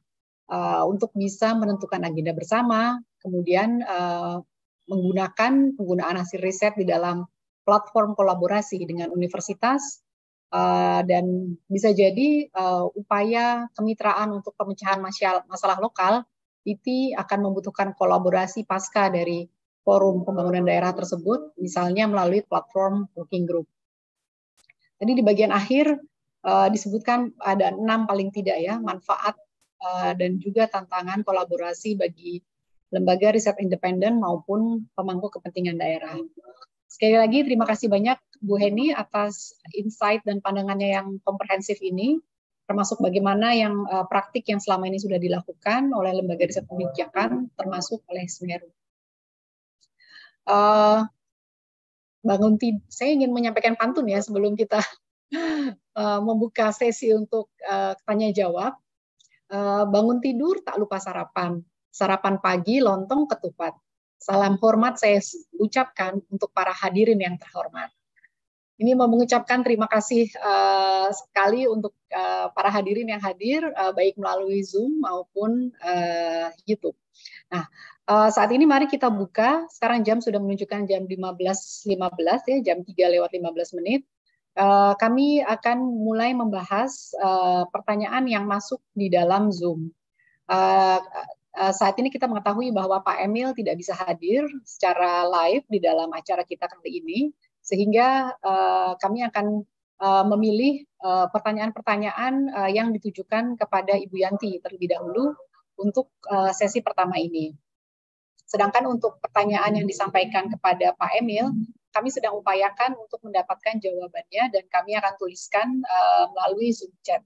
S1: Eh, untuk bisa menentukan agenda bersama, kemudian eh, menggunakan penggunaan hasil riset di dalam platform kolaborasi dengan universitas eh, dan bisa jadi upaya kemitraan untuk pemecahan masalah lokal itu akan membutuhkan kolaborasi pasca dari forum pembangunan daerah tersebut, misalnya melalui platform working group. Jadi di bagian akhir disebutkan ada enam paling tidak ya manfaat Eh, dan juga tantangan kolaborasi bagi lembaga riset independen maupun pemangku kepentingan daerah. Sekali lagi terima kasih banyak Bu Heni atas insight dan pandangannya yang komprehensif ini, termasuk bagaimana yang eh, praktik yang selama ini sudah dilakukan oleh lembaga riset kebijakan, termasuk oleh Semeru. Uh, eh, bangun saya ingin menyampaikan pantun ya sebelum kita uh, (laughs) membuka sesi untuk uh, tanya jawab. Eh, bangun tidur tak lupa sarapan. Sarapan pagi lontong ketupat. Salam hormat saya ucapkan untuk para hadirin yang terhormat. Ini mau mengucapkan terima kasih uh, sekali untuk uh, para hadirin yang hadir uh, baik melalui Zoom maupun uh, YouTube. Nah, uh, saat ini mari kita buka. Sekarang jam sudah menunjukkan jam 15.15 .15, ya, jam 3 lewat 15 menit. Eh, kami akan mulai membahas eh, pertanyaan yang masuk di dalam Zoom. Eh, saat ini kita mengetahui bahwa Pak Emil tidak bisa hadir secara live di dalam acara kita kali ini, sehingga kami akan memilih pertanyaan-pertanyaan yang ditujukan kepada Ibu Yanti terlebih dahulu untuk sesi pertama ini. Sedangkan untuk pertanyaan yang disampaikan kepada Pak Emil, kami sedang upayakan untuk mendapatkan jawabannya dan kami akan tuliskan uh, melalui Zoom chat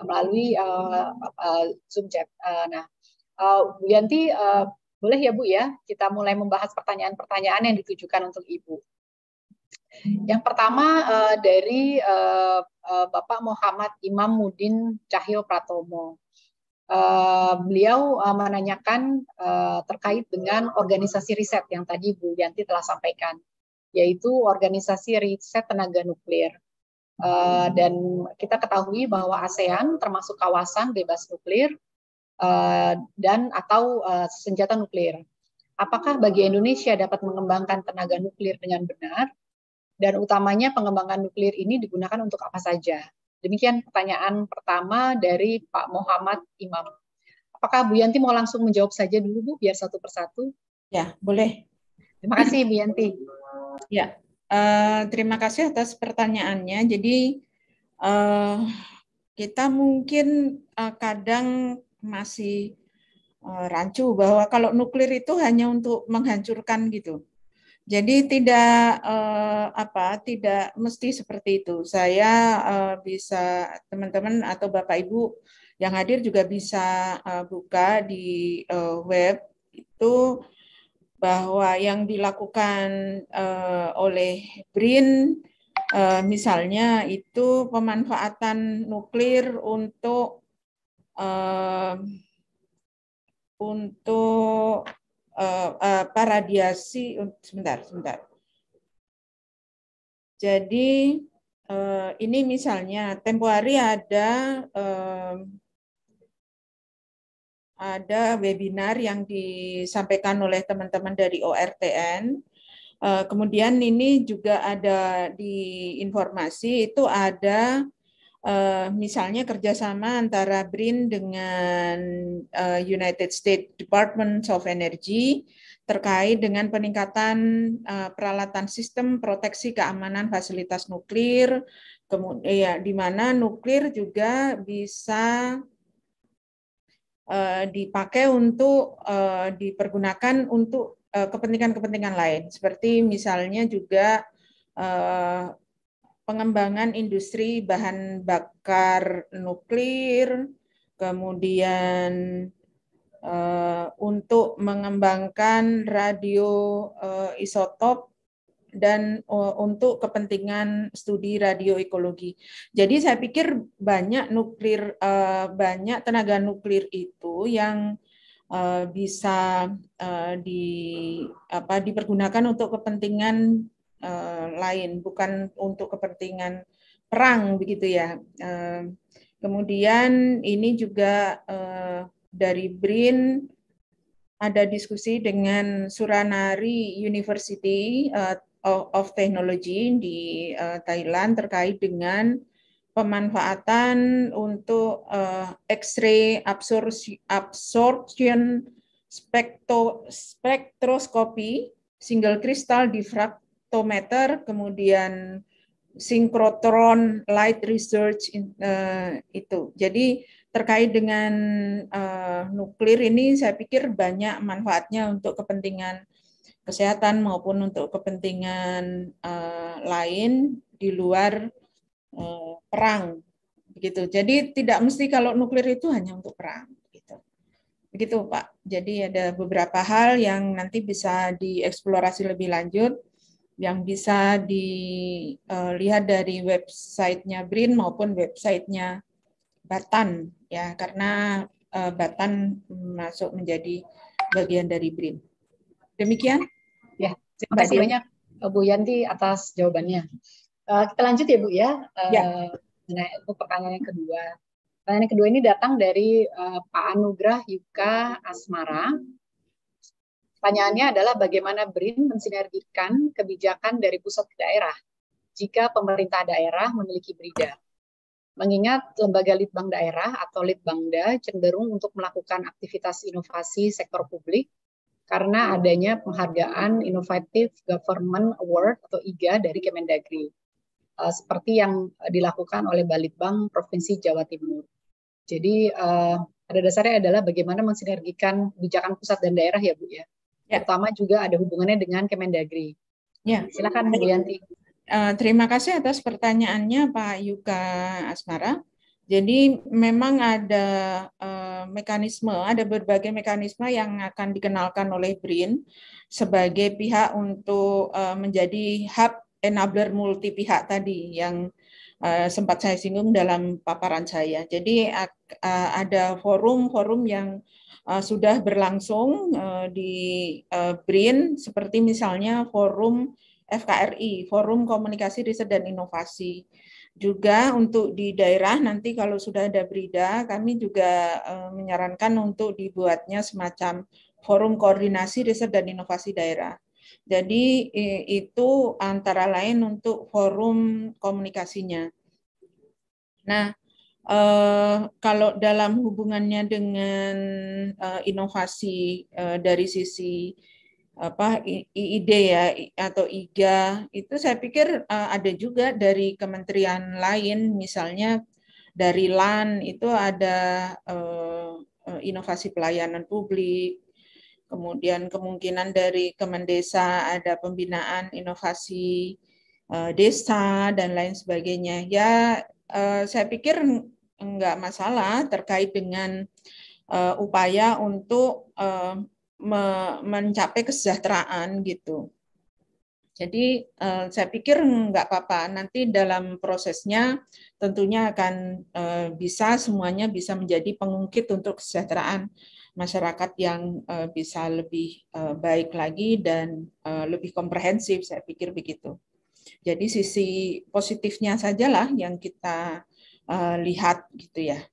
S1: melalui uh, uh, Zoom chat. Uh, nah, uh, Bu Yanti uh, boleh ya Bu ya kita mulai membahas pertanyaan-pertanyaan yang ditujukan untuk Ibu. Yang pertama uh, dari uh, uh, Bapak Muhammad Imam Mudin Cahyo Pratomo. Uh, beliau uh, menanyakan uh, terkait dengan organisasi riset yang tadi Bu Yanti telah sampaikan yaitu organisasi riset tenaga nuklir. Uh, dan kita ketahui bahwa ASEAN termasuk kawasan bebas nuklir uh, dan atau uh, senjata nuklir. Apakah bagi Indonesia dapat mengembangkan tenaga nuklir dengan benar? Dan utamanya pengembangan nuklir ini digunakan untuk apa saja? Demikian pertanyaan pertama dari Pak Muhammad Imam. Apakah Bu Yanti mau langsung menjawab saja dulu Bu, biar satu
S3: persatu? Ya, boleh.
S1: Terima kasih Bu Yanti.
S3: Ya, uh, terima kasih atas pertanyaannya. Jadi uh, kita mungkin uh, kadang masih uh, rancu bahwa kalau nuklir itu hanya untuk menghancurkan gitu. Jadi tidak uh, apa tidak mesti seperti itu. Saya uh, bisa teman-teman atau Bapak Ibu yang hadir juga bisa uh, buka di uh, web itu bahwa yang dilakukan uh, oleh BRIN uh, misalnya itu pemanfaatan nuklir untuk uh, untuk uh, apa sebentar sebentar. Jadi ini misalnya tempo hari ada ada webinar yang disampaikan oleh teman-teman dari ORTN. Eh, kemudian ini juga ada di informasi itu ada eh, misalnya kerjasama antara BRIN dengan eh, United States Department of Energy terkait dengan peningkatan peralatan sistem proteksi keamanan fasilitas nuklir, kemudian di mana nuklir juga bisa Eh, dipakai untuk eh, dipergunakan untuk eh, kepentingan-kepentingan lain seperti misalnya juga pengembangan industri bahan bakar nuklir kemudian untuk mengembangkan radio isotop dan eh, untuk kepentingan studi radioekologi. Jadi saya pikir banyak nuklir eh, banyak tenaga nuklir itu yang eh, bisa di apa dipergunakan untuk kepentingan lain bukan untuk kepentingan perang begitu ya. kemudian ini juga dari BRIN ada diskusi dengan Suranari University of, Technology di uh, Thailand terkait dengan pemanfaatan untuk uh, X-ray absorption, absorption spektroskopi, single crystal diffractometer, kemudian sinkrotron light research in, uh, itu. Jadi terkait dengan uh, nuklir ini saya pikir banyak manfaatnya untuk kepentingan kesehatan maupun untuk kepentingan uh, lain di luar uh, perang begitu. Jadi tidak mesti kalau nuklir itu hanya untuk perang gitu. Begitu Pak. Jadi ada beberapa hal yang nanti bisa dieksplorasi lebih lanjut yang bisa dilihat eh, dari websitenya BRIN maupun websitenya Batan ya karena Batan masuk menjadi bagian dari BRIN. Demikian. Ya, terima kasih banyak eh, Bu Yanti atas jawabannya.
S1: Uh, kita lanjut ya Bu ya. Uh, ya. Nah, itu pertanyaan yang kedua. Pertanyaan yang kedua ini datang dari uh, Pak Anugrah Yuka Asmara. Pertanyaannya adalah bagaimana BRIN mensinergikan kebijakan dari pusat ke daerah jika pemerintah daerah memiliki BRIDA. Mengingat lembaga litbang daerah atau litbangda cenderung untuk melakukan aktivitas inovasi sektor publik karena adanya penghargaan Innovative Government Award atau IGA dari Kemendagri eh, seperti yang dilakukan oleh Balitbang Provinsi Jawa Timur. Jadi eh, pada dasarnya adalah bagaimana mensinergikan kebijakan pusat dan daerah ya Bu ya. ya. Terutama juga ada hubungannya dengan Kemendagri. Ya. Silakan Bu Yanti.
S3: Eh, terima kasih atas pertanyaannya Pak Yuka Asmara. Jadi memang ada uh, mekanisme, ada berbagai mekanisme yang akan dikenalkan oleh BRIN sebagai pihak untuk uh, menjadi hub enabler multi pihak tadi yang uh, sempat saya singgung dalam paparan saya. Jadi uh, ada forum-forum yang uh, sudah berlangsung uh, di uh, BRIN seperti misalnya forum FKRI, Forum Komunikasi Riset dan Inovasi juga untuk di daerah nanti kalau sudah ada berida kami juga uh, menyarankan untuk dibuatnya semacam forum koordinasi riset dan inovasi daerah. Jadi itu antara lain untuk forum komunikasinya. Nah, eh, kalau dalam hubungannya dengan eh, inovasi eh, dari sisi apa IID ya atau IGA itu saya pikir uh, ada juga dari kementerian lain misalnya dari LAN itu ada uh, inovasi pelayanan publik kemudian kemungkinan dari Kemendesa ada pembinaan inovasi uh, desa dan lain sebagainya ya uh, saya pikir enggak masalah terkait dengan uh, upaya untuk uh, mencapai kesejahteraan gitu. Jadi eh, saya pikir nggak apa-apa. Nanti dalam prosesnya tentunya akan eh, bisa semuanya bisa menjadi pengungkit untuk kesejahteraan masyarakat yang eh, bisa lebih eh, baik lagi dan eh, lebih komprehensif. Saya pikir begitu. Jadi sisi positifnya sajalah yang kita eh, lihat gitu ya.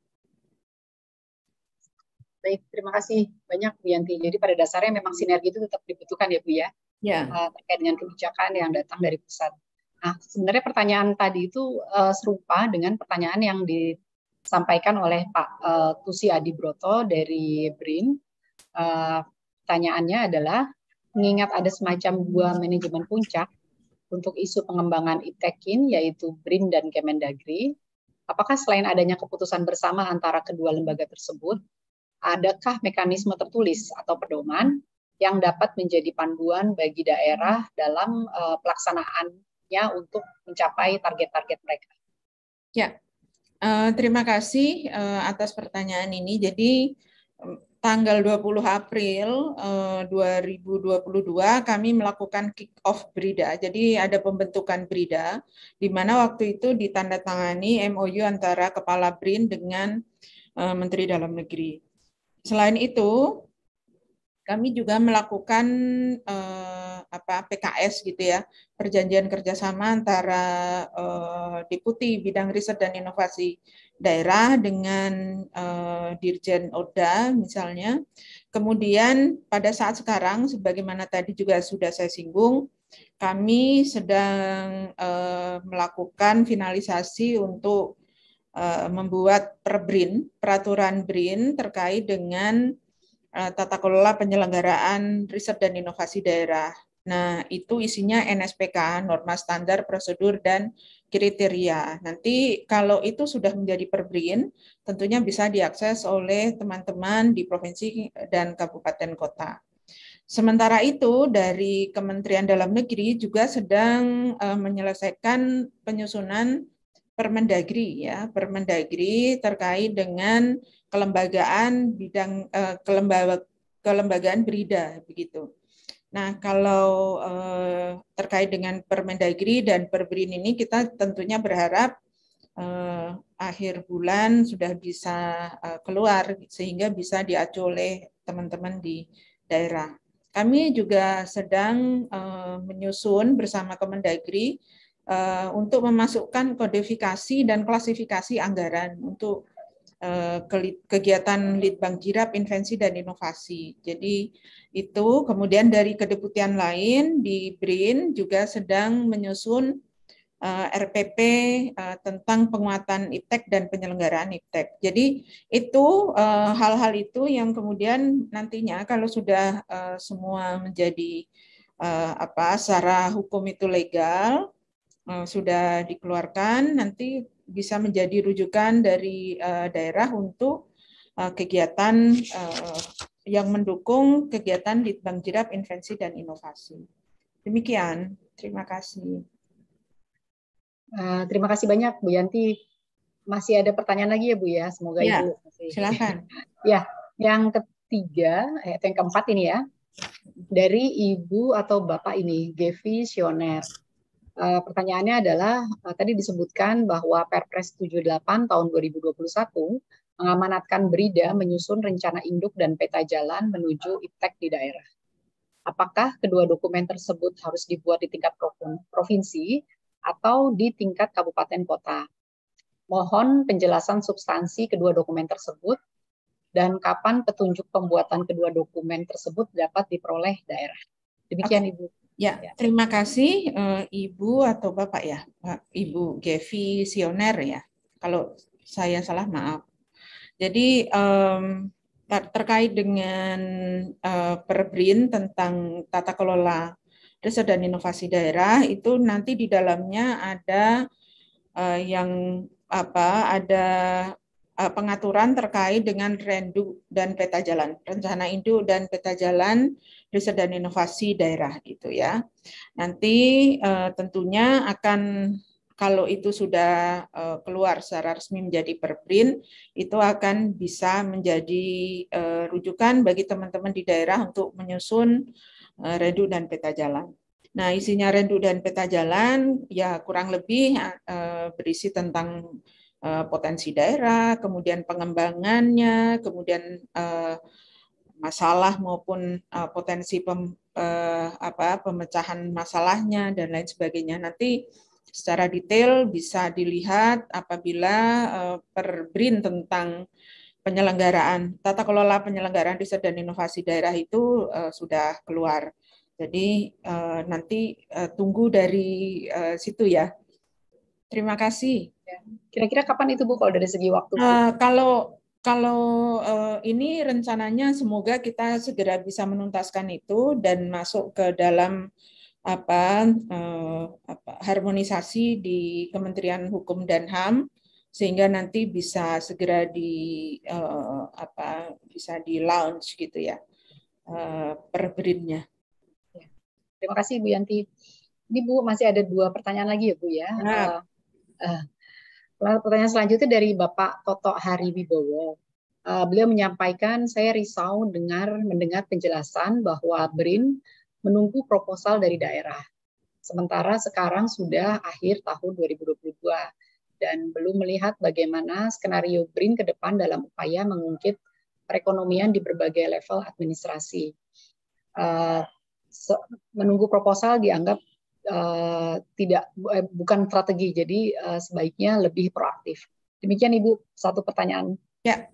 S1: Baik, terima kasih banyak Bu Yanti.
S3: Jadi pada dasarnya memang
S1: sinergi itu tetap dibutuhkan ya Bu ya, ya. Uh, terkait dengan kebijakan yang datang dari pusat. Nah, sebenarnya pertanyaan tadi itu uh, serupa dengan pertanyaan yang disampaikan oleh Pak uh, Tusi Adi Broto dari BRIN. Uh, pertanyaannya adalah, mengingat ada semacam dua manajemen puncak untuk isu pengembangan ITEKIN, yaitu BRIN dan Kemendagri, apakah selain adanya keputusan bersama antara kedua lembaga tersebut, adakah mekanisme tertulis atau pedoman yang dapat menjadi panduan bagi daerah dalam uh, pelaksanaannya untuk mencapai target-target mereka.
S3: Ya, uh, terima kasih uh, atas pertanyaan ini. Jadi tanggal 20 April uh, 2022 kami melakukan kick off Brida. Jadi ada pembentukan Brida di mana waktu itu ditandatangani MOU antara Kepala BRIN dengan uh, Menteri Dalam Negeri. Selain itu, kami juga melakukan eh, apa PKS gitu ya, perjanjian kerjasama antara eh, Deputi Bidang Riset dan Inovasi Daerah dengan eh, Dirjen Oda misalnya. Kemudian pada saat sekarang, sebagaimana tadi juga sudah saya singgung, kami sedang eh, melakukan finalisasi untuk Eh, membuat perbrin, peraturan BRIN terkait dengan eh, tata kelola penyelenggaraan riset dan inovasi daerah. Nah, itu isinya NSPK, norma standar, prosedur, dan kriteria. Nanti kalau itu sudah menjadi perbrin, tentunya bisa diakses oleh teman-teman di provinsi dan kabupaten kota. Sementara itu, dari Kementerian Dalam Negeri juga sedang eh, menyelesaikan penyusunan Permendagri ya, Permendagri terkait dengan kelembagaan bidang eh, kelembaga, kelembagaan berida, begitu. Nah, kalau eh, terkait dengan Permendagri dan Perbrin ini kita tentunya berharap eh, akhir bulan sudah bisa eh, keluar sehingga bisa diacu oleh teman-teman di daerah. Kami juga sedang eh, menyusun bersama Kemendagri Eh, untuk memasukkan kodifikasi dan klasifikasi anggaran untuk eh, kegiatan Litbang Jirap, Invensi, dan Inovasi. Jadi itu kemudian dari kedeputian lain di BRIN juga sedang menyusun eh, RPP tentang penguatan IPTEK dan penyelenggaraan IPTEK. Jadi itu hal-hal itu yang kemudian nantinya kalau sudah semua menjadi apa secara hukum itu legal, Eh, sudah dikeluarkan nanti bisa menjadi rujukan dari eh, daerah untuk eh, kegiatan yang mendukung kegiatan di Bank Jirap Invensi dan Inovasi. Demikian, terima kasih.
S1: Terima kasih banyak Bu Yanti. Masih ada pertanyaan lagi ya Bu ya, semoga ya, Ibu. Masih... Silakan. (laughs) ya, yang ketiga eh yang keempat ini ya dari Ibu atau Bapak ini, Gevi Sioner. Uh, pertanyaannya adalah uh, tadi disebutkan bahwa Perpres 78 tahun 2021 mengamanatkan Brida menyusun rencana induk dan peta jalan menuju iptek di daerah. Apakah kedua dokumen tersebut harus dibuat di tingkat provinsi atau di tingkat kabupaten kota? Mohon penjelasan substansi kedua dokumen tersebut dan kapan petunjuk pembuatan kedua dokumen tersebut dapat diperoleh daerah. Demikian Ibu.
S3: Ya, iya. terima kasih uh, Ibu atau Bapak ya, Ibu Gevi Sioner ya. Kalau saya salah maaf. Jadi um, terkait dengan uh, eh, Perbrin tentang tata kelola riset dan inovasi daerah itu nanti di dalamnya ada uh, yang apa ada Eh, pengaturan terkait dengan rendu dan peta jalan, rencana induk dan peta jalan riset dan inovasi daerah gitu ya. Nanti uh, tentunya akan kalau itu sudah uh, keluar secara resmi menjadi perprint, itu akan bisa menjadi uh, rujukan bagi teman-teman di daerah untuk menyusun uh, rendu dan peta jalan. Nah, isinya rendu dan peta jalan ya kurang lebih uh, berisi tentang Eh, potensi daerah, kemudian pengembangannya, kemudian eh, masalah maupun eh, potensi pem, apa, pemecahan masalahnya dan lain sebagainya. Nanti secara detail bisa dilihat apabila perbrin tentang penyelenggaraan tata kelola penyelenggaraan riset dan inovasi daerah itu sudah keluar. Jadi nanti tunggu dari situ ya. Terima kasih. Kira-kira kapan itu Bu kalau dari segi waktu? Uh, kalau kalau uh, ini rencananya semoga kita segera bisa menuntaskan itu dan masuk ke dalam apa, uh, apa harmonisasi di Kementerian Hukum dan HAM sehingga nanti bisa segera di uh, apa bisa di launch gitu ya uh, perbrinnya.
S1: Ya. Terima kasih Bu Yanti. Ini Bu masih ada dua pertanyaan lagi ya Bu ya. Nah. Uh, Pertanyaan selanjutnya dari Bapak Toto Hari Wibowo. Uh, beliau menyampaikan, saya risau dengar mendengar penjelasan bahwa BRIN menunggu proposal dari daerah. Sementara sekarang sudah akhir tahun 2022 dan belum melihat bagaimana skenario BRIN ke depan dalam upaya mengungkit perekonomian di berbagai level administrasi. Uh, menunggu proposal dianggap uh, tidak eh, bukan strategi. Jadi uh, sebaiknya lebih proaktif. Demikian Ibu satu pertanyaan.
S3: Ya.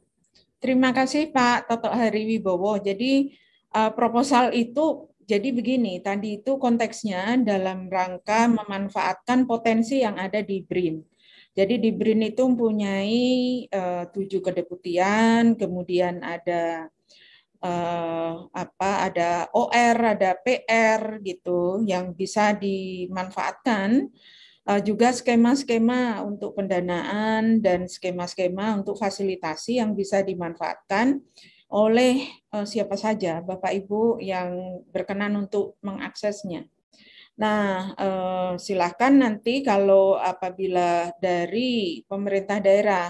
S3: Terima kasih Pak Toto Hari Wibowo. Jadi uh, proposal itu jadi begini, tadi itu konteksnya dalam rangka memanfaatkan potensi yang ada di BRIN. Jadi di BRIN itu mempunyai uh, tujuh kedeputian, kemudian ada Eh, apa ada OR, ada PR gitu yang bisa dimanfaatkan eh, juga skema-skema untuk pendanaan dan skema-skema untuk fasilitasi yang bisa dimanfaatkan oleh eh, siapa saja Bapak Ibu yang berkenan untuk mengaksesnya. Nah, silahkan nanti kalau apabila dari pemerintah daerah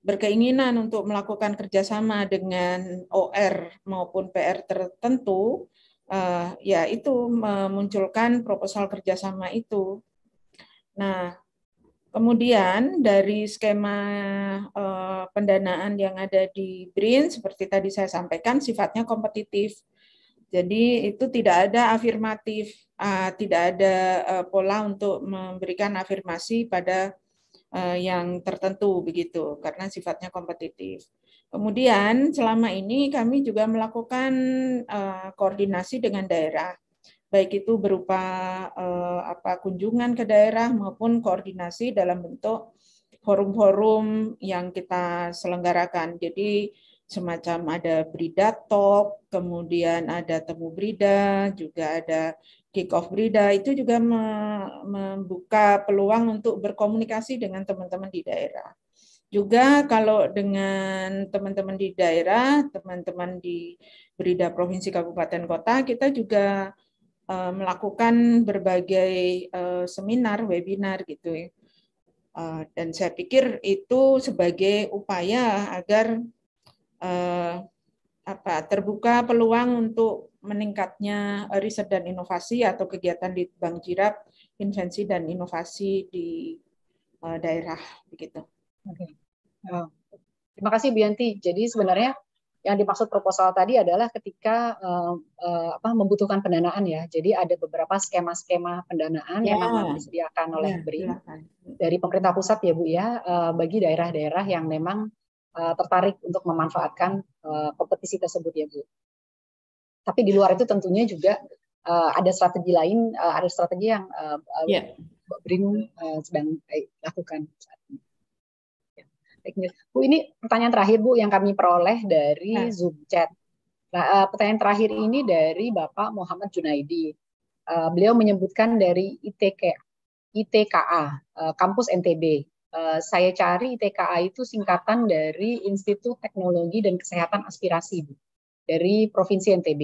S3: berkeinginan untuk melakukan kerjasama dengan OR maupun PR tertentu, eh, ya itu memunculkan proposal kerjasama itu. Nah, kemudian dari skema eh, pendanaan yang ada di BRIN, seperti tadi saya sampaikan, sifatnya kompetitif. Jadi itu tidak ada afirmatif, eh, tidak ada pola untuk memberikan afirmasi pada Eh, yang tertentu begitu karena sifatnya kompetitif. Kemudian selama ini kami juga melakukan eh, koordinasi dengan daerah baik itu berupa eh, apa kunjungan ke daerah maupun koordinasi dalam bentuk forum-forum yang kita selenggarakan. Jadi semacam ada brida talk, kemudian ada temu brida, juga ada Geek of Brida itu juga membuka peluang untuk berkomunikasi dengan teman-teman di daerah. Juga kalau dengan teman-teman di daerah, teman-teman di Brida Provinsi Kabupaten Kota, kita juga e, melakukan berbagai e, seminar, webinar gitu ya. dan saya pikir itu sebagai upaya agar apa terbuka peluang untuk meningkatnya eh, riset dan inovasi atau kegiatan di Bank Jirap, invensi dan inovasi di eh, daerah begitu. Eh, terima kasih Bianti.
S1: Jadi sebenarnya yang dimaksud proposal tadi adalah ketika uh, apa membutuhkan pendanaan ya. Jadi ada beberapa skema-skema pendanaan ya. yang disediakan oleh ya, BRI dari pemerintah pusat ya Bu ya uh, bagi daerah-daerah yang memang uh, tertarik untuk memanfaatkan uh, kompetisi tersebut ya Bu. Tapi di luar itu tentunya juga uh, ada strategi lain, uh, ada strategi yang uh, eh, yeah. BRIN uh, sedang lakukan saat ini. Ya, Bu, ini pertanyaan terakhir Bu yang kami peroleh dari nah. Zoom chat. Nah, uh, pertanyaan terakhir ini dari Bapak Muhammad Junaidi. Uh, beliau menyebutkan dari ITK, ITKA, uh, kampus NTB. Uh, saya cari ITKA itu singkatan dari Institut Teknologi dan Kesehatan Aspirasi, Bu dari Provinsi NTB.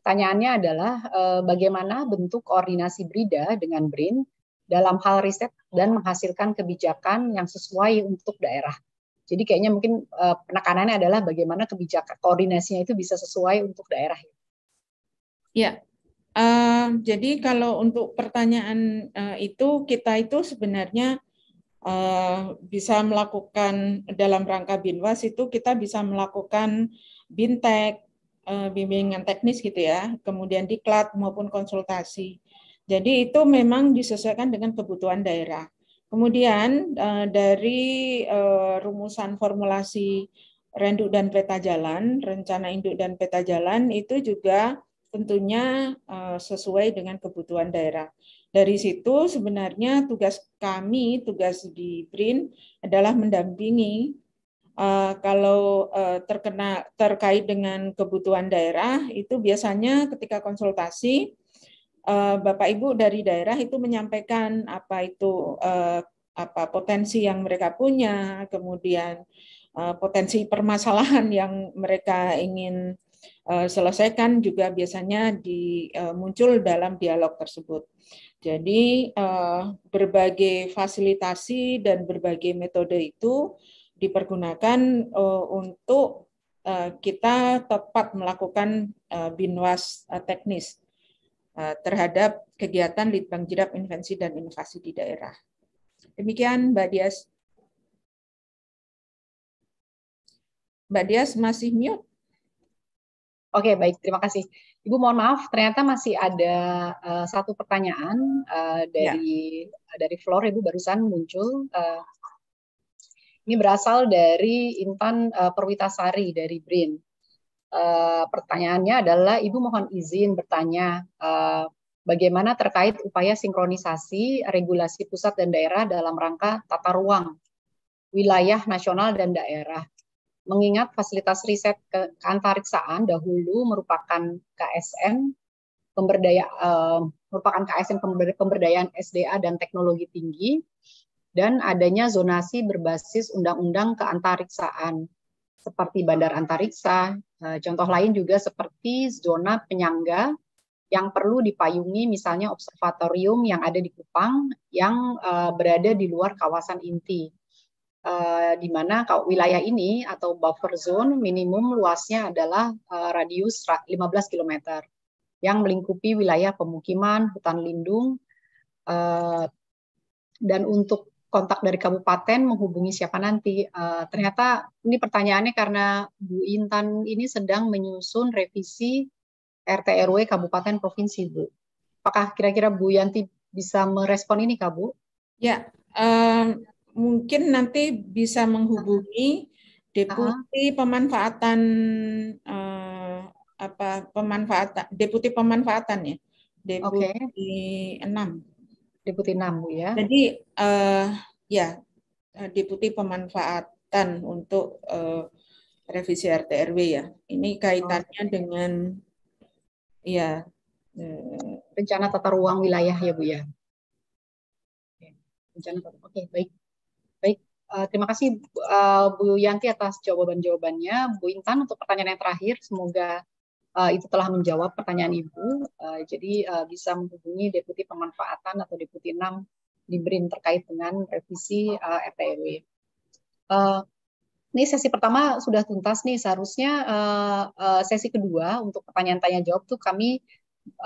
S1: Pertanyaannya adalah eh, bagaimana bentuk koordinasi BRIDA dengan BRIN dalam hal riset dan menghasilkan kebijakan yang sesuai untuk daerah. Jadi kayaknya mungkin eh, penekanannya adalah bagaimana kebijakan koordinasinya itu bisa sesuai untuk daerah.
S3: Ya, uh, jadi kalau untuk pertanyaan uh, itu kita itu sebenarnya uh, bisa melakukan dalam rangka binwas itu kita bisa melakukan bintek, eh, bimbingan teknis gitu ya, kemudian diklat maupun konsultasi. Jadi itu memang disesuaikan dengan kebutuhan daerah. Kemudian eh, dari eh, rumusan formulasi renduk dan peta jalan, rencana induk dan peta jalan itu juga tentunya sesuai dengan kebutuhan daerah. Dari situ sebenarnya tugas kami, tugas di BRIN adalah mendampingi Uh, kalau uh, terkena terkait dengan kebutuhan daerah itu biasanya ketika konsultasi uh, Bapak Ibu dari daerah itu menyampaikan apa itu uh, apa potensi yang mereka punya, kemudian uh, potensi permasalahan (laughs) yang mereka ingin uh, selesaikan juga biasanya di uh, muncul dalam dialog tersebut. Jadi berbagai fasilitasi dan berbagai metode itu dipergunakan uh, untuk uh, kita tepat melakukan uh, binwas uh, teknis uh, terhadap kegiatan Litbang Jirap Invensi dan Inovasi di daerah. Demikian Mbak Dias. Mbak Dias masih mute. Oke, baik. Terima kasih. Ibu mohon maaf,
S1: ternyata masih ada uh, satu pertanyaan uh, dari ya. dari floor Ibu barusan muncul. Uh, ini berasal dari Intan uh, Perwitasari dari BRIN. Uh, pertanyaannya adalah Ibu mohon izin bertanya uh, bagaimana terkait upaya sinkronisasi regulasi pusat dan daerah dalam rangka tata ruang wilayah nasional dan daerah. Mengingat fasilitas riset ke keantariksaan dahulu merupakan KSN pemberdaya uh, merupakan KSN pemberdayaan SDA dan teknologi tinggi dan adanya zonasi berbasis undang-undang keantariksaan seperti bandar antariksa. Eh, contoh lain juga seperti zona penyangga yang perlu dipayungi misalnya observatorium yang ada di Kupang yang eh, berada di luar kawasan inti. Eh, di mana wilayah ini atau buffer zone minimum luasnya adalah radius 15 km yang melingkupi wilayah pemukiman, hutan lindung, dan untuk kontak dari kabupaten menghubungi siapa nanti. Uh, ternyata ini pertanyaannya karena Bu Intan ini sedang menyusun revisi RT RW kabupaten provinsi, Bu. Apakah kira-kira Bu Yanti bisa merespon ini, Kak Bu? Ya,
S3: uh, mungkin nanti bisa menghubungi deputi pemanfaatan uh, apa pemanfaatan deputi pemanfaatan ya, deputi okay. 6 Deputi 6 Bu ya. Jadi uh, ya eh, deputi pemanfaatan untuk uh, revisi RTRW ya. Ini kaitannya oh. dengan ya uh, rencana tata ruang wilayah ya Bu ya.
S1: Rencana tata Oke, baik. Baik. Uh, terima kasih uh, Bu Yanti atas jawaban-jawabannya. Bu Intan untuk pertanyaan yang terakhir semoga Eh, itu telah menjawab pertanyaan Ibu. Uh, jadi uh, bisa menghubungi Deputi Pemanfaatan atau Deputi 6 di BRIN terkait dengan revisi uh, RTRW. E uh, ini sesi pertama sudah tuntas nih, seharusnya uh, uh, sesi kedua untuk pertanyaan tanya jawab tuh kami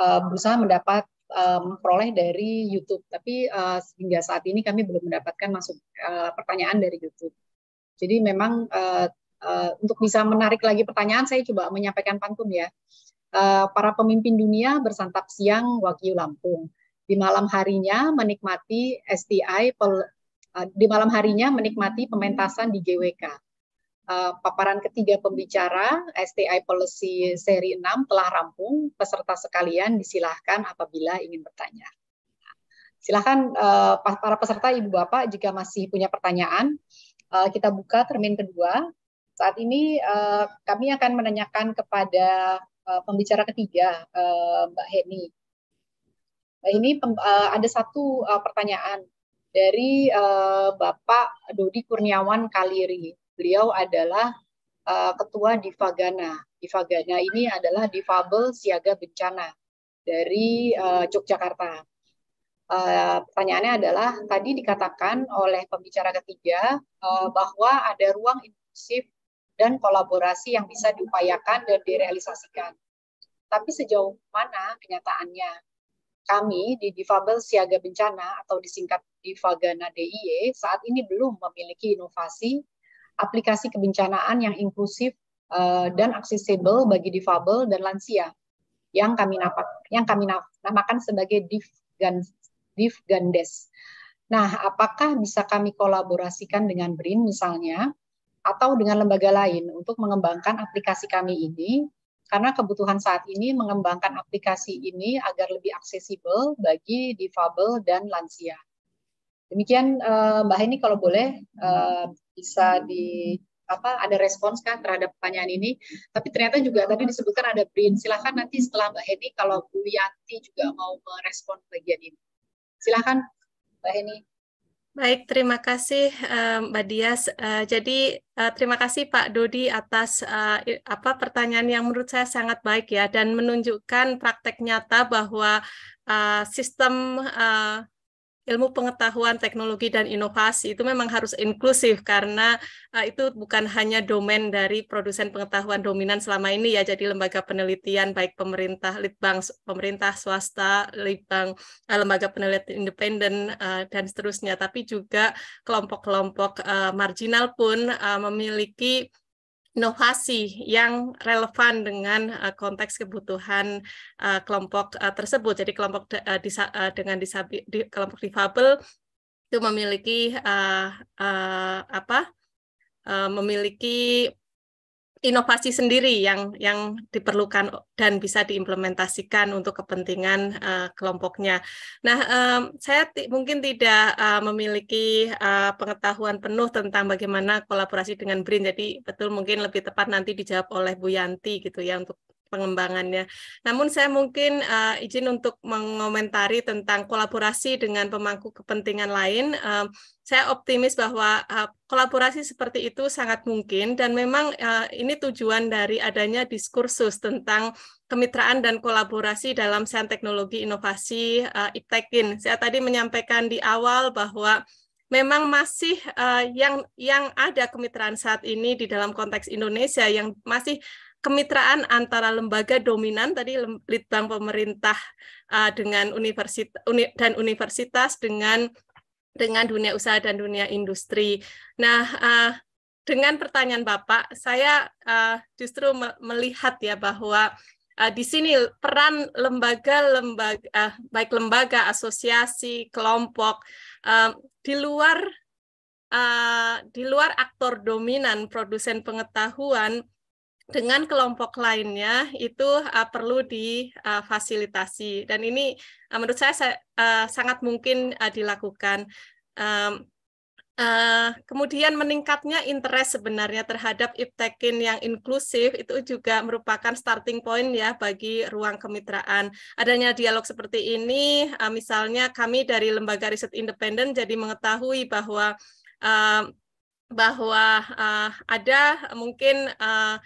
S1: uh, berusaha mendapat memperoleh um, dari YouTube, tapi uh, hingga saat ini kami belum mendapatkan masuk uh, pertanyaan dari YouTube. Jadi memang uh, Eh, untuk bisa menarik lagi pertanyaan, saya coba menyampaikan pantun ya. Uh, para pemimpin dunia bersantap siang Wagyu Lampung. Di malam harinya menikmati STI pel, uh, di malam harinya menikmati pementasan di GWK. Uh, paparan ketiga pembicara STI Policy Seri 6 telah rampung. Peserta sekalian disilahkan apabila ingin bertanya. Silahkan uh, para peserta Ibu Bapak jika masih punya pertanyaan, uh, kita buka termin kedua saat ini uh, kami akan menanyakan kepada uh, pembicara ketiga, uh, Mbak Heni. ini Heni, uh, ada satu uh, pertanyaan dari uh, Bapak Dodi Kurniawan Kaliri. Beliau adalah uh, Ketua Divagana. Divagana ini adalah Difabel Siaga Bencana dari uh, Yogyakarta. Uh, pertanyaannya adalah tadi dikatakan oleh pembicara ketiga uh, bahwa ada ruang inklusif dan kolaborasi yang bisa diupayakan dan direalisasikan. Tapi sejauh mana kenyataannya? Kami di Difabel Siaga Bencana atau disingkat Divagana DIY e saat ini belum memiliki inovasi aplikasi kebencanaan yang inklusif eh, dan aksesibel bagi difabel dan lansia yang kami napak, yang kami namakan sebagai Divgandes. Nah, apakah bisa kami kolaborasikan dengan BRIN misalnya atau dengan lembaga lain untuk mengembangkan aplikasi kami ini karena kebutuhan saat ini mengembangkan aplikasi ini agar lebih aksesibel bagi difabel dan lansia. Demikian eh, Mbak Heni kalau boleh eh, bisa di apa ada respons kan terhadap pertanyaan ini. Tapi ternyata juga tadi disebutkan ada BRIN. Silahkan nanti setelah Mbak Heni kalau Bu Yanti juga mau merespon bagian ini. silakan Mbak Heni.
S4: Baik, terima kasih eh, Mbak Dias. Eh, jadi eh, terima kasih Pak Dodi atas apa pertanyaan yang menurut saya sangat baik ya dan menunjukkan praktek nyata bahwa sistem ilmu pengetahuan teknologi dan inovasi itu memang harus inklusif karena uh, itu bukan hanya domain dari produsen pengetahuan dominan selama ini ya jadi lembaga penelitian baik pemerintah litbang pemerintah swasta litbang uh, lembaga penelitian independen uh, dan seterusnya tapi juga kelompok-kelompok uh, marginal pun uh, memiliki inovasi yang relevan dengan uh, konteks kebutuhan uh, kelompok uh, tersebut. Jadi kelompok uh, disa uh, dengan disabi di kelompok difabel itu memiliki uh, uh, apa? Uh, memiliki inovasi sendiri yang yang diperlukan dan bisa diimplementasikan untuk kepentingan uh, kelompoknya. Nah, um, saya mungkin tidak uh, memiliki uh, pengetahuan penuh tentang bagaimana kolaborasi dengan BRIN. Jadi betul mungkin lebih tepat nanti dijawab oleh Bu Yanti gitu ya untuk pengembangannya. Namun saya mungkin uh, izin untuk mengomentari tentang kolaborasi dengan pemangku kepentingan lain. Uh, saya optimis bahwa uh, kolaborasi seperti itu sangat mungkin dan memang uh, ini tujuan dari adanya diskursus tentang kemitraan dan kolaborasi dalam sains teknologi inovasi uh, IPTEKIN. Saya tadi menyampaikan di awal bahwa memang masih uh, yang yang ada kemitraan saat ini di dalam konteks Indonesia yang masih kemitraan antara lembaga dominan tadi litbang pemerintah uh, dengan universitas uni, dan universitas dengan dengan dunia usaha dan dunia industri. Nah, uh, dengan pertanyaan Bapak, saya uh, justru me melihat ya bahwa uh, di sini peran lembaga-lembaga uh, baik lembaga, asosiasi, kelompok uh, di luar uh, di luar aktor dominan produsen pengetahuan dengan kelompok lainnya itu uh, perlu difasilitasi eh, dan ini uh, menurut saya, saya uh, sangat mungkin uh, dilakukan um, Uh, kemudian meningkatnya interest sebenarnya terhadap iptekin yang inklusif itu juga merupakan starting point ya bagi ruang kemitraan. Adanya dialog seperti ini, uh, misalnya kami dari lembaga riset independen jadi mengetahui bahwa uh, bahwa uh, ada mungkin uh,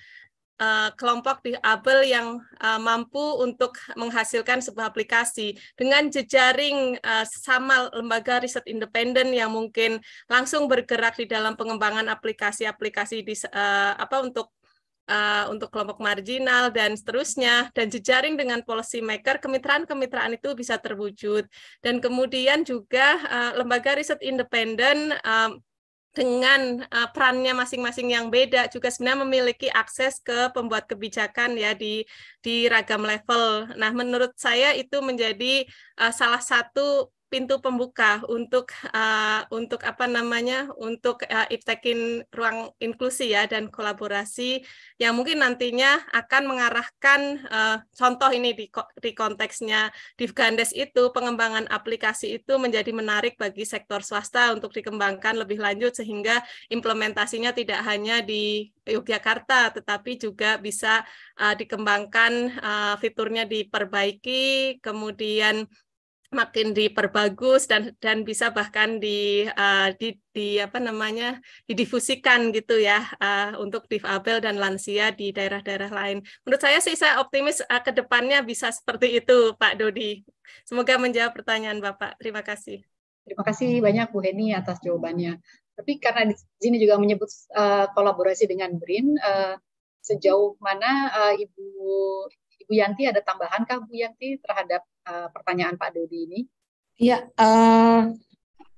S4: Eh, kelompok di Abel yang eh, mampu untuk menghasilkan sebuah aplikasi dengan jejaring eh, sama lembaga riset independen yang mungkin langsung bergerak di dalam pengembangan aplikasi-aplikasi di apa untuk untuk kelompok marginal dan seterusnya dan jejaring dengan policy maker kemitraan-kemitraan itu bisa terwujud dan kemudian juga lembaga riset independen dengan uh, perannya masing-masing yang beda juga sebenarnya memiliki akses ke pembuat kebijakan ya di di ragam level. Nah, menurut saya itu menjadi uh, salah satu pintu pembuka untuk uh, untuk apa namanya untuk uh, iptekin ruang inklusi ya dan kolaborasi yang mungkin nantinya akan mengarahkan uh, contoh ini di, di konteksnya di Gandes itu pengembangan aplikasi itu menjadi menarik bagi sektor swasta untuk dikembangkan lebih lanjut sehingga implementasinya tidak hanya di Yogyakarta tetapi juga bisa uh, dikembangkan uh, fiturnya diperbaiki kemudian makin diperbagus dan dan bisa bahkan di uh, di, di apa namanya didifusikan gitu ya uh, untuk difabel dan lansia di daerah-daerah lain. Menurut saya sih saya optimis uh, ke depannya bisa seperti itu Pak Dodi. Semoga menjawab pertanyaan Bapak. Terima kasih.
S1: Terima kasih banyak Bu Heni atas jawabannya. Tapi karena di sini juga menyebut uh, kolaborasi dengan BRIN, uh, sejauh mana uh, Ibu Ibu Yanti ada tambahan kah Bu Yanti terhadap uh, pertanyaan Pak Dodi ini?
S3: Ya, uh,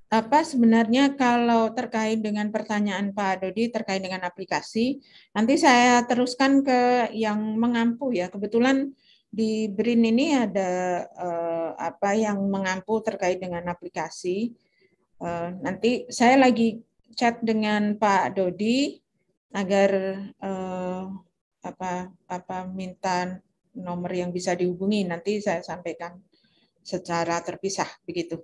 S3: apa sebenarnya kalau terkait dengan pertanyaan Pak Dodi terkait dengan aplikasi, nanti saya teruskan ke yang mengampu ya. Kebetulan di BRIN ini ada uh, apa yang mengampu terkait dengan aplikasi. Uh, nanti saya lagi chat dengan Pak Dodi agar uh, apa apa minta nomor yang bisa dihubungi nanti saya sampaikan secara terpisah begitu.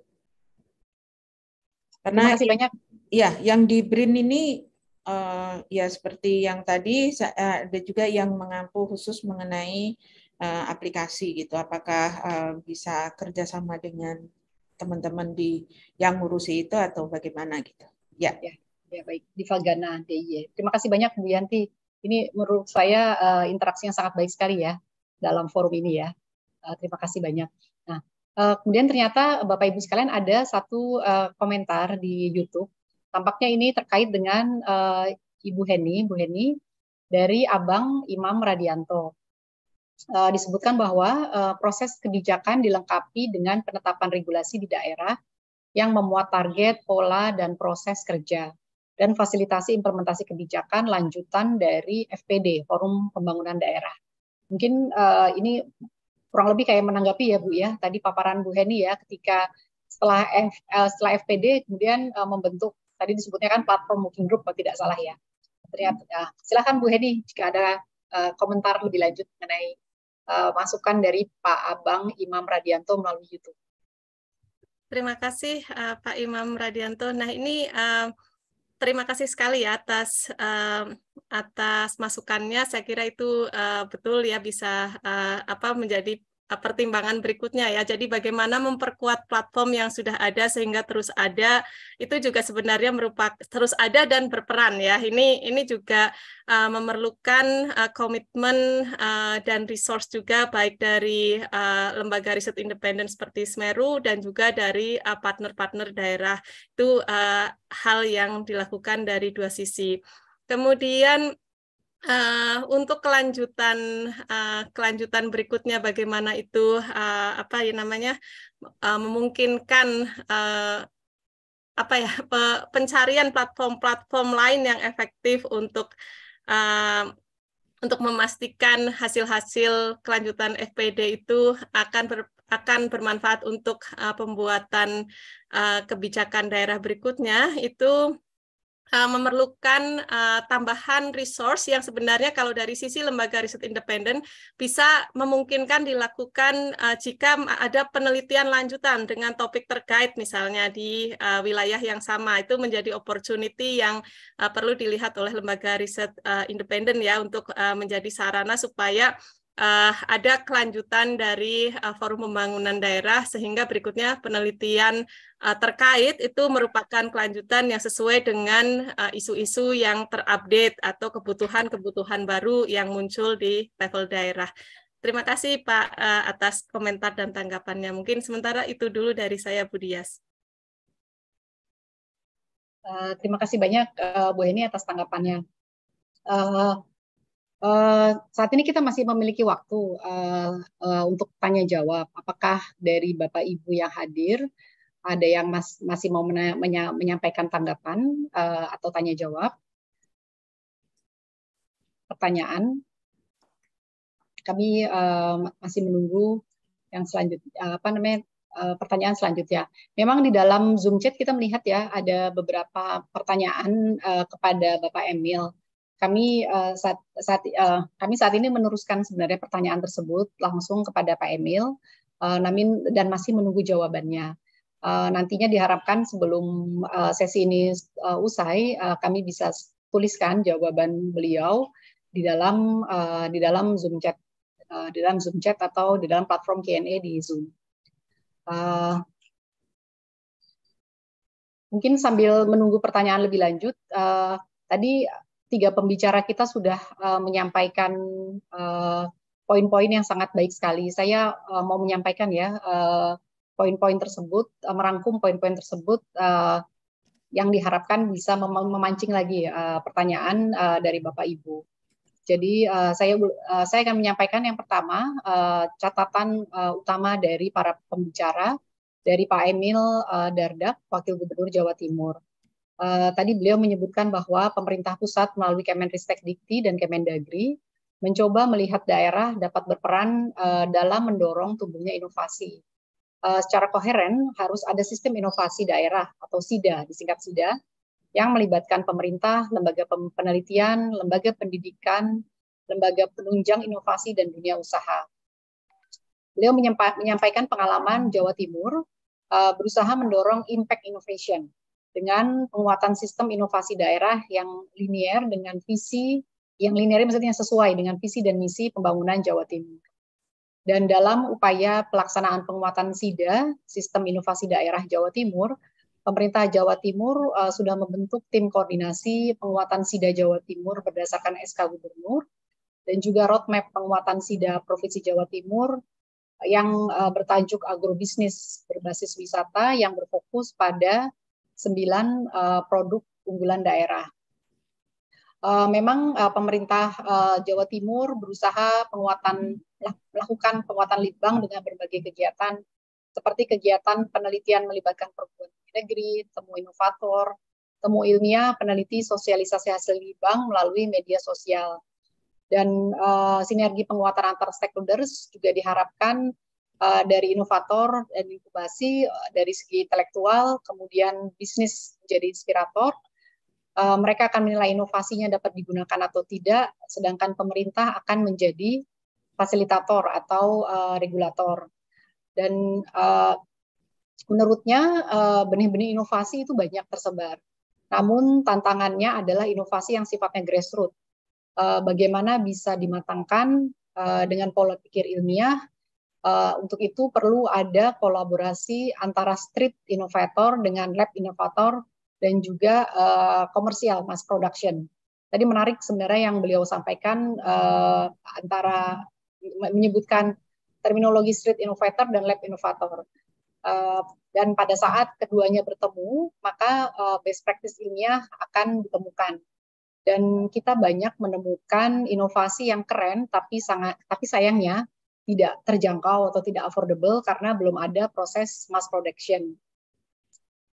S3: Karena masih banyak. Ya, yang di BRIN ini uh, ya seperti yang tadi saya, eh, ada juga yang mengampu khusus mengenai uh, aplikasi gitu. Apakah uh, bisa kerjasama dengan teman-teman di yang ngurusi itu atau bagaimana gitu? Ya. ya.
S1: Ya baik di Fagana DIY. Terima kasih banyak Bu Yanti. Ini menurut saya uh, interaksi yang sangat baik sekali ya dalam forum ini ya. Eh, terima kasih banyak. Nah, eh, kemudian ternyata Bapak Ibu sekalian ada satu eh, komentar di YouTube. Tampaknya ini terkait dengan Ibu Heni, Bu Heni dari Abang Imam Radianto. disebutkan bahwa proses kebijakan dilengkapi dengan penetapan regulasi di daerah yang memuat target, pola, dan proses kerja dan fasilitasi implementasi kebijakan lanjutan dari FPD, Forum Pembangunan Daerah. Mungkin uh, ini kurang lebih kayak menanggapi ya Bu ya tadi paparan Bu Heni ya ketika setelah F, uh, setelah FPD kemudian uh, membentuk tadi disebutnya kan platform working Group kalau tidak salah ya. terlihat uh, silakan Bu Heni jika ada uh, komentar lebih lanjut mengenai uh, masukan dari Pak Abang Imam Radianto melalui YouTube.
S4: Terima kasih uh, Pak Imam Radianto. Nah ini uh, terima kasih sekali ya atas uh, atas masukannya. Saya kira itu uh, betul ya bisa uh, apa menjadi Eh, pertimbangan berikutnya ya. Jadi bagaimana memperkuat platform yang sudah ada sehingga terus ada itu juga sebenarnya merupakan terus ada dan berperan ya. Ini ini juga uh, memerlukan eh, komitmen uh, dan resource juga baik dari uh, lembaga riset independen seperti Semeru dan juga dari partner-partner uh, daerah. Itu uh, hal yang dilakukan dari dua sisi. Kemudian Uh, untuk kelanjutan uh, kelanjutan berikutnya bagaimana itu uh, apa ya namanya uh, memungkinkan uh, apa ya pe pencarian platform-platform lain yang efektif untuk uh, untuk memastikan hasil-hasil kelanjutan FPD itu akan ber, akan bermanfaat untuk uh, pembuatan uh, kebijakan daerah berikutnya itu Eh, memerlukan uh, tambahan resource yang sebenarnya kalau dari sisi lembaga riset independen bisa memungkinkan dilakukan uh, jika ada penelitian lanjutan dengan topik terkait misalnya di uh, wilayah yang sama itu menjadi opportunity yang uh, perlu dilihat oleh lembaga riset uh, independen ya untuk uh, menjadi sarana supaya uh, ada kelanjutan dari uh, Forum Pembangunan Daerah sehingga berikutnya penelitian uh, terkait itu merupakan kelanjutan yang sesuai dengan isu-isu uh, yang terupdate atau kebutuhan-kebutuhan baru yang muncul di level daerah. Terima kasih Pak uh, atas komentar dan tanggapannya. Mungkin sementara itu dulu dari saya Budias.
S1: Uh, terima kasih banyak uh, Bu Heni atas tanggapannya. Uh, Eh, saat ini kita masih memiliki waktu uh, uh, untuk tanya jawab. Apakah dari Bapak Ibu yang hadir ada yang mas, masih mau menya, menyampaikan tanggapan uh, atau tanya jawab? Pertanyaan? Kami uh, masih menunggu yang selanjutnya uh, apa namanya pertanyaan selanjutnya. Memang di dalam Zoom chat kita melihat ya ada beberapa pertanyaan uh, kepada Bapak Emil kami uh, saat, saat uh, kami saat ini meneruskan sebenarnya pertanyaan tersebut langsung kepada Pak Emil uh, eh, namin dan masih menunggu jawabannya. Uh, nantinya diharapkan sebelum uh, sesi ini uh, usai uh, kami bisa tuliskan jawaban beliau di dalam uh, di dalam Zoom chat uh, di dalam Zoom chat atau di dalam platform Q&A di Zoom. Uh, mungkin sambil menunggu pertanyaan lebih lanjut uh, tadi tiga pembicara kita sudah uh, menyampaikan poin eh, poin-poin yang sangat baik sekali. Saya uh, mau menyampaikan ya uh, poin-poin tersebut, uh, merangkum poin-poin tersebut uh, yang diharapkan bisa mem memancing lagi uh, pertanyaan uh, dari Bapak Ibu. Jadi uh, saya uh, saya akan menyampaikan yang pertama uh, catatan uh, utama dari para pembicara dari Pak Emil uh, Dardak, Wakil Gubernur Jawa Timur uh, tadi beliau menyebutkan bahwa pemerintah pusat melalui Kemenristek Dikti dan Kemendagri mencoba melihat daerah dapat berperan uh, dalam mendorong tumbuhnya inovasi. Uh, secara koheren harus ada sistem inovasi daerah atau SIDA, disingkat SIDA, yang melibatkan pemerintah, lembaga penelitian, lembaga pendidikan, lembaga penunjang inovasi dan dunia usaha. Beliau menyampaikan pengalaman Jawa Timur berusaha mendorong impact innovation dengan penguatan sistem inovasi daerah yang linier dengan visi yang linier maksudnya sesuai dengan visi dan misi pembangunan Jawa Timur. Dan dalam upaya pelaksanaan penguatan SIDA, Sistem Inovasi Daerah Jawa Timur, pemerintah Jawa Timur uh, sudah membentuk tim koordinasi penguatan SIDA Jawa Timur berdasarkan SK Gubernur dan juga roadmap penguatan SIDA Provinsi Jawa Timur yang uh, bertajuk agrobisnis berbasis wisata yang berfokus pada 9 uh, eh, produk unggulan daerah. Uh, memang uh, pemerintah uh, Jawa Timur berusaha penguatan melakukan penguatan litbang dengan berbagai kegiatan seperti kegiatan penelitian melibatkan perguruan tinggi negeri, temu inovator, temu ilmiah, peneliti sosialisasi hasil litbang melalui media sosial. Dan uh, sinergi penguatan antar stakeholders juga diharapkan uh, dari inovator dan inkubasi uh, dari segi intelektual, kemudian bisnis menjadi inspirator. Uh, mereka akan menilai inovasinya dapat digunakan atau tidak, sedangkan pemerintah akan menjadi fasilitator atau uh, regulator. Dan uh, menurutnya benih benih-benih inovasi itu banyak tersebar. Namun tantangannya adalah inovasi yang sifatnya grassroots. Uh, bagaimana bisa dimatangkan dengan pola pikir ilmiah Uh, untuk itu perlu ada kolaborasi antara street innovator dengan lab innovator dan juga uh, mass production. Tadi menarik sebenarnya yang beliau sampaikan uh, antara menyebutkan terminologi street innovator dan lab innovator. Uh, dan pada saat keduanya bertemu, maka uh, best practice ilmiah akan ditemukan. Dan kita banyak menemukan inovasi yang keren, tapi sangat, tapi sayangnya tidak terjangkau atau tidak affordable karena belum ada proses mass production.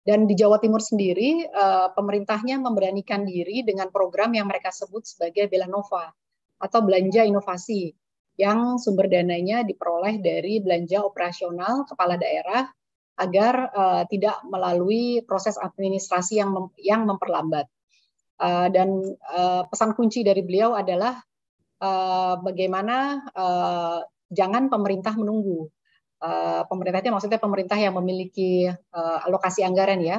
S1: Dan di Jawa Timur sendiri, eh, pemerintahnya memberanikan diri dengan program yang mereka sebut sebagai Bela Nova atau Belanja Inovasi, yang sumber dananya diperoleh dari belanja operasional kepala daerah agar uh, tidak melalui proses administrasi yang mem yang memperlambat. Uh, dan uh, pesan kunci dari beliau adalah uh, bagaimana uh, jangan pemerintah menunggu. Eh, pemerintah itu maksudnya pemerintah yang memiliki eh, alokasi anggaran ya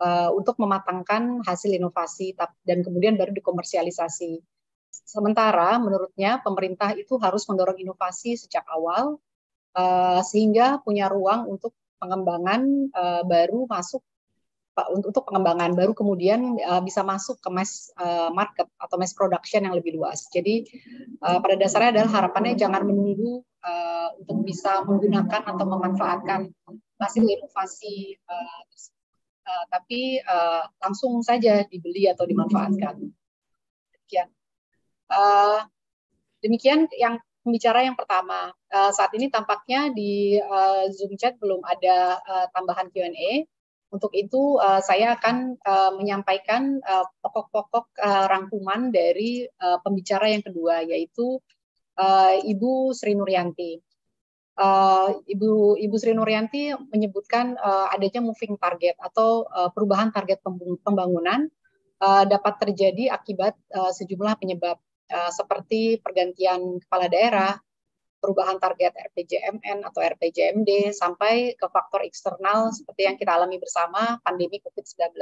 S1: eh, untuk mematangkan hasil inovasi dan kemudian baru dikomersialisasi. Sementara menurutnya pemerintah itu harus mendorong inovasi sejak awal sehingga punya ruang untuk pengembangan baru masuk untuk pengembangan baru kemudian uh, bisa masuk ke mass uh, market atau mass production yang lebih luas. Jadi uh, pada dasarnya adalah harapannya jangan menunggu uh, untuk bisa menggunakan atau memanfaatkan hasil inovasi uh, uh, tapi uh, langsung saja dibeli atau dimanfaatkan. Demikian. Uh, demikian yang pembicara yang pertama. Uh, saat ini tampaknya di uh, Zoom chat belum ada uh, tambahan Q&A. Untuk itu uh, saya akan uh, menyampaikan eh, pokok-pokok uh, rangkuman dari uh, pembicara yang kedua yaitu uh, Ibu Sri Nuryanti. Uh, Ibu Ibu Sri Nuryanti menyebutkan uh, adanya moving target atau uh, perubahan target pembangunan uh, dapat terjadi akibat uh, sejumlah penyebab uh, seperti pergantian kepala daerah, perubahan target RPJMN atau RPJMD sampai ke faktor eksternal seperti yang kita alami bersama pandemi COVID-19.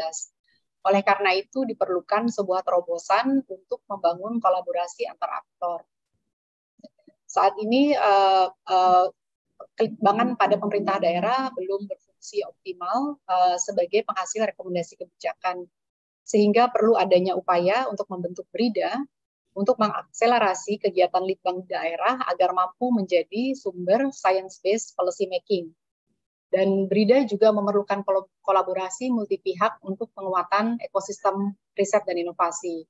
S1: Oleh karena itu diperlukan sebuah terobosan untuk membangun kolaborasi antar aktor. Saat ini uh, eh, uh, eh, Bangan pada pemerintah daerah belum berfungsi optimal uh, sebagai penghasil rekomendasi kebijakan, sehingga perlu adanya upaya untuk membentuk berida untuk mengakselerasi kegiatan litbang daerah agar mampu menjadi sumber science-based policy making. Dan Brida juga memerlukan kolaborasi multi pihak untuk penguatan ekosistem riset dan inovasi.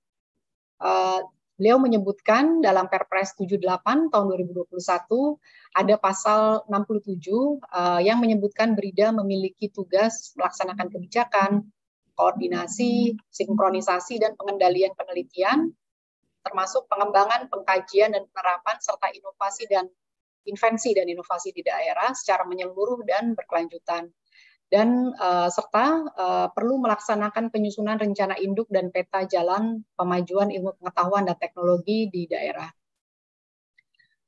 S1: Uh, beliau menyebutkan dalam Perpres 78 tahun 2021 ada pasal 67 uh, eh, yang menyebutkan Brida memiliki tugas melaksanakan kebijakan, koordinasi, sinkronisasi dan pengendalian penelitian termasuk pengembangan, pengkajian, dan penerapan, serta inovasi dan invensi dan inovasi di daerah secara menyeluruh dan berkelanjutan. Dan uh, serta uh, perlu melaksanakan penyusunan rencana induk dan peta jalan pemajuan ilmu pengetahuan dan teknologi di daerah.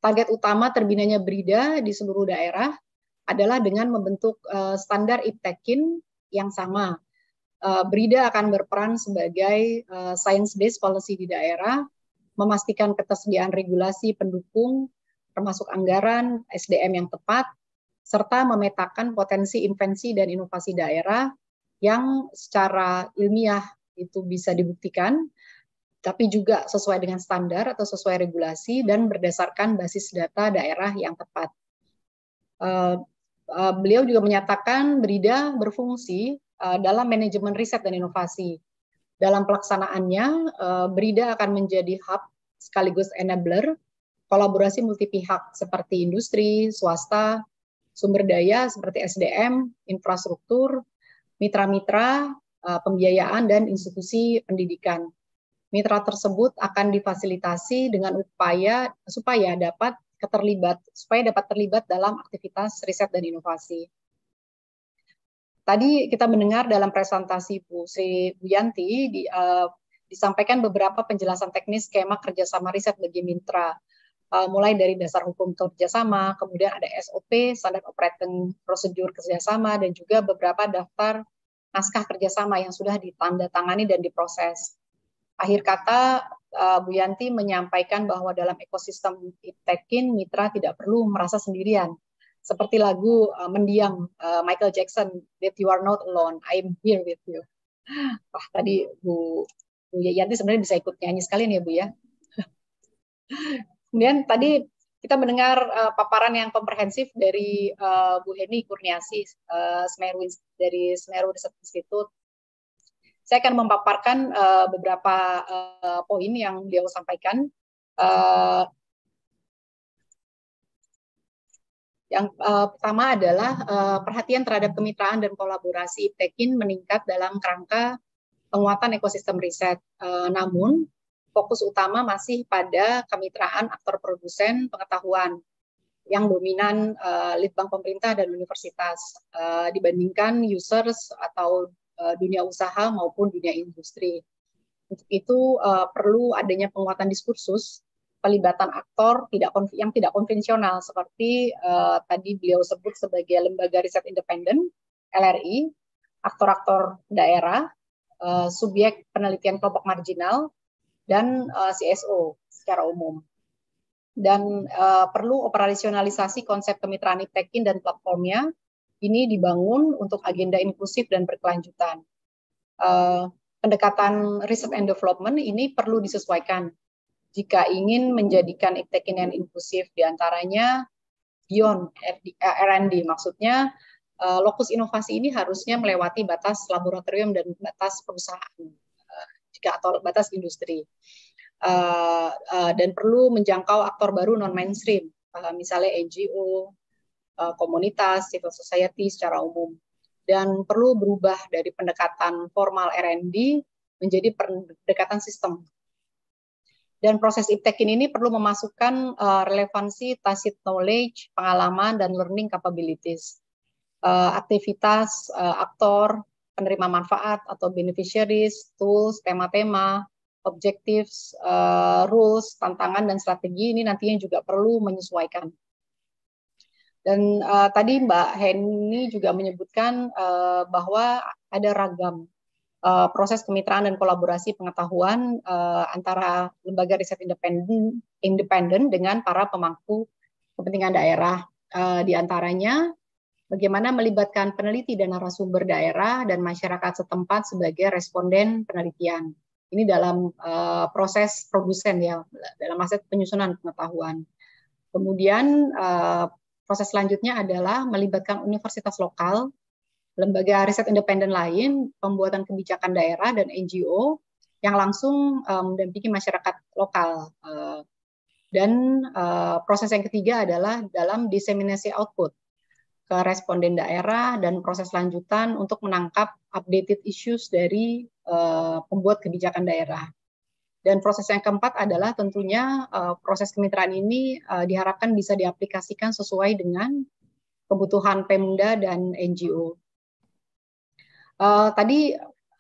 S1: Target utama terbinanya BRIDA di seluruh daerah adalah dengan membentuk uh, standar IPTEKIN yang sama. Uh, BRIDA akan berperan sebagai uh, science-based policy di daerah memastikan ketersediaan regulasi pendukung termasuk anggaran SDM yang tepat serta memetakan potensi invensi dan inovasi daerah yang secara ilmiah itu bisa dibuktikan tapi juga sesuai dengan standar atau sesuai regulasi dan berdasarkan basis data daerah yang tepat. Eh, eh, beliau juga menyatakan Brida berfungsi eh, dalam manajemen riset dan inovasi dalam pelaksanaannya, eh, Brida akan menjadi hub sekaligus enabler kolaborasi multi pihak seperti industri, swasta, sumber daya seperti SDM, infrastruktur, mitra-mitra, eh, pembiayaan, dan institusi pendidikan. Mitra tersebut akan difasilitasi dengan upaya supaya dapat keterlibat supaya dapat terlibat dalam aktivitas riset dan inovasi. Tadi kita mendengar dalam presentasi Bu Sri Bu Yanti di, uh, disampaikan beberapa penjelasan teknis skema kerjasama riset bagi mitra, uh, mulai dari dasar hukum kerjasama, kemudian ada SOP standar Operating prosedur kerjasama) dan juga beberapa daftar naskah kerjasama yang sudah ditandatangani dan diproses. Akhir kata, uh, eh, Bu Yanti menyampaikan bahwa dalam ekosistem Iptekin, mitra tidak perlu merasa sendirian seperti lagu uh, mendiang uh, Michael Jackson that you are not alone I'm here with you (gasps) wah tadi Bu Bu Yanti sebenarnya bisa ikut nyanyi sekalian ya Bu ya (laughs) kemudian tadi kita mendengar uh, paparan yang komprehensif dari uh, Bu Heni Kurniasi uh, Smeru, dari Semeru Research Institute saya akan memaparkan uh, beberapa uh, poin yang beliau sampaikan uh, Yang uh, pertama adalah uh, perhatian terhadap kemitraan dan kolaborasi Iptekin meningkat dalam kerangka penguatan ekosistem riset. Uh, namun, fokus utama masih pada kemitraan aktor produsen pengetahuan yang dominan uh, litbang pemerintah dan universitas uh, dibandingkan users atau uh, dunia usaha maupun dunia industri. Untuk itu uh, perlu adanya penguatan diskursus pelibatan aktor tidak yang tidak konvensional seperti uh, tadi beliau sebut sebagai lembaga riset independen LRI, aktor-aktor daerah, uh, subjek penelitian kelompok marginal dan uh, eh, CSO secara umum. Dan uh, perlu operasionalisasi konsep kemitraan IPTEKIN dan platformnya ini dibangun untuk agenda inklusif dan berkelanjutan. Uh, pendekatan riset and development ini perlu disesuaikan jika ingin menjadikan yang inklusif diantaranya beyond R&D, eh, maksudnya eh, lokus inovasi ini harusnya melewati batas laboratorium dan batas perusahaan eh, jika atau batas industri dan perlu menjangkau aktor baru non mainstream misalnya NGO komunitas civil society secara umum dan perlu berubah dari pendekatan formal R&D menjadi pendekatan sistem dan proses iptekin ini perlu memasukkan uh, relevansi tacit knowledge, pengalaman, dan learning capabilities. Uh, aktivitas, uh, aktor, penerima manfaat atau beneficiaries, tools, tema-tema, objectives, uh, rules, tantangan, dan strategi ini nantinya juga perlu menyesuaikan. Dan uh, tadi Mbak Heni juga menyebutkan uh, bahwa ada ragam uh, proses kemitraan dan kolaborasi pengetahuan uh, antara lembaga riset independen, independen dengan para pemangku kepentingan daerah. Uh, di antaranya, bagaimana melibatkan peneliti dan narasumber daerah dan masyarakat setempat sebagai responden penelitian. Ini dalam uh, proses produsen ya, dalam aset penyusunan pengetahuan. Kemudian uh, proses selanjutnya adalah melibatkan universitas lokal lembaga riset independen lain, pembuatan kebijakan daerah dan NGO yang langsung um, mendampingi masyarakat lokal. Uh, dan uh, proses yang ketiga adalah dalam diseminasi output ke responden daerah dan proses lanjutan untuk menangkap updated issues dari uh, pembuat kebijakan daerah. Dan proses yang keempat adalah tentunya uh, proses kemitraan ini uh, diharapkan bisa diaplikasikan sesuai dengan kebutuhan Pemda dan NGO. Eh, tadi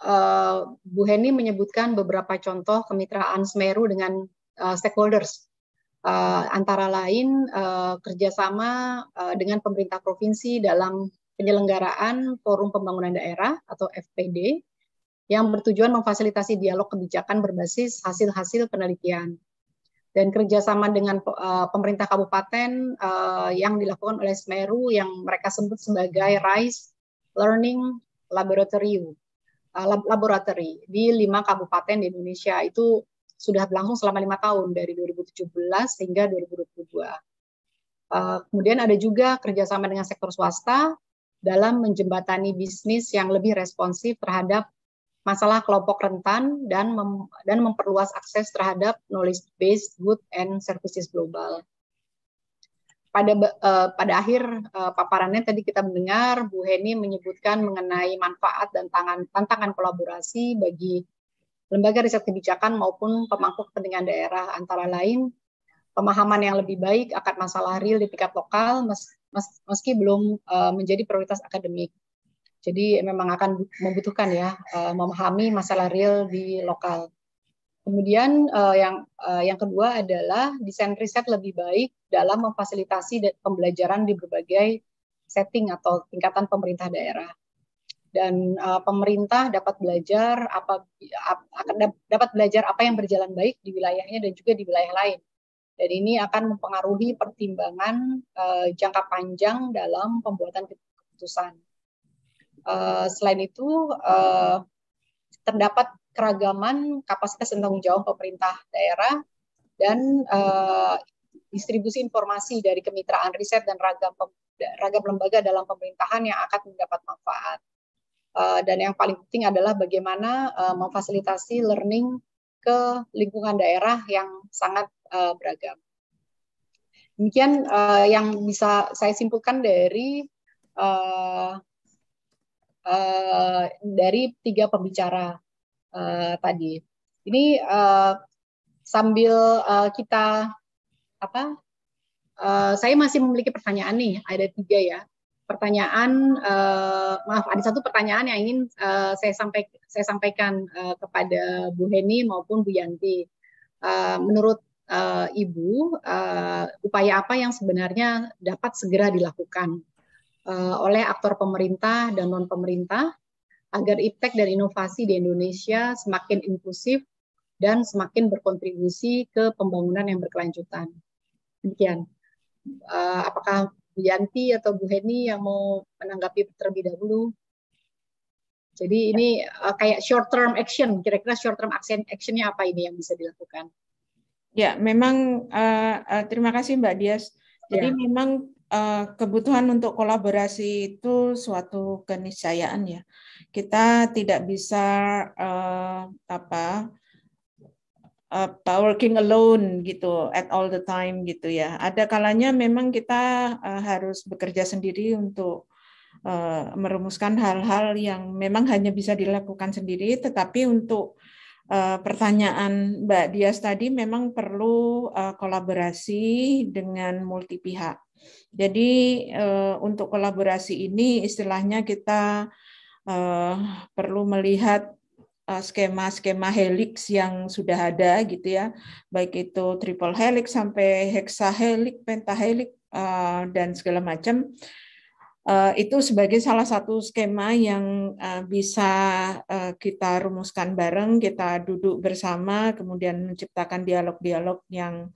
S1: uh, Bu Heni menyebutkan beberapa contoh kemitraan Semeru dengan uh, stakeholders, uh, antara lain uh, kerjasama uh, dengan pemerintah provinsi dalam penyelenggaraan Forum Pembangunan Daerah atau FPD yang bertujuan memfasilitasi dialog kebijakan berbasis hasil-hasil penelitian dan kerjasama dengan uh, pemerintah kabupaten uh, yang dilakukan oleh Semeru yang mereka sebut sebagai RISE Learning laboratorium eh, laboratory di lima kabupaten di Indonesia itu sudah berlangsung selama lima tahun dari 2017 hingga 2022. Eh, kemudian ada juga kerjasama dengan sektor swasta dalam menjembatani bisnis yang lebih responsif terhadap masalah kelompok rentan dan mem dan memperluas akses terhadap knowledge based good and services global pada uh, pada akhir uh, paparannya tadi kita mendengar Bu Heni menyebutkan mengenai manfaat dan tangan, tantangan kolaborasi bagi lembaga riset kebijakan maupun pemangku kepentingan daerah antara lain pemahaman yang lebih baik akan masalah real di tingkat lokal mes, mes, meski belum uh, menjadi prioritas akademik. Jadi memang akan membutuhkan ya uh, memahami masalah real di lokal. Kemudian uh, yang uh, yang kedua adalah desain riset lebih baik dalam memfasilitasi pembelajaran di berbagai setting atau tingkatan pemerintah daerah. Dan uh, pemerintah dapat belajar apa ap, dapat belajar apa yang berjalan baik di wilayahnya dan juga di wilayah lain. Dan ini akan mempengaruhi pertimbangan uh, jangka panjang dalam pembuatan keputusan. Uh, selain itu, uh, terdapat keragaman kapasitas dan tanggung jawab pemerintah daerah dan uh, distribusi informasi dari kemitraan riset dan ragam ragam lembaga dalam pemerintahan yang akan mendapat manfaat. Uh, dan yang paling penting adalah bagaimana uh, memfasilitasi learning ke lingkungan daerah yang sangat uh, beragam. Demikian uh, yang bisa saya simpulkan dari uh, uh, dari tiga pembicara uh, tadi. Ini uh, sambil uh, kita apa? Uh, saya masih memiliki pertanyaan nih, ada tiga ya. Pertanyaan, uh, maaf, ada satu pertanyaan yang ingin uh, saya, sampaik, saya sampaikan uh, kepada Bu Heni maupun Bu Yanti. Uh, menurut uh, Ibu, uh, upaya apa yang sebenarnya dapat segera dilakukan uh, oleh aktor pemerintah dan non pemerintah agar iptek dan inovasi di Indonesia semakin inklusif dan semakin berkontribusi ke pembangunan yang berkelanjutan. Demikian. Uh, apakah Bu Yanti atau Bu Heni yang mau menanggapi terlebih dahulu? Jadi ya. ini uh, kayak short term action, kira-kira short term action actionnya apa ini yang bisa dilakukan?
S3: Ya, memang uh, uh, terima kasih Mbak Dias. Jadi ya. memang Eh, kebutuhan untuk kolaborasi itu suatu keniscayaan ya. Kita tidak bisa uh, apa uh, working alone gitu at all the time gitu ya. Ada kalanya memang kita uh, harus bekerja sendiri untuk uh, merumuskan hal-hal yang memang hanya bisa dilakukan sendiri tetapi untuk Eh, pertanyaan Mbak Dias tadi memang perlu uh, kolaborasi dengan multi pihak. Jadi uh, untuk kolaborasi ini istilahnya kita uh, perlu melihat skema-skema helix yang sudah ada gitu ya, baik itu triple helix sampai hexahelix, pentahelix uh, dan segala macam Eh, itu sebagai salah satu skema yang uh, bisa uh, kita rumuskan bareng, kita duduk bersama, kemudian menciptakan dialog-dialog yang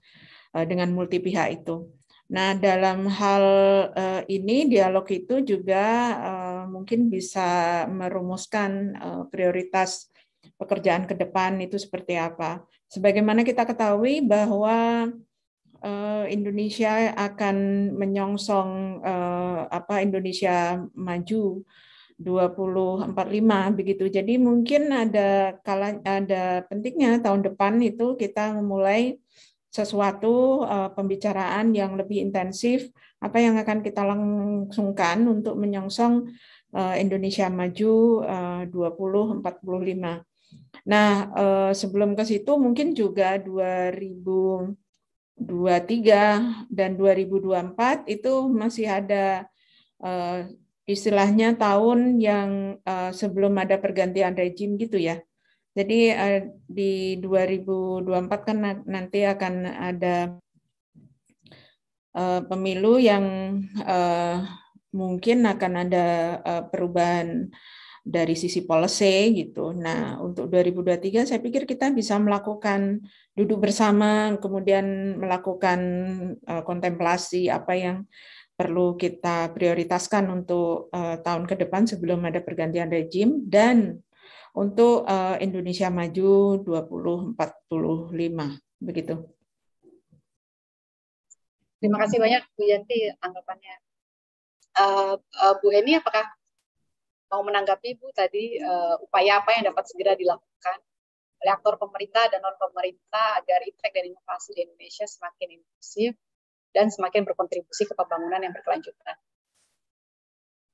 S3: uh, dengan multi pihak itu. Nah, dalam hal uh, ini dialog itu juga uh, mungkin bisa merumuskan uh, prioritas pekerjaan ke depan itu seperti apa. Sebagaimana kita ketahui bahwa Eh, Indonesia akan menyongsong eh, apa Indonesia maju 2045 begitu. Jadi mungkin ada kala ada pentingnya tahun depan itu kita memulai sesuatu uh, pembicaraan yang lebih intensif apa yang akan kita langsungkan untuk menyongsong uh, Indonesia maju uh, 2045. Nah, uh, sebelum ke situ mungkin juga 2000 tiga dan 2024 itu masih ada uh, istilahnya tahun yang uh, sebelum ada pergantian rejim gitu ya. Jadi uh, di 2024 kan nanti akan ada uh, pemilu yang uh, mungkin akan ada uh, perubahan dari sisi policy gitu. Nah, untuk 2023 saya pikir kita bisa melakukan duduk bersama kemudian melakukan uh, kontemplasi apa yang perlu kita prioritaskan untuk uh, tahun ke depan sebelum ada pergantian rejim dan untuk uh, Indonesia Maju 2045 begitu. Terima
S1: kasih banyak Bu Yanti anggapannya. Uh, uh, Bu Eni apakah mau menanggapi Bu tadi uh, upaya apa yang dapat segera dilakukan oleh aktor pemerintah dan non pemerintah agar impact dan inovasi di Indonesia semakin inklusif dan semakin berkontribusi ke pembangunan yang berkelanjutan.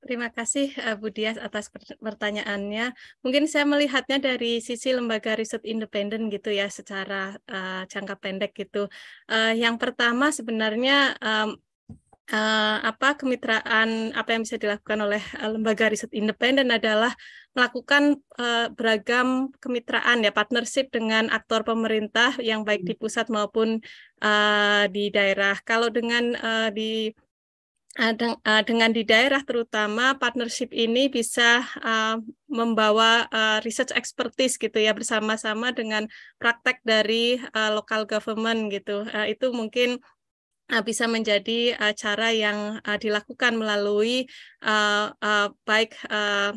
S4: Terima kasih eh, Bu Dias atas pertanyaannya. Mungkin saya melihatnya dari sisi lembaga riset independen gitu ya, secara uh, jangka pendek gitu. Uh, yang pertama sebenarnya um, uh, apa kemitraan apa yang bisa dilakukan oleh eh, lembaga riset independen adalah melakukan uh, beragam kemitraan ya partnership dengan aktor pemerintah yang baik di hmm. pusat maupun uh, di daerah. Kalau dengan uh, di dengan di daerah terutama partnership ini bisa uh, membawa uh, research expertise gitu ya bersama-sama dengan praktek dari uh, local government gitu. Uh, itu mungkin Eh, bisa menjadi uh, cara yang uh, dilakukan melalui uh, uh, baik uh,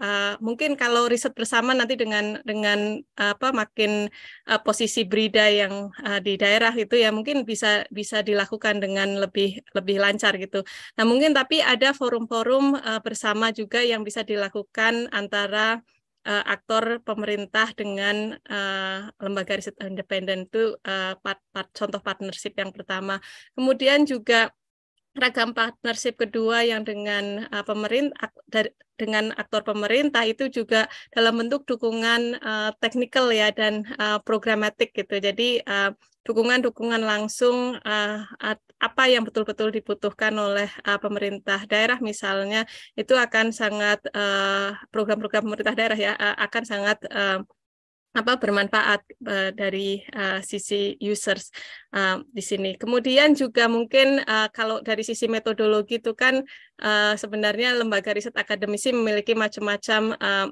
S4: uh, mungkin kalau riset bersama nanti dengan dengan apa makin uh, posisi brida yang uh, di daerah itu ya mungkin bisa bisa dilakukan dengan lebih lebih lancar gitu. Nah mungkin tapi ada forum-forum uh, bersama juga yang bisa dilakukan antara uh, aktor pemerintah dengan uh, lembaga riset independen itu uh, part, part, contoh partnership yang pertama. Kemudian juga ragam partnership kedua yang dengan uh, pemerintah dari, dengan aktor pemerintah itu juga dalam bentuk dukungan uh, teknikal ya dan uh, programatik gitu. Jadi uh, dukungan-dukungan langsung uh, apa yang betul-betul dibutuhkan oleh uh, pemerintah daerah misalnya itu akan sangat program eh, program-program pemerintah daerah ya uh, akan sangat uh, apa bermanfaat uh, dari uh, sisi users uh, di sini. Kemudian juga mungkin uh, kalau dari sisi metodologi itu kan uh, sebenarnya lembaga riset akademisi memiliki macam-macam uh,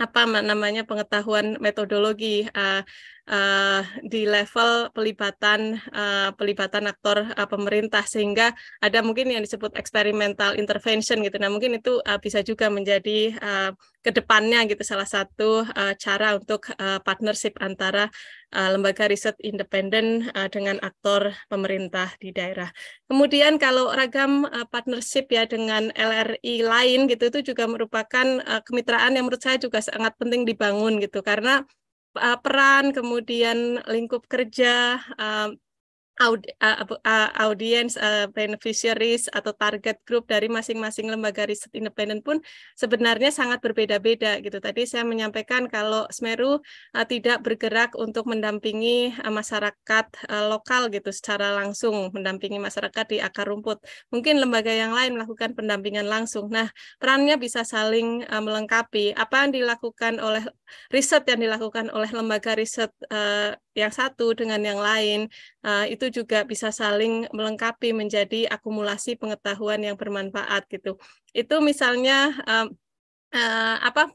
S4: apa namanya pengetahuan metodologi uh, uh, di level pelibatan uh, pelibatan aktor uh, pemerintah sehingga ada mungkin yang disebut experimental intervention gitu. Nah mungkin itu uh, bisa juga menjadi uh, kedepannya gitu salah satu uh, cara untuk uh, partnership antara uh, lembaga riset independen uh, dengan aktor pemerintah di daerah. Kemudian kalau ragam uh, partnership ya dengan LRI lain gitu itu juga merupakan uh, kemitraan yang menurut saya juga sangat penting dibangun gitu karena peran, kemudian lingkup kerja, aud uh, audience, uh, beneficiaries atau target group dari masing-masing lembaga riset independen pun sebenarnya sangat berbeda-beda gitu. Tadi saya menyampaikan kalau Smeru uh, eh, tidak bergerak untuk mendampingi uh, masyarakat uh, lokal gitu secara langsung, mendampingi masyarakat di akar rumput. Mungkin lembaga yang lain melakukan pendampingan langsung. Nah, perannya bisa saling uh, melengkapi. Apa yang dilakukan oleh riset yang dilakukan oleh lembaga riset uh, yang satu dengan yang lain uh, itu juga bisa saling melengkapi menjadi akumulasi pengetahuan yang bermanfaat gitu. Itu misalnya um, uh, apa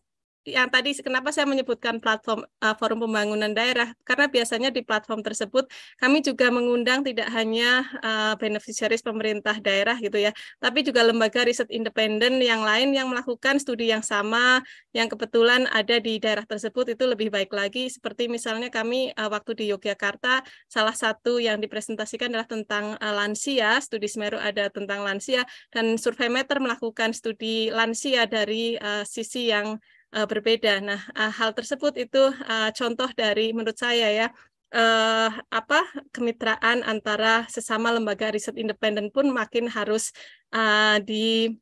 S4: yang tadi kenapa saya menyebutkan platform uh, forum pembangunan daerah karena biasanya di platform tersebut kami juga mengundang tidak hanya uh, beneficiaries pemerintah daerah gitu ya tapi juga lembaga riset independen yang lain yang melakukan studi yang sama yang kebetulan ada di daerah tersebut itu lebih baik lagi seperti misalnya kami uh, waktu di Yogyakarta salah satu yang dipresentasikan adalah tentang uh, lansia studi Semeru ada tentang lansia dan Surveymeter melakukan studi lansia dari uh, sisi yang uh, berbeda. Nah, uh, hal tersebut itu uh, contoh dari menurut saya ya uh, apa kemitraan antara sesama lembaga riset independen pun makin harus uh, di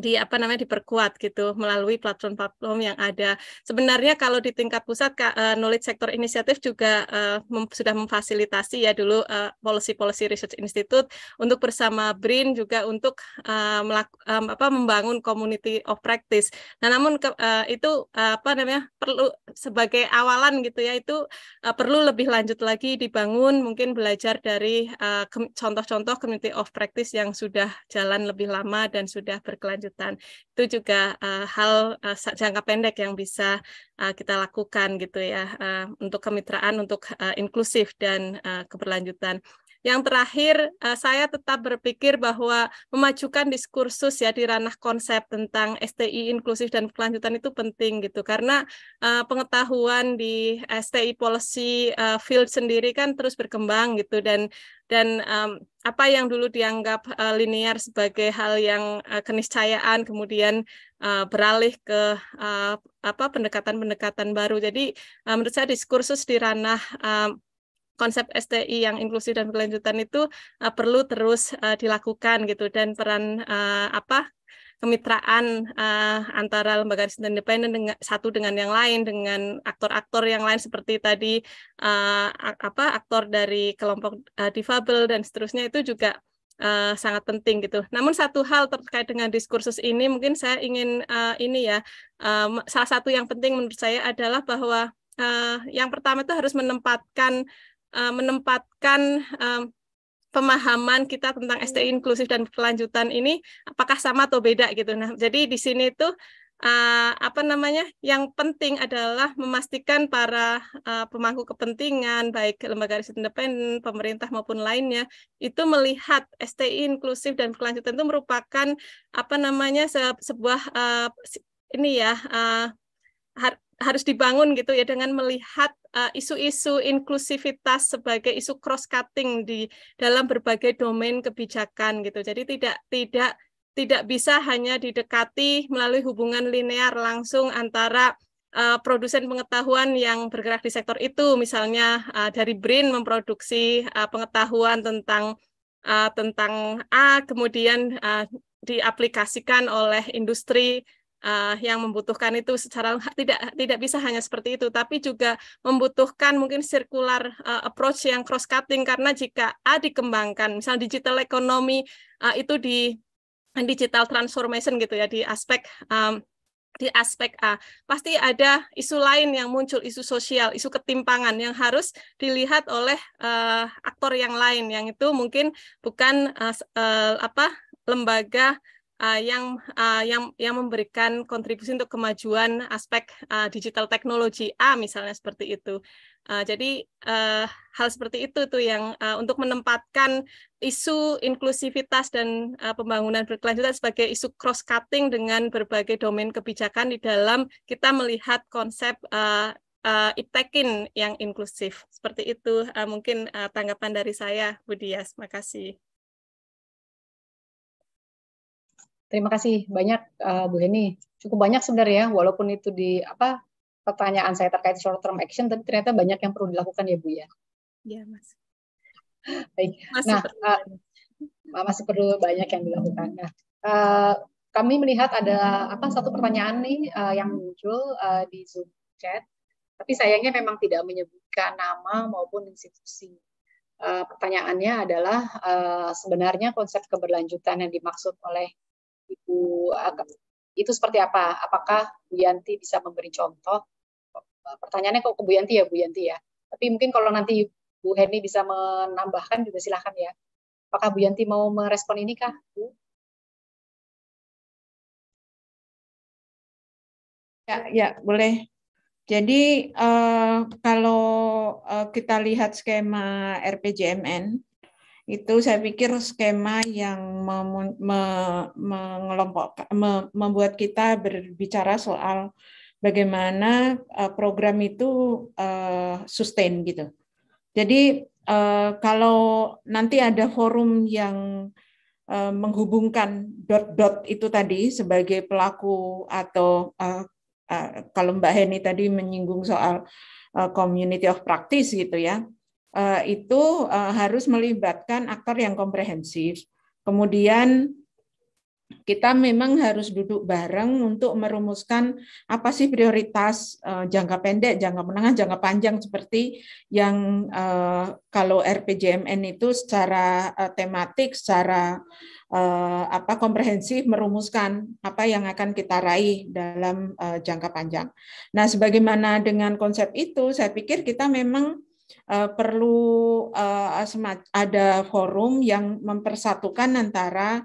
S4: di apa namanya diperkuat gitu melalui platform-platform yang ada. Sebenarnya kalau di tingkat pusat uh, knowledge sektor inisiatif juga uh, mem sudah memfasilitasi ya dulu uh, eh, Policy Policy Research Institute untuk bersama BRIN juga untuk uh, um, apa membangun community of practice. Nah, namun ke, uh, itu uh, apa namanya perlu sebagai awalan gitu ya itu uh, perlu lebih lanjut lagi dibangun mungkin belajar dari contoh-contoh uh, contoh -contoh community of practice yang sudah jalan lebih lama dan sudah berkelanjutan berkelanjutan itu juga uh, hal uh, jangka pendek yang bisa uh, kita lakukan gitu ya uh, untuk kemitraan untuk uh, inklusif dan uh, keberlanjutan yang terakhir, eh, saya tetap berpikir bahwa memajukan diskursus ya di ranah konsep tentang STI inklusif dan kelanjutan itu penting gitu karena eh, pengetahuan di STI policy uh, field sendiri kan terus berkembang gitu dan dan um, apa yang dulu dianggap uh, linear sebagai hal yang uh, keniscayaan kemudian uh, beralih ke uh, apa pendekatan-pendekatan baru. Jadi uh, menurut saya diskursus di ranah uh, konsep STI yang inklusif dan berkelanjutan itu uh, perlu terus uh, dilakukan gitu dan peran uh, apa kemitraan uh, antara lembaga riset independen dengan satu dengan yang lain dengan aktor-aktor yang lain seperti tadi uh, apa aktor dari kelompok uh, difabel dan seterusnya itu juga uh, sangat penting gitu. Namun satu hal terkait dengan diskursus ini mungkin saya ingin uh, ini ya um, salah satu yang penting menurut saya adalah bahwa uh, yang pertama itu harus menempatkan uh, menempatkan um, pemahaman kita tentang STI inklusif dan kelanjutan ini apakah sama atau beda gitu. Nah, jadi di sini itu uh, eh, apa namanya? Yang penting adalah memastikan para uh, pemangku kepentingan baik lembaga riset independen, pemerintah maupun lainnya itu melihat STI inklusif dan kelanjutan itu merupakan apa namanya se sebuah uh, ini ya uh, harus dibangun gitu ya dengan melihat eh, isu-isu uh, inklusivitas sebagai isu cross cutting di dalam berbagai domain kebijakan gitu. Jadi tidak tidak tidak bisa hanya didekati melalui hubungan linear langsung antara uh, produsen pengetahuan yang bergerak di sektor itu misalnya uh, dari BRIN memproduksi uh, pengetahuan tentang uh, tentang A kemudian uh, diaplikasikan oleh industri uh, yang membutuhkan itu secara tidak tidak bisa hanya seperti itu tapi juga membutuhkan mungkin circular uh, approach yang cross cutting karena jika A dikembangkan misal digital ekonomi uh, eh, itu di digital transformation gitu ya di aspek um, di aspek A. Pasti ada isu lain yang muncul, isu sosial, isu ketimpangan yang harus dilihat oleh uh, aktor yang lain yang itu mungkin bukan uh, uh, apa lembaga uh, yang uh, yang yang memberikan kontribusi untuk kemajuan aspek uh, digital teknologi A misalnya seperti itu. Uh, jadi uh, hal seperti itu tuh yang uh, untuk menempatkan isu inklusivitas dan uh, pembangunan berkelanjutan sebagai isu cross cutting dengan berbagai domain kebijakan di dalam kita melihat konsep uh, uh, iptekin yang inklusif. Seperti itu uh, mungkin uh, tanggapan dari saya, Budias. Ya. Makasih.
S1: Terima kasih banyak uh, Bu Heni. Cukup banyak sebenarnya walaupun itu di apa pertanyaan saya terkait short term action tapi ternyata banyak yang perlu dilakukan ya Bu ya. Iya, Mas. Baik. Masih nah, perlu. Uh, masih perlu banyak yang dilakukan. Nah, uh, kami melihat ada apa satu pertanyaan nih uh, yang muncul uh, di Zoom chat, tapi sayangnya memang tidak menyebutkan nama maupun institusi. Uh, pertanyaannya adalah uh, sebenarnya konsep keberlanjutan yang dimaksud oleh Ibu itu seperti apa? Apakah Bu Yanti bisa memberi contoh? Pertanyaannya kok ke Bu Yanti ya, Bu Yanti ya. Tapi mungkin kalau nanti Bu Heni bisa menambahkan juga silahkan ya. Apakah Bu Yanti mau merespon ini kah, Bu?
S3: Ya, ya boleh. Jadi uh, kalau uh, kita lihat skema RPJMN, itu saya pikir skema yang mem- me- mengelompokkan, me- membuat kita berbicara soal bagaimana uh, program itu uh, sustain gitu. Jadi uh, kalau nanti ada forum yang uh, menghubungkan dot-dot itu tadi sebagai pelaku atau uh, uh, kalau Mbak Heni tadi menyinggung soal uh, community of practice gitu ya, Eh, itu eh, harus melibatkan aktor yang komprehensif. Kemudian kita memang harus duduk bareng untuk merumuskan apa sih prioritas eh, jangka pendek, jangka menengah, jangka panjang seperti yang kalau RPJMN itu secara tematik, secara apa komprehensif merumuskan apa yang akan kita raih dalam jangka panjang. Nah, sebagaimana dengan konsep itu, saya pikir kita memang uh, perlu uh, ada forum yang mempersatukan antara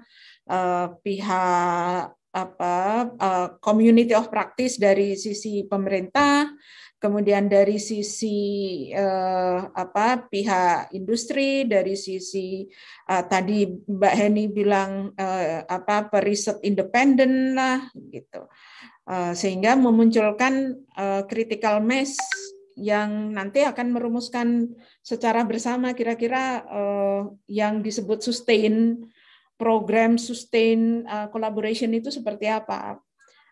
S3: uh, pihak apa uh, community of practice dari sisi pemerintah, kemudian dari sisi uh, apa pihak industri, dari sisi uh, tadi Mbak Heni bilang uh, apa periset independen lah gitu, uh, sehingga memunculkan uh, critical mass yang nanti akan merumuskan secara bersama kira-kira uh, yang disebut sustain program sustain uh, collaboration itu seperti apa?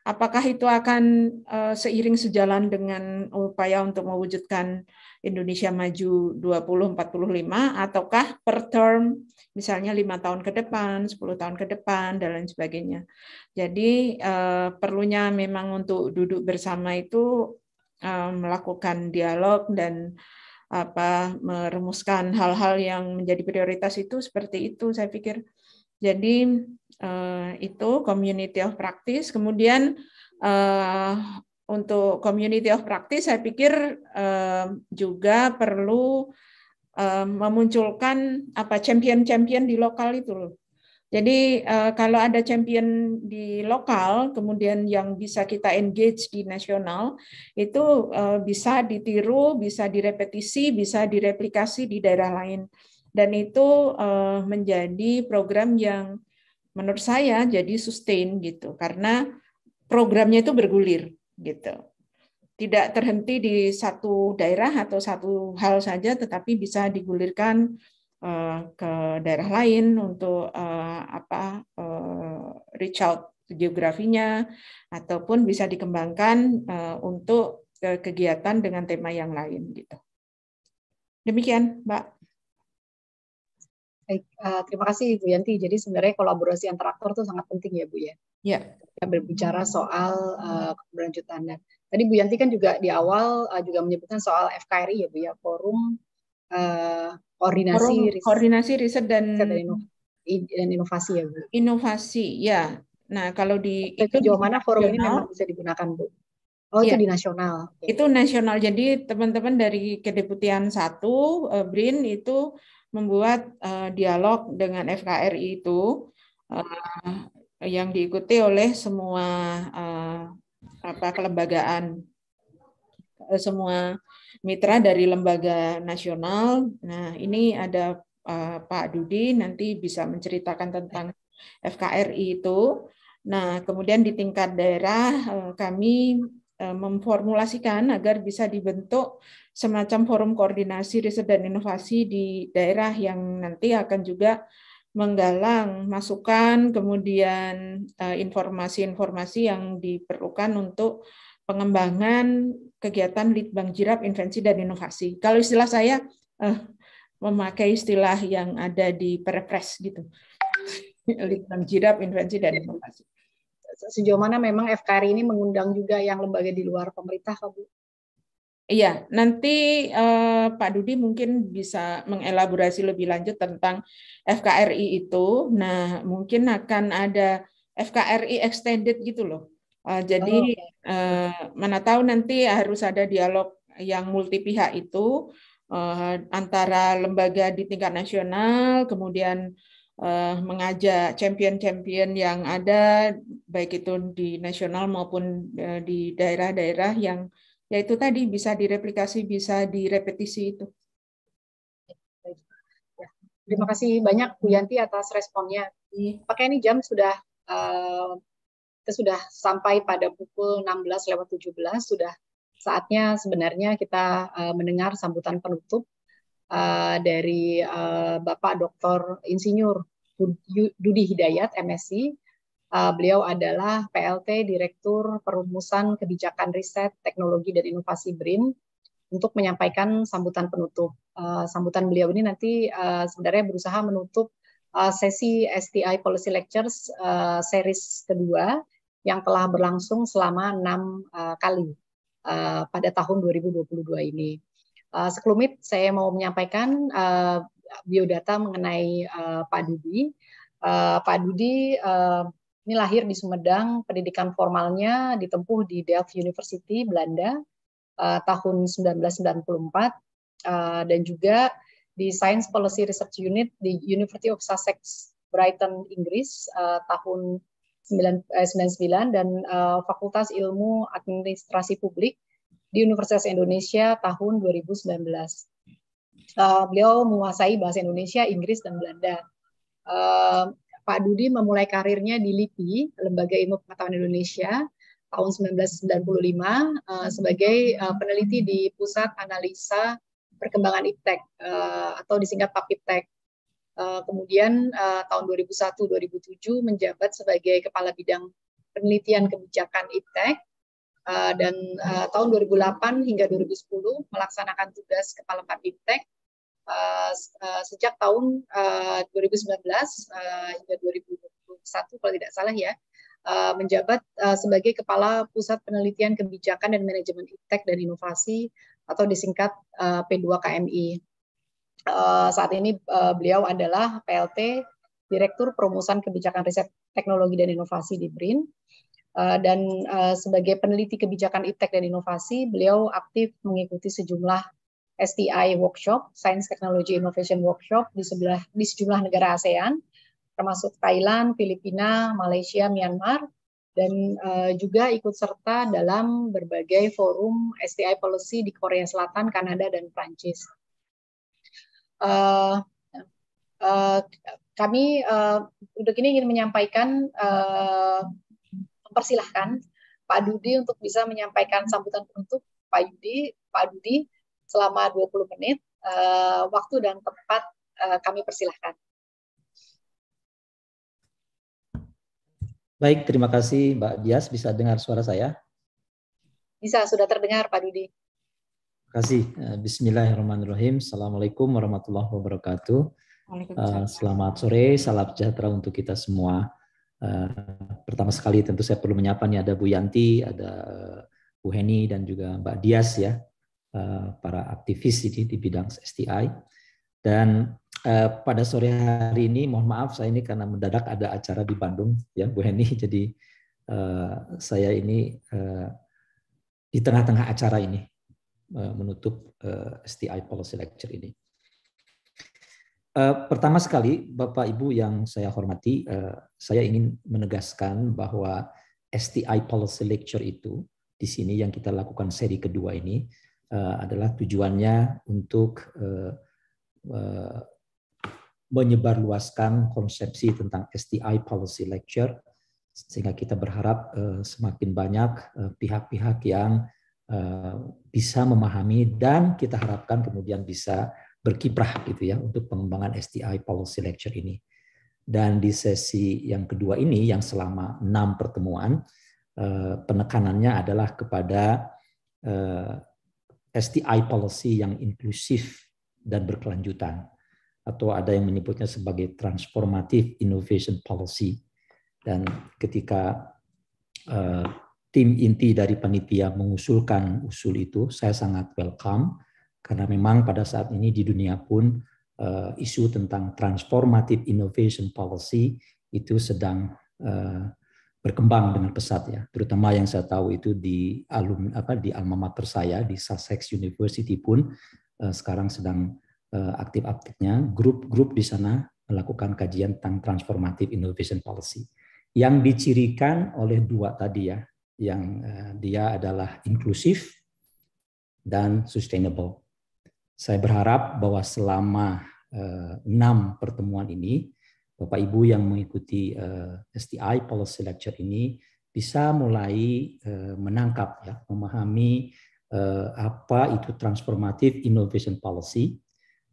S3: Apakah itu akan uh, seiring sejalan dengan upaya untuk mewujudkan Indonesia Maju 2045 ataukah per term misalnya lima tahun ke depan, 10 tahun ke depan dan lain sebagainya. Jadi uh, perlunya memang untuk duduk bersama itu Eh, melakukan dialog dan apa merumuskan hal-hal yang menjadi prioritas itu seperti itu saya pikir jadi eh, itu community of practice kemudian eh, untuk community of practice saya pikir juga perlu memunculkan apa champion-champion di lokal itu loh jadi eh, kalau ada champion di lokal, kemudian yang bisa kita engage di nasional, itu eh, bisa ditiru, bisa direpetisi, bisa direplikasi di daerah lain. Dan itu eh, menjadi program yang menurut saya jadi sustain gitu, karena programnya itu bergulir gitu. Tidak terhenti di satu daerah atau satu hal saja, tetapi bisa digulirkan Eh, ke daerah lain untuk eh, apa eh, reach out geografinya ataupun bisa dikembangkan untuk kegiatan dengan tema yang lain gitu. Demikian, Mbak.
S1: Baik, uh, terima kasih Bu Yanti. Jadi sebenarnya kolaborasi antara aktor itu sangat penting ya Bu ya. Ya. Kita
S3: berbicara soal
S1: keberlanjutan dan tadi Bu Yanti kan juga di awal uh, juga menyebutkan soal FKRI ya Bu ya, forum
S3: uh, koordinasi riset, koordinasi riset dan, dan inovasi, ya Bu. Inovasi ya. Nah, kalau di
S1: itu jauh mana forum ini memang
S3: bisa digunakan Bu?
S1: Oh, ya. itu iya. di nasional.
S3: Itu nasional. Jadi teman-teman dari Kedeputian 1 uh, eh, BRIN itu membuat uh, dialog dengan FKRI itu uh, yang diikuti oleh semua uh, apa kelembagaan uh, semua mitra dari lembaga nasional. Nah, ini ada uh, Pak Dudi nanti bisa menceritakan tentang FKRI itu. Nah, kemudian di tingkat daerah uh, kami uh, memformulasikan agar bisa dibentuk semacam forum koordinasi riset dan inovasi di daerah yang nanti akan juga menggalang masukan kemudian informasi-informasi yang diperlukan untuk pengembangan kegiatan Litbang Jirap Invensi dan Inovasi. Kalau istilah saya eh, memakai istilah yang ada di Perpres gitu. (laughs) Litbang Jirap Invensi dan Inovasi.
S1: Sejauh mana memang FKRI ini mengundang juga yang lembaga di luar pemerintah, Bu?
S3: Iya, nanti eh, Pak Dudi mungkin bisa mengelaborasi lebih lanjut tentang FKRI itu. Nah, mungkin akan ada FKRI extended gitu loh. Uh, jadi uh, mana tahu nanti harus ada dialog yang multi pihak itu uh, antara lembaga di tingkat nasional, kemudian uh, mengajak champion-champion yang ada baik itu di nasional maupun uh, di daerah-daerah yang yaitu tadi bisa direplikasi, bisa direpetisi itu. Ya, terima kasih
S1: banyak Bu Yanti atas responnya. Pakai iya. ini jam sudah uh, kita sudah sampai pada pukul 16 lewat 17 sudah saatnya sebenarnya kita uh, mendengar sambutan penutup uh, dari uh, Bapak Dr. Insinyur Dudi Hidayat MSc. Uh, beliau adalah PLT Direktur Perumusan Kebijakan Riset Teknologi dan Inovasi BRIN untuk menyampaikan sambutan penutup. Uh, sambutan beliau ini nanti uh, sebenarnya berusaha menutup Eh, sesi STI Policy Lectures uh, series kedua yang telah berlangsung selama enam uh, kali uh, pada tahun 2022 ini. Uh, sekelumit saya mau menyampaikan uh, biodata mengenai uh, Pak Dudi. Uh, Pak Dudi uh, ini lahir di Sumedang, pendidikan formalnya ditempuh di Delft University, Belanda, uh, tahun 1994, uh, dan juga di Science Policy Research Unit di University of Sussex, Brighton, Inggris uh, tahun 1999 eh, dan uh, Fakultas Ilmu Administrasi Publik di Universitas Indonesia tahun 2019. Uh, beliau menguasai bahasa Indonesia, Inggris, dan Belanda. Uh, Pak Dudi memulai karirnya di LIPI, Lembaga Ilmu Pengetahuan Indonesia, tahun 1995 uh, sebagai uh, peneliti di Pusat Analisa perkembangan iptek uh, atau disingkat papiptek. Uh, eh, kemudian uh, tahun 2001-2007 menjabat sebagai kepala bidang penelitian kebijakan iptek uh, dan uh, tahun 2008 hingga 2010 melaksanakan tugas kepala papiptek uh, uh, sejak tahun uh, 2019 uh, hingga 2021 kalau tidak salah ya uh, menjabat uh, sebagai Kepala Pusat Penelitian Kebijakan dan Manajemen Iptek dan Inovasi atau disingkat uh, eh, P2KMI. Uh, eh, saat ini uh, beliau adalah PLT Direktur Perumusan Kebijakan Riset Teknologi dan Inovasi di BRIN. Uh, dan uh, sebagai peneliti kebijakan iptek dan inovasi, beliau aktif mengikuti sejumlah STI workshop, Science Technology Innovation workshop di sebelah di sejumlah negara ASEAN, termasuk Thailand, Filipina, Malaysia, Myanmar, dan uh, juga ikut serta dalam berbagai forum STI policy di Korea Selatan, Kanada, dan Prancis. Uh, eh, uh, eh, kami uh, untuk ini ingin menyampaikan uh, mempersilahkan Pak Dudi untuk bisa menyampaikan sambutan penutup Pak Yudi, Pak Dudi selama 20 menit uh, waktu dan tempat uh, kami persilahkan.
S5: Baik, terima kasih Mbak Dias. Bisa dengar suara saya?
S1: Bisa, sudah terdengar Pak Dudi.
S5: Terima kasih. Eh, Bismillahirrahmanirrahim. Assalamualaikum warahmatullahi wabarakatuh. Eh, selamat sore, salam sejahtera untuk kita semua. Eh, pertama sekali tentu saya perlu menyapa nih ada Bu Yanti, ada Bu Heni dan juga Mbak Dias ya, para aktivis di, di bidang STI. Dan Eh, pada sore hari ini mohon maaf saya ini karena mendadak ada acara di Bandung ya Bu Heni (laughs) jadi uh, saya ini uh, di tengah-tengah acara ini uh, menutup uh, STI Policy Lecture ini. Uh, pertama sekali Bapak Ibu yang saya hormati, uh, saya ingin menegaskan bahwa STI Policy Lecture itu di sini yang kita lakukan seri kedua ini uh, adalah tujuannya untuk uh, menyebarluaskan konsepsi tentang STI Policy Lecture, sehingga kita berharap eh, semakin banyak eh, pihak-pihak yang eh, bisa memahami dan kita harapkan kemudian bisa berkiprah gitu ya untuk pengembangan STI Policy Lecture ini. Dan di sesi yang kedua ini yang selama enam pertemuan penekanannya adalah kepada STI policy yang inklusif dan berkelanjutan atau ada yang menyebutnya sebagai transformative innovation policy. Dan ketika uh, tim inti dari panitia mengusulkan usul itu, saya sangat welcome karena memang pada saat ini di dunia pun uh, isu tentang transformative innovation policy itu sedang uh, berkembang dengan pesat ya. Terutama yang saya tahu itu di alum apa di alma mater saya di Sussex University pun uh, sekarang sedang Eh, aktif-aktifnya, grup-grup di sana melakukan kajian tentang transformative innovation policy yang dicirikan oleh dua tadi ya, yang eh, dia adalah inklusif dan sustainable. Saya berharap bahwa selama eh, enam pertemuan ini, Bapak Ibu yang mengikuti STI Policy Lecture ini bisa mulai menangkap ya, memahami apa itu transformative innovation policy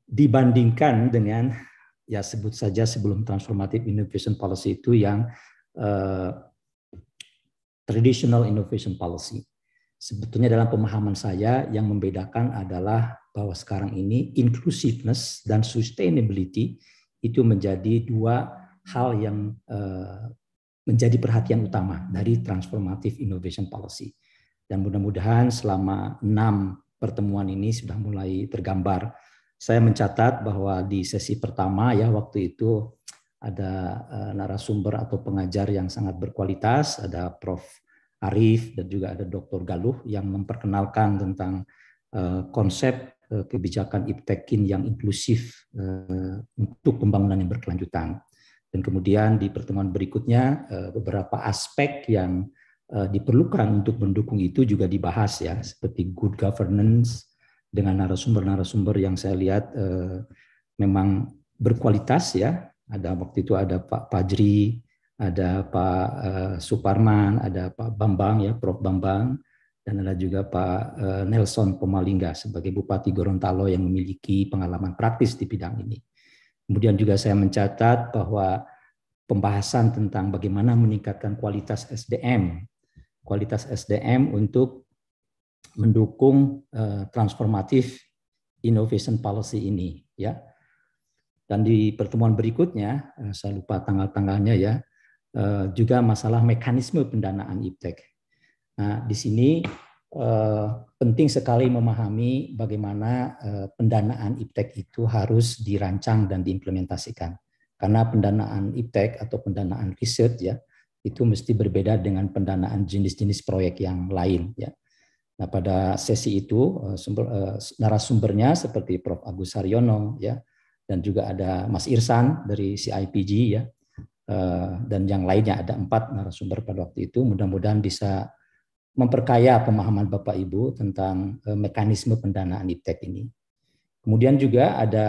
S5: dibandingkan dengan ya sebut saja sebelum transformative innovation policy itu yang uh, traditional innovation policy. Sebetulnya dalam pemahaman saya yang membedakan adalah bahwa sekarang ini inclusiveness dan sustainability itu menjadi dua hal yang uh, menjadi perhatian utama dari transformative innovation policy. Dan mudah-mudahan selama enam pertemuan ini sudah mulai tergambar saya mencatat bahwa di sesi pertama ya waktu itu ada eh, narasumber atau pengajar yang sangat berkualitas, ada Prof. Arif dan juga ada Dr. Galuh yang memperkenalkan tentang eh, konsep eh, kebijakan Iptekin yang inklusif untuk pembangunan yang berkelanjutan. Dan kemudian di pertemuan berikutnya beberapa aspek yang diperlukan untuk mendukung itu juga dibahas ya, seperti good governance, dengan narasumber-narasumber yang saya lihat eh, memang berkualitas ya. Ada waktu itu ada Pak Pajri, ada Pak eh, Suparman, ada Pak Bambang ya, Prof Bambang, dan ada juga Pak eh, Nelson Pemalingga sebagai Bupati Gorontalo yang memiliki pengalaman praktis di bidang ini. Kemudian juga saya mencatat bahwa pembahasan tentang bagaimana meningkatkan kualitas SDM, kualitas SDM untuk mendukung uh, transformatif innovation policy ini ya. Dan di pertemuan berikutnya eh, saya lupa tanggal-tanggalnya ya uh, juga masalah mekanisme pendanaan iptek. Nah, di sini uh, penting sekali memahami bagaimana uh, pendanaan iptek itu harus dirancang dan diimplementasikan. Karena pendanaan iptek atau pendanaan riset ya itu mesti berbeda dengan pendanaan jenis-jenis proyek yang lain ya. Nah, pada sesi itu eh, sumber, eh, narasumbernya seperti Prof. Agus Haryono ya dan juga ada Mas Irsan dari CIPG ya eh, dan yang lainnya ada empat narasumber pada waktu itu. Mudah-mudahan bisa memperkaya pemahaman Bapak Ibu tentang mekanisme pendanaan IPTEK ini. Kemudian juga ada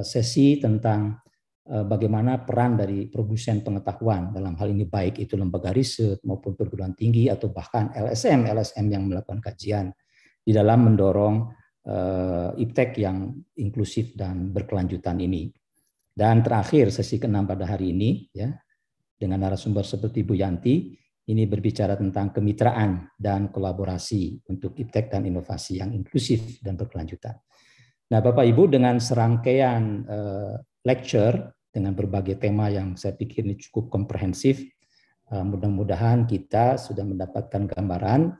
S5: sesi tentang Eh, bagaimana peran dari produsen pengetahuan dalam hal ini baik itu lembaga riset maupun perguruan tinggi atau bahkan LSM LSM yang melakukan kajian di dalam mendorong uh, eh, iptek yang inklusif dan berkelanjutan ini. Dan terakhir sesi keenam pada hari ini ya dengan narasumber seperti Bu Yanti ini berbicara tentang kemitraan dan kolaborasi untuk iptek dan inovasi yang inklusif dan berkelanjutan. Nah, Bapak Ibu dengan serangkaian uh, lecture dengan berbagai tema yang saya pikir ini cukup komprehensif. Eh, mudah-mudahan kita sudah mendapatkan gambaran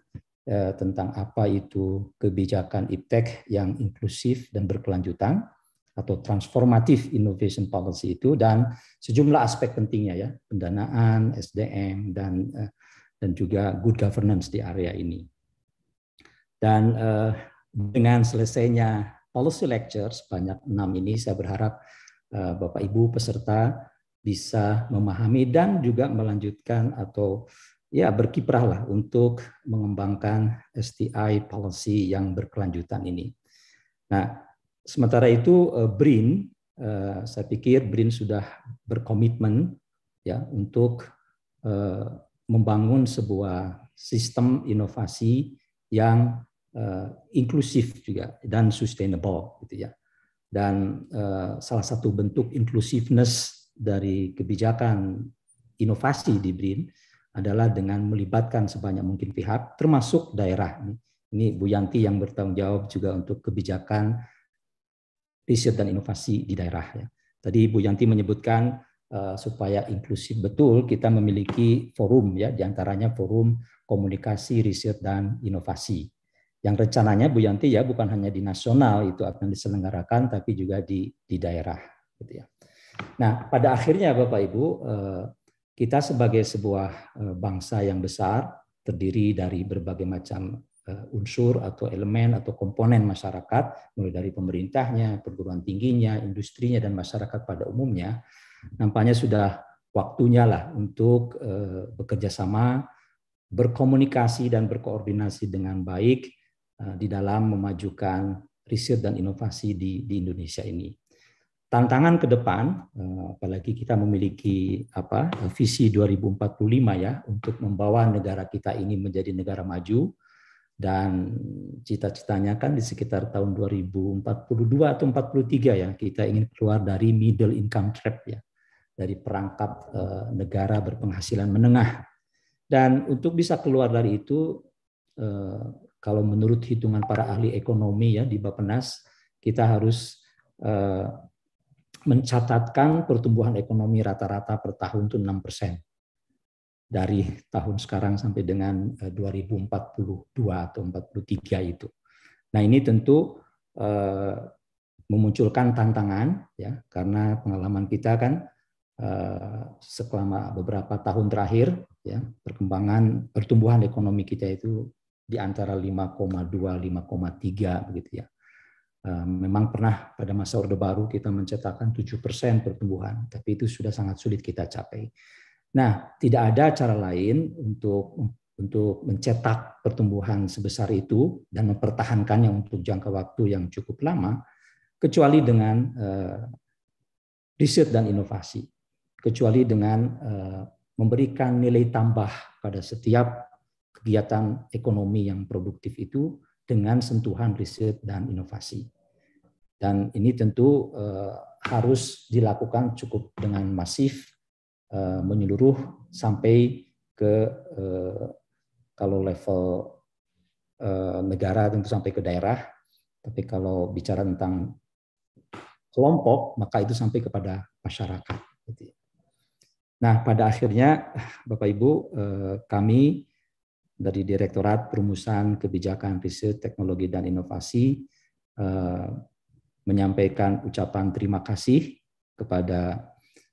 S5: eh, tentang apa itu kebijakan iptek yang inklusif dan berkelanjutan atau transformatif innovation policy itu dan sejumlah aspek pentingnya ya pendanaan, SDM dan eh, dan juga good governance di area ini. Dan dengan selesainya policy lectures banyak enam ini saya berharap Eh, Bapak Ibu peserta bisa memahami dan juga melanjutkan atau ya berkiprahlah untuk mengembangkan STI policy yang berkelanjutan ini. Nah, sementara itu eh, BRIN eh, saya pikir BRIN sudah berkomitmen ya untuk membangun sebuah sistem inovasi yang inklusif juga dan sustainable gitu ya dan eh, salah satu bentuk inclusiveness dari kebijakan inovasi di BRIN adalah dengan melibatkan sebanyak mungkin pihak termasuk daerah. Ini Bu Yanti yang bertanggung jawab juga untuk kebijakan riset dan inovasi di daerah ya. Tadi Bu Yanti menyebutkan eh, supaya inklusif betul kita memiliki forum ya diantaranya forum komunikasi riset dan inovasi yang rencananya Bu Yanti ya bukan hanya di nasional itu akan diselenggarakan tapi juga di di daerah gitu ya. Nah, pada akhirnya Bapak Ibu eh, kita sebagai sebuah eh, bangsa yang besar terdiri dari berbagai macam eh, unsur atau elemen atau komponen masyarakat mulai dari pemerintahnya, perguruan tingginya, industrinya dan masyarakat pada umumnya nampaknya sudah waktunya lah untuk bekerja sama berkomunikasi dan berkoordinasi dengan baik Eh, di dalam memajukan riset dan inovasi di, di Indonesia ini. Tantangan ke depan, eh, apalagi kita memiliki apa visi 2045 ya untuk membawa negara kita ini menjadi negara maju dan cita-citanya kan di sekitar tahun 2042 atau 43 ya kita ingin keluar dari middle income trap ya dari perangkap eh, negara berpenghasilan menengah dan untuk bisa keluar dari itu kalau menurut hitungan para ahli ekonomi ya di Bappenas kita harus eh, mencatatkan pertumbuhan ekonomi rata-rata per tahun itu 6 persen dari tahun sekarang sampai dengan 2042 eh, atau 43 itu. Nah ini tentu eh, memunculkan tantangan ya karena pengalaman kita kan eh, selama beberapa tahun terakhir ya perkembangan pertumbuhan ekonomi kita itu di antara 5,2 5,3 begitu ya. Eh, memang pernah pada masa Orde Baru kita mencetakkan 7% pertumbuhan, tapi itu sudah sangat sulit kita capai. Nah, tidak ada cara lain untuk untuk mencetak pertumbuhan sebesar itu dan mempertahankannya untuk jangka waktu yang cukup lama, kecuali dengan uh, riset dan inovasi, kecuali dengan uh, memberikan nilai tambah pada setiap kegiatan ekonomi yang produktif itu dengan sentuhan riset dan inovasi. Dan ini tentu eh, harus dilakukan cukup dengan masif, eh, menyeluruh sampai ke eh, kalau level eh, negara tentu sampai ke daerah, tapi kalau bicara tentang kelompok maka itu sampai kepada masyarakat. Gitu ya. Nah pada akhirnya Bapak Ibu eh, kami dari Direktorat Perumusan Kebijakan Riset Teknologi dan Inovasi eh, menyampaikan ucapan terima kasih kepada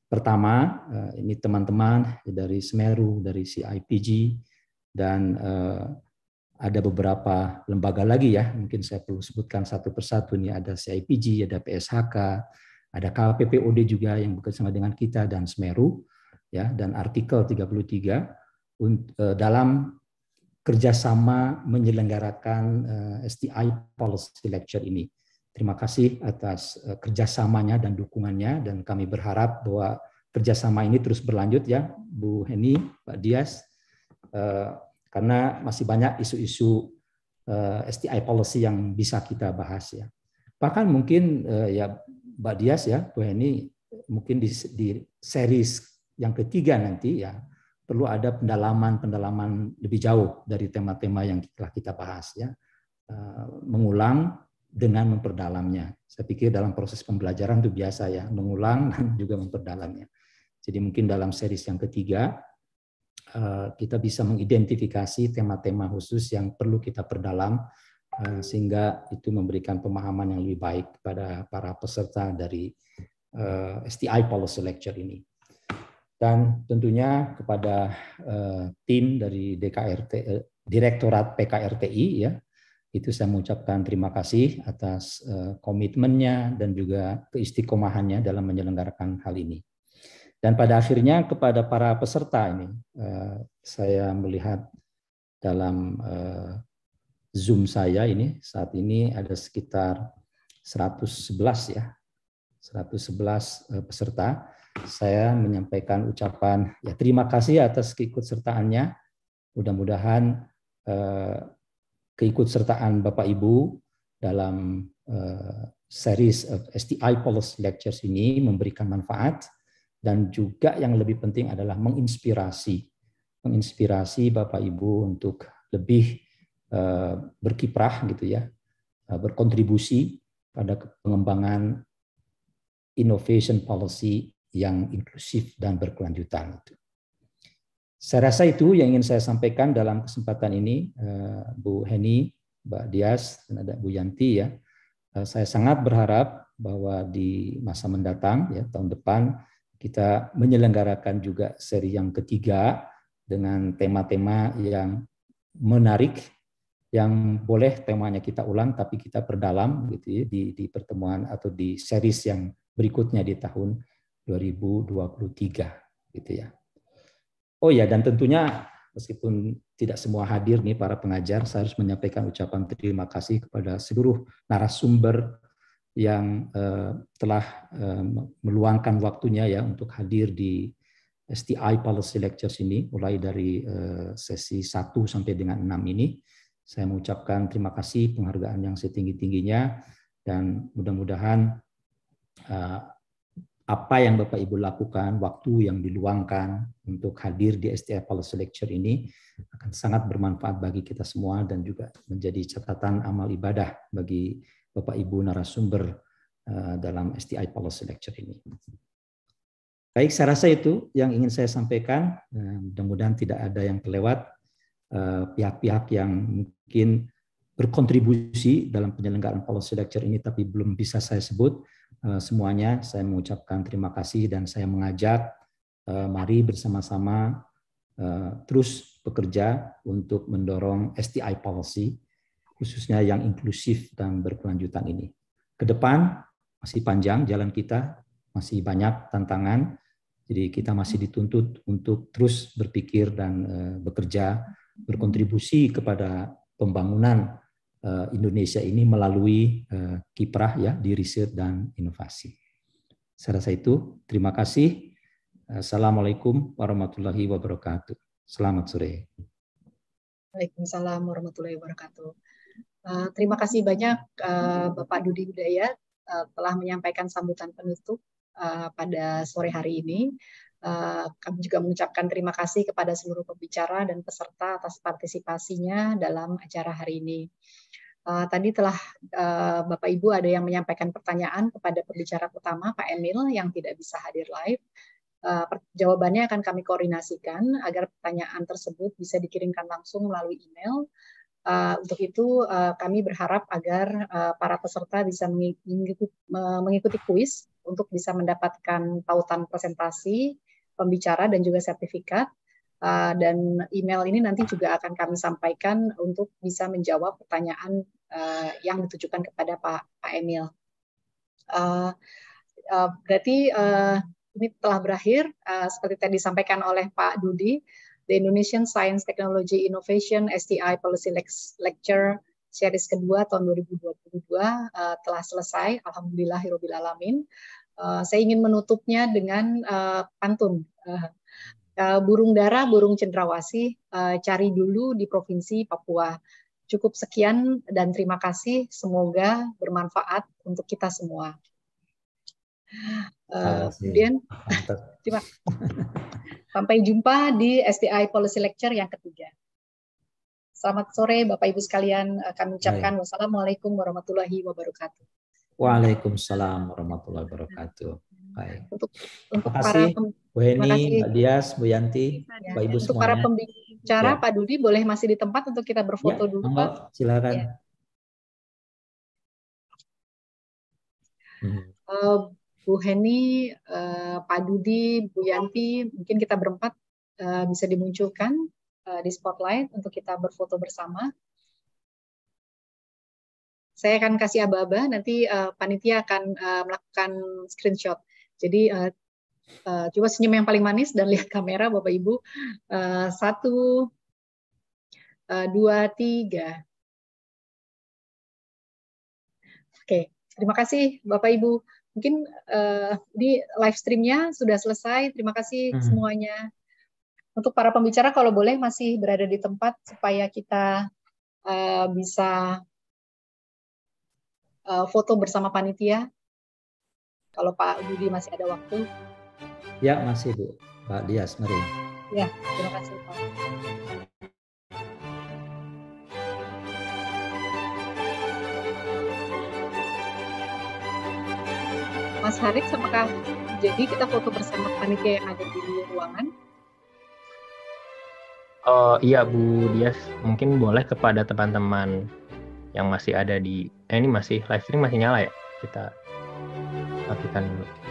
S5: pertama eh, ini teman-teman dari Semeru, dari CIPG dan eh, ada beberapa lembaga lagi ya, mungkin saya perlu sebutkan satu persatu ini ada CIPG, ada PSHK, ada KPPOD juga yang bekerjasama dengan kita dan Semeru ya dan artikel 33 dalam kerjasama menyelenggarakan eh, STI Policy Lecture ini. Terima kasih atas eh, kerjasamanya dan dukungannya dan kami berharap bahwa kerjasama ini terus berlanjut ya Bu Heni, Pak Dias, eh, karena masih banyak isu-isu STI policy yang bisa kita bahas ya. Bahkan mungkin ya Mbak Dias ya Bu Heni mungkin di, di series yang ketiga nanti ya perlu ada pendalaman-pendalaman lebih jauh dari tema-tema yang telah kita bahas ya. Eh, mengulang dengan memperdalamnya. Saya pikir dalam proses pembelajaran itu biasa ya, mengulang (laughs) dan juga memperdalamnya. Jadi mungkin dalam series yang ketiga eh, kita bisa mengidentifikasi tema-tema khusus yang perlu kita perdalam eh, sehingga itu memberikan pemahaman yang lebih baik kepada para peserta dari STI Policy Lecture ini dan tentunya kepada uh, tim dari DKRT uh, eh, Direktorat PKRTI ya itu saya mengucapkan terima kasih atas uh, komitmennya dan juga keistiqomahannya dalam menyelenggarakan hal ini. Dan pada akhirnya kepada para peserta ini uh, saya melihat dalam uh, Zoom saya ini saat ini ada sekitar 111 ya 111 peserta saya menyampaikan ucapan ya terima kasih ya atas keikutsertaannya. Mudah-mudahan eh, keikutsertaan Bapak Ibu dalam eh, series of STI Policy Lectures ini memberikan manfaat dan juga yang lebih penting adalah menginspirasi, menginspirasi Bapak Ibu untuk lebih eh, berkiprah gitu ya, eh, berkontribusi pada pengembangan innovation policy yang inklusif dan berkelanjutan itu. Saya rasa itu yang ingin saya sampaikan dalam kesempatan ini, eh, Bu Heni, Mbak Dias, dan ada Bu Yanti ya. Eh, saya sangat berharap bahwa di masa mendatang, ya tahun depan, kita menyelenggarakan juga seri yang ketiga dengan tema-tema yang menarik, yang boleh temanya kita ulang tapi kita perdalam gitu ya, di, di pertemuan atau di series yang berikutnya di tahun 2023 gitu ya. Oh ya dan tentunya meskipun tidak semua hadir nih para pengajar, saya harus menyampaikan ucapan terima kasih kepada seluruh narasumber yang eh, telah eh, meluangkan waktunya ya untuk hadir di STI Policy Lectures ini mulai dari eh, sesi 1 sampai dengan 6 ini. Saya mengucapkan terima kasih penghargaan yang setinggi-tingginya dan mudah-mudahan eh, apa yang Bapak Ibu lakukan, waktu yang diluangkan untuk hadir di STI Policy Lecture ini akan sangat bermanfaat bagi kita semua dan juga menjadi catatan amal ibadah bagi Bapak Ibu narasumber eh, dalam STI Policy Lecture ini. Baik, saya rasa itu yang ingin saya sampaikan. Eh, mudah-mudahan tidak ada yang kelewat eh, pihak-pihak yang mungkin berkontribusi dalam penyelenggaraan policy lecture ini tapi belum bisa saya sebut Eh, semuanya. Saya mengucapkan terima kasih dan saya mengajak eh, mari bersama-sama eh, terus bekerja untuk mendorong STI policy khususnya yang inklusif dan berkelanjutan ini. Ke depan masih panjang jalan kita, masih banyak tantangan. Jadi kita masih dituntut untuk terus berpikir dan bekerja, berkontribusi kepada pembangunan Eh, Indonesia ini melalui eh, kiprah ya di riset dan inovasi. Saya rasa itu. Terima kasih. Assalamualaikum warahmatullahi wabarakatuh. Selamat sore.
S1: Waalaikumsalam warahmatullahi wabarakatuh. Eh, terima kasih banyak Bapak Dudi Budaya telah menyampaikan sambutan penutup pada sore hari ini. Eh, kami juga mengucapkan terima kasih kepada seluruh pembicara dan peserta atas partisipasinya dalam acara hari ini. Uh, tadi telah uh, Bapak Ibu ada yang menyampaikan pertanyaan kepada pembicara utama Pak Emil yang tidak bisa hadir live. Uh, jawabannya akan kami koordinasikan agar pertanyaan tersebut bisa dikirimkan langsung melalui email. Uh, untuk itu uh, kami berharap agar uh, para peserta bisa mengikuti, mengikuti kuis untuk bisa mendapatkan tautan presentasi pembicara dan juga sertifikat. Uh, dan email ini nanti juga akan kami sampaikan untuk bisa menjawab pertanyaan uh, yang ditujukan kepada Pak, Pak Emil. Uh, uh, berarti uh, ini telah berakhir, uh, seperti tadi disampaikan oleh Pak Dudi, The Indonesian Science Technology Innovation STI Policy Lecture series kedua tahun 2022 uh, telah selesai. Alhamdulillah, Hirobilalamin. alamin. Eh, saya ingin menutupnya dengan uh, pantun. Uh, burung darah burung cendrawasih, uh, cari dulu di Provinsi Papua. Cukup sekian dan terima kasih. Semoga bermanfaat untuk kita semua. Uh, kemudian, (laughs) terima Sampai jumpa di STI Policy Lecture yang ketiga. Selamat sore Bapak Ibu sekalian. Kami ucapkan Hai. wassalamualaikum warahmatullahi wabarakatuh.
S5: Waalaikumsalam warahmatullahi wabarakatuh. Baik. Untuk,
S1: untuk terima kasih para,
S5: Bu Heni, Mbak Dias, Bu Yanti, ya, Pak Ibu untuk semuanya. Untuk para
S1: pembicara, ya. Pak Dudi boleh masih di tempat untuk kita berfoto ya, dulu. Pak. Silakan. Ya. Uh, Bu Heni, uh, Pak Dudi, Bu Yanti, mungkin kita berempat uh, bisa dimunculkan uh, di spotlight untuk kita berfoto bersama. Saya akan kasih aba-aba, nanti uh, panitia akan uh, melakukan screenshot. Jadi uh, uh, coba senyum yang paling manis dan lihat kamera Bapak Ibu. Uh, satu, uh, dua, tiga. Oke, terima kasih Bapak Ibu. Mungkin uh, di live streamnya sudah selesai. Terima kasih hmm. semuanya. Untuk para pembicara, kalau boleh masih berada di tempat supaya kita uh, bisa Eh, foto bersama panitia? Kalau Pak Budi masih ada waktu.
S5: Ya, masih Bu. Pak Dias, mari.
S1: Ya, terima kasih Pak. Mas Haris, apakah jadi kita foto bersama panitia yang ada di ruangan?
S5: Uh, iya Bu Dias,
S2: mungkin boleh kepada teman-teman yang masih ada di eh, ini masih live stream masih nyala ya kita matikan dulu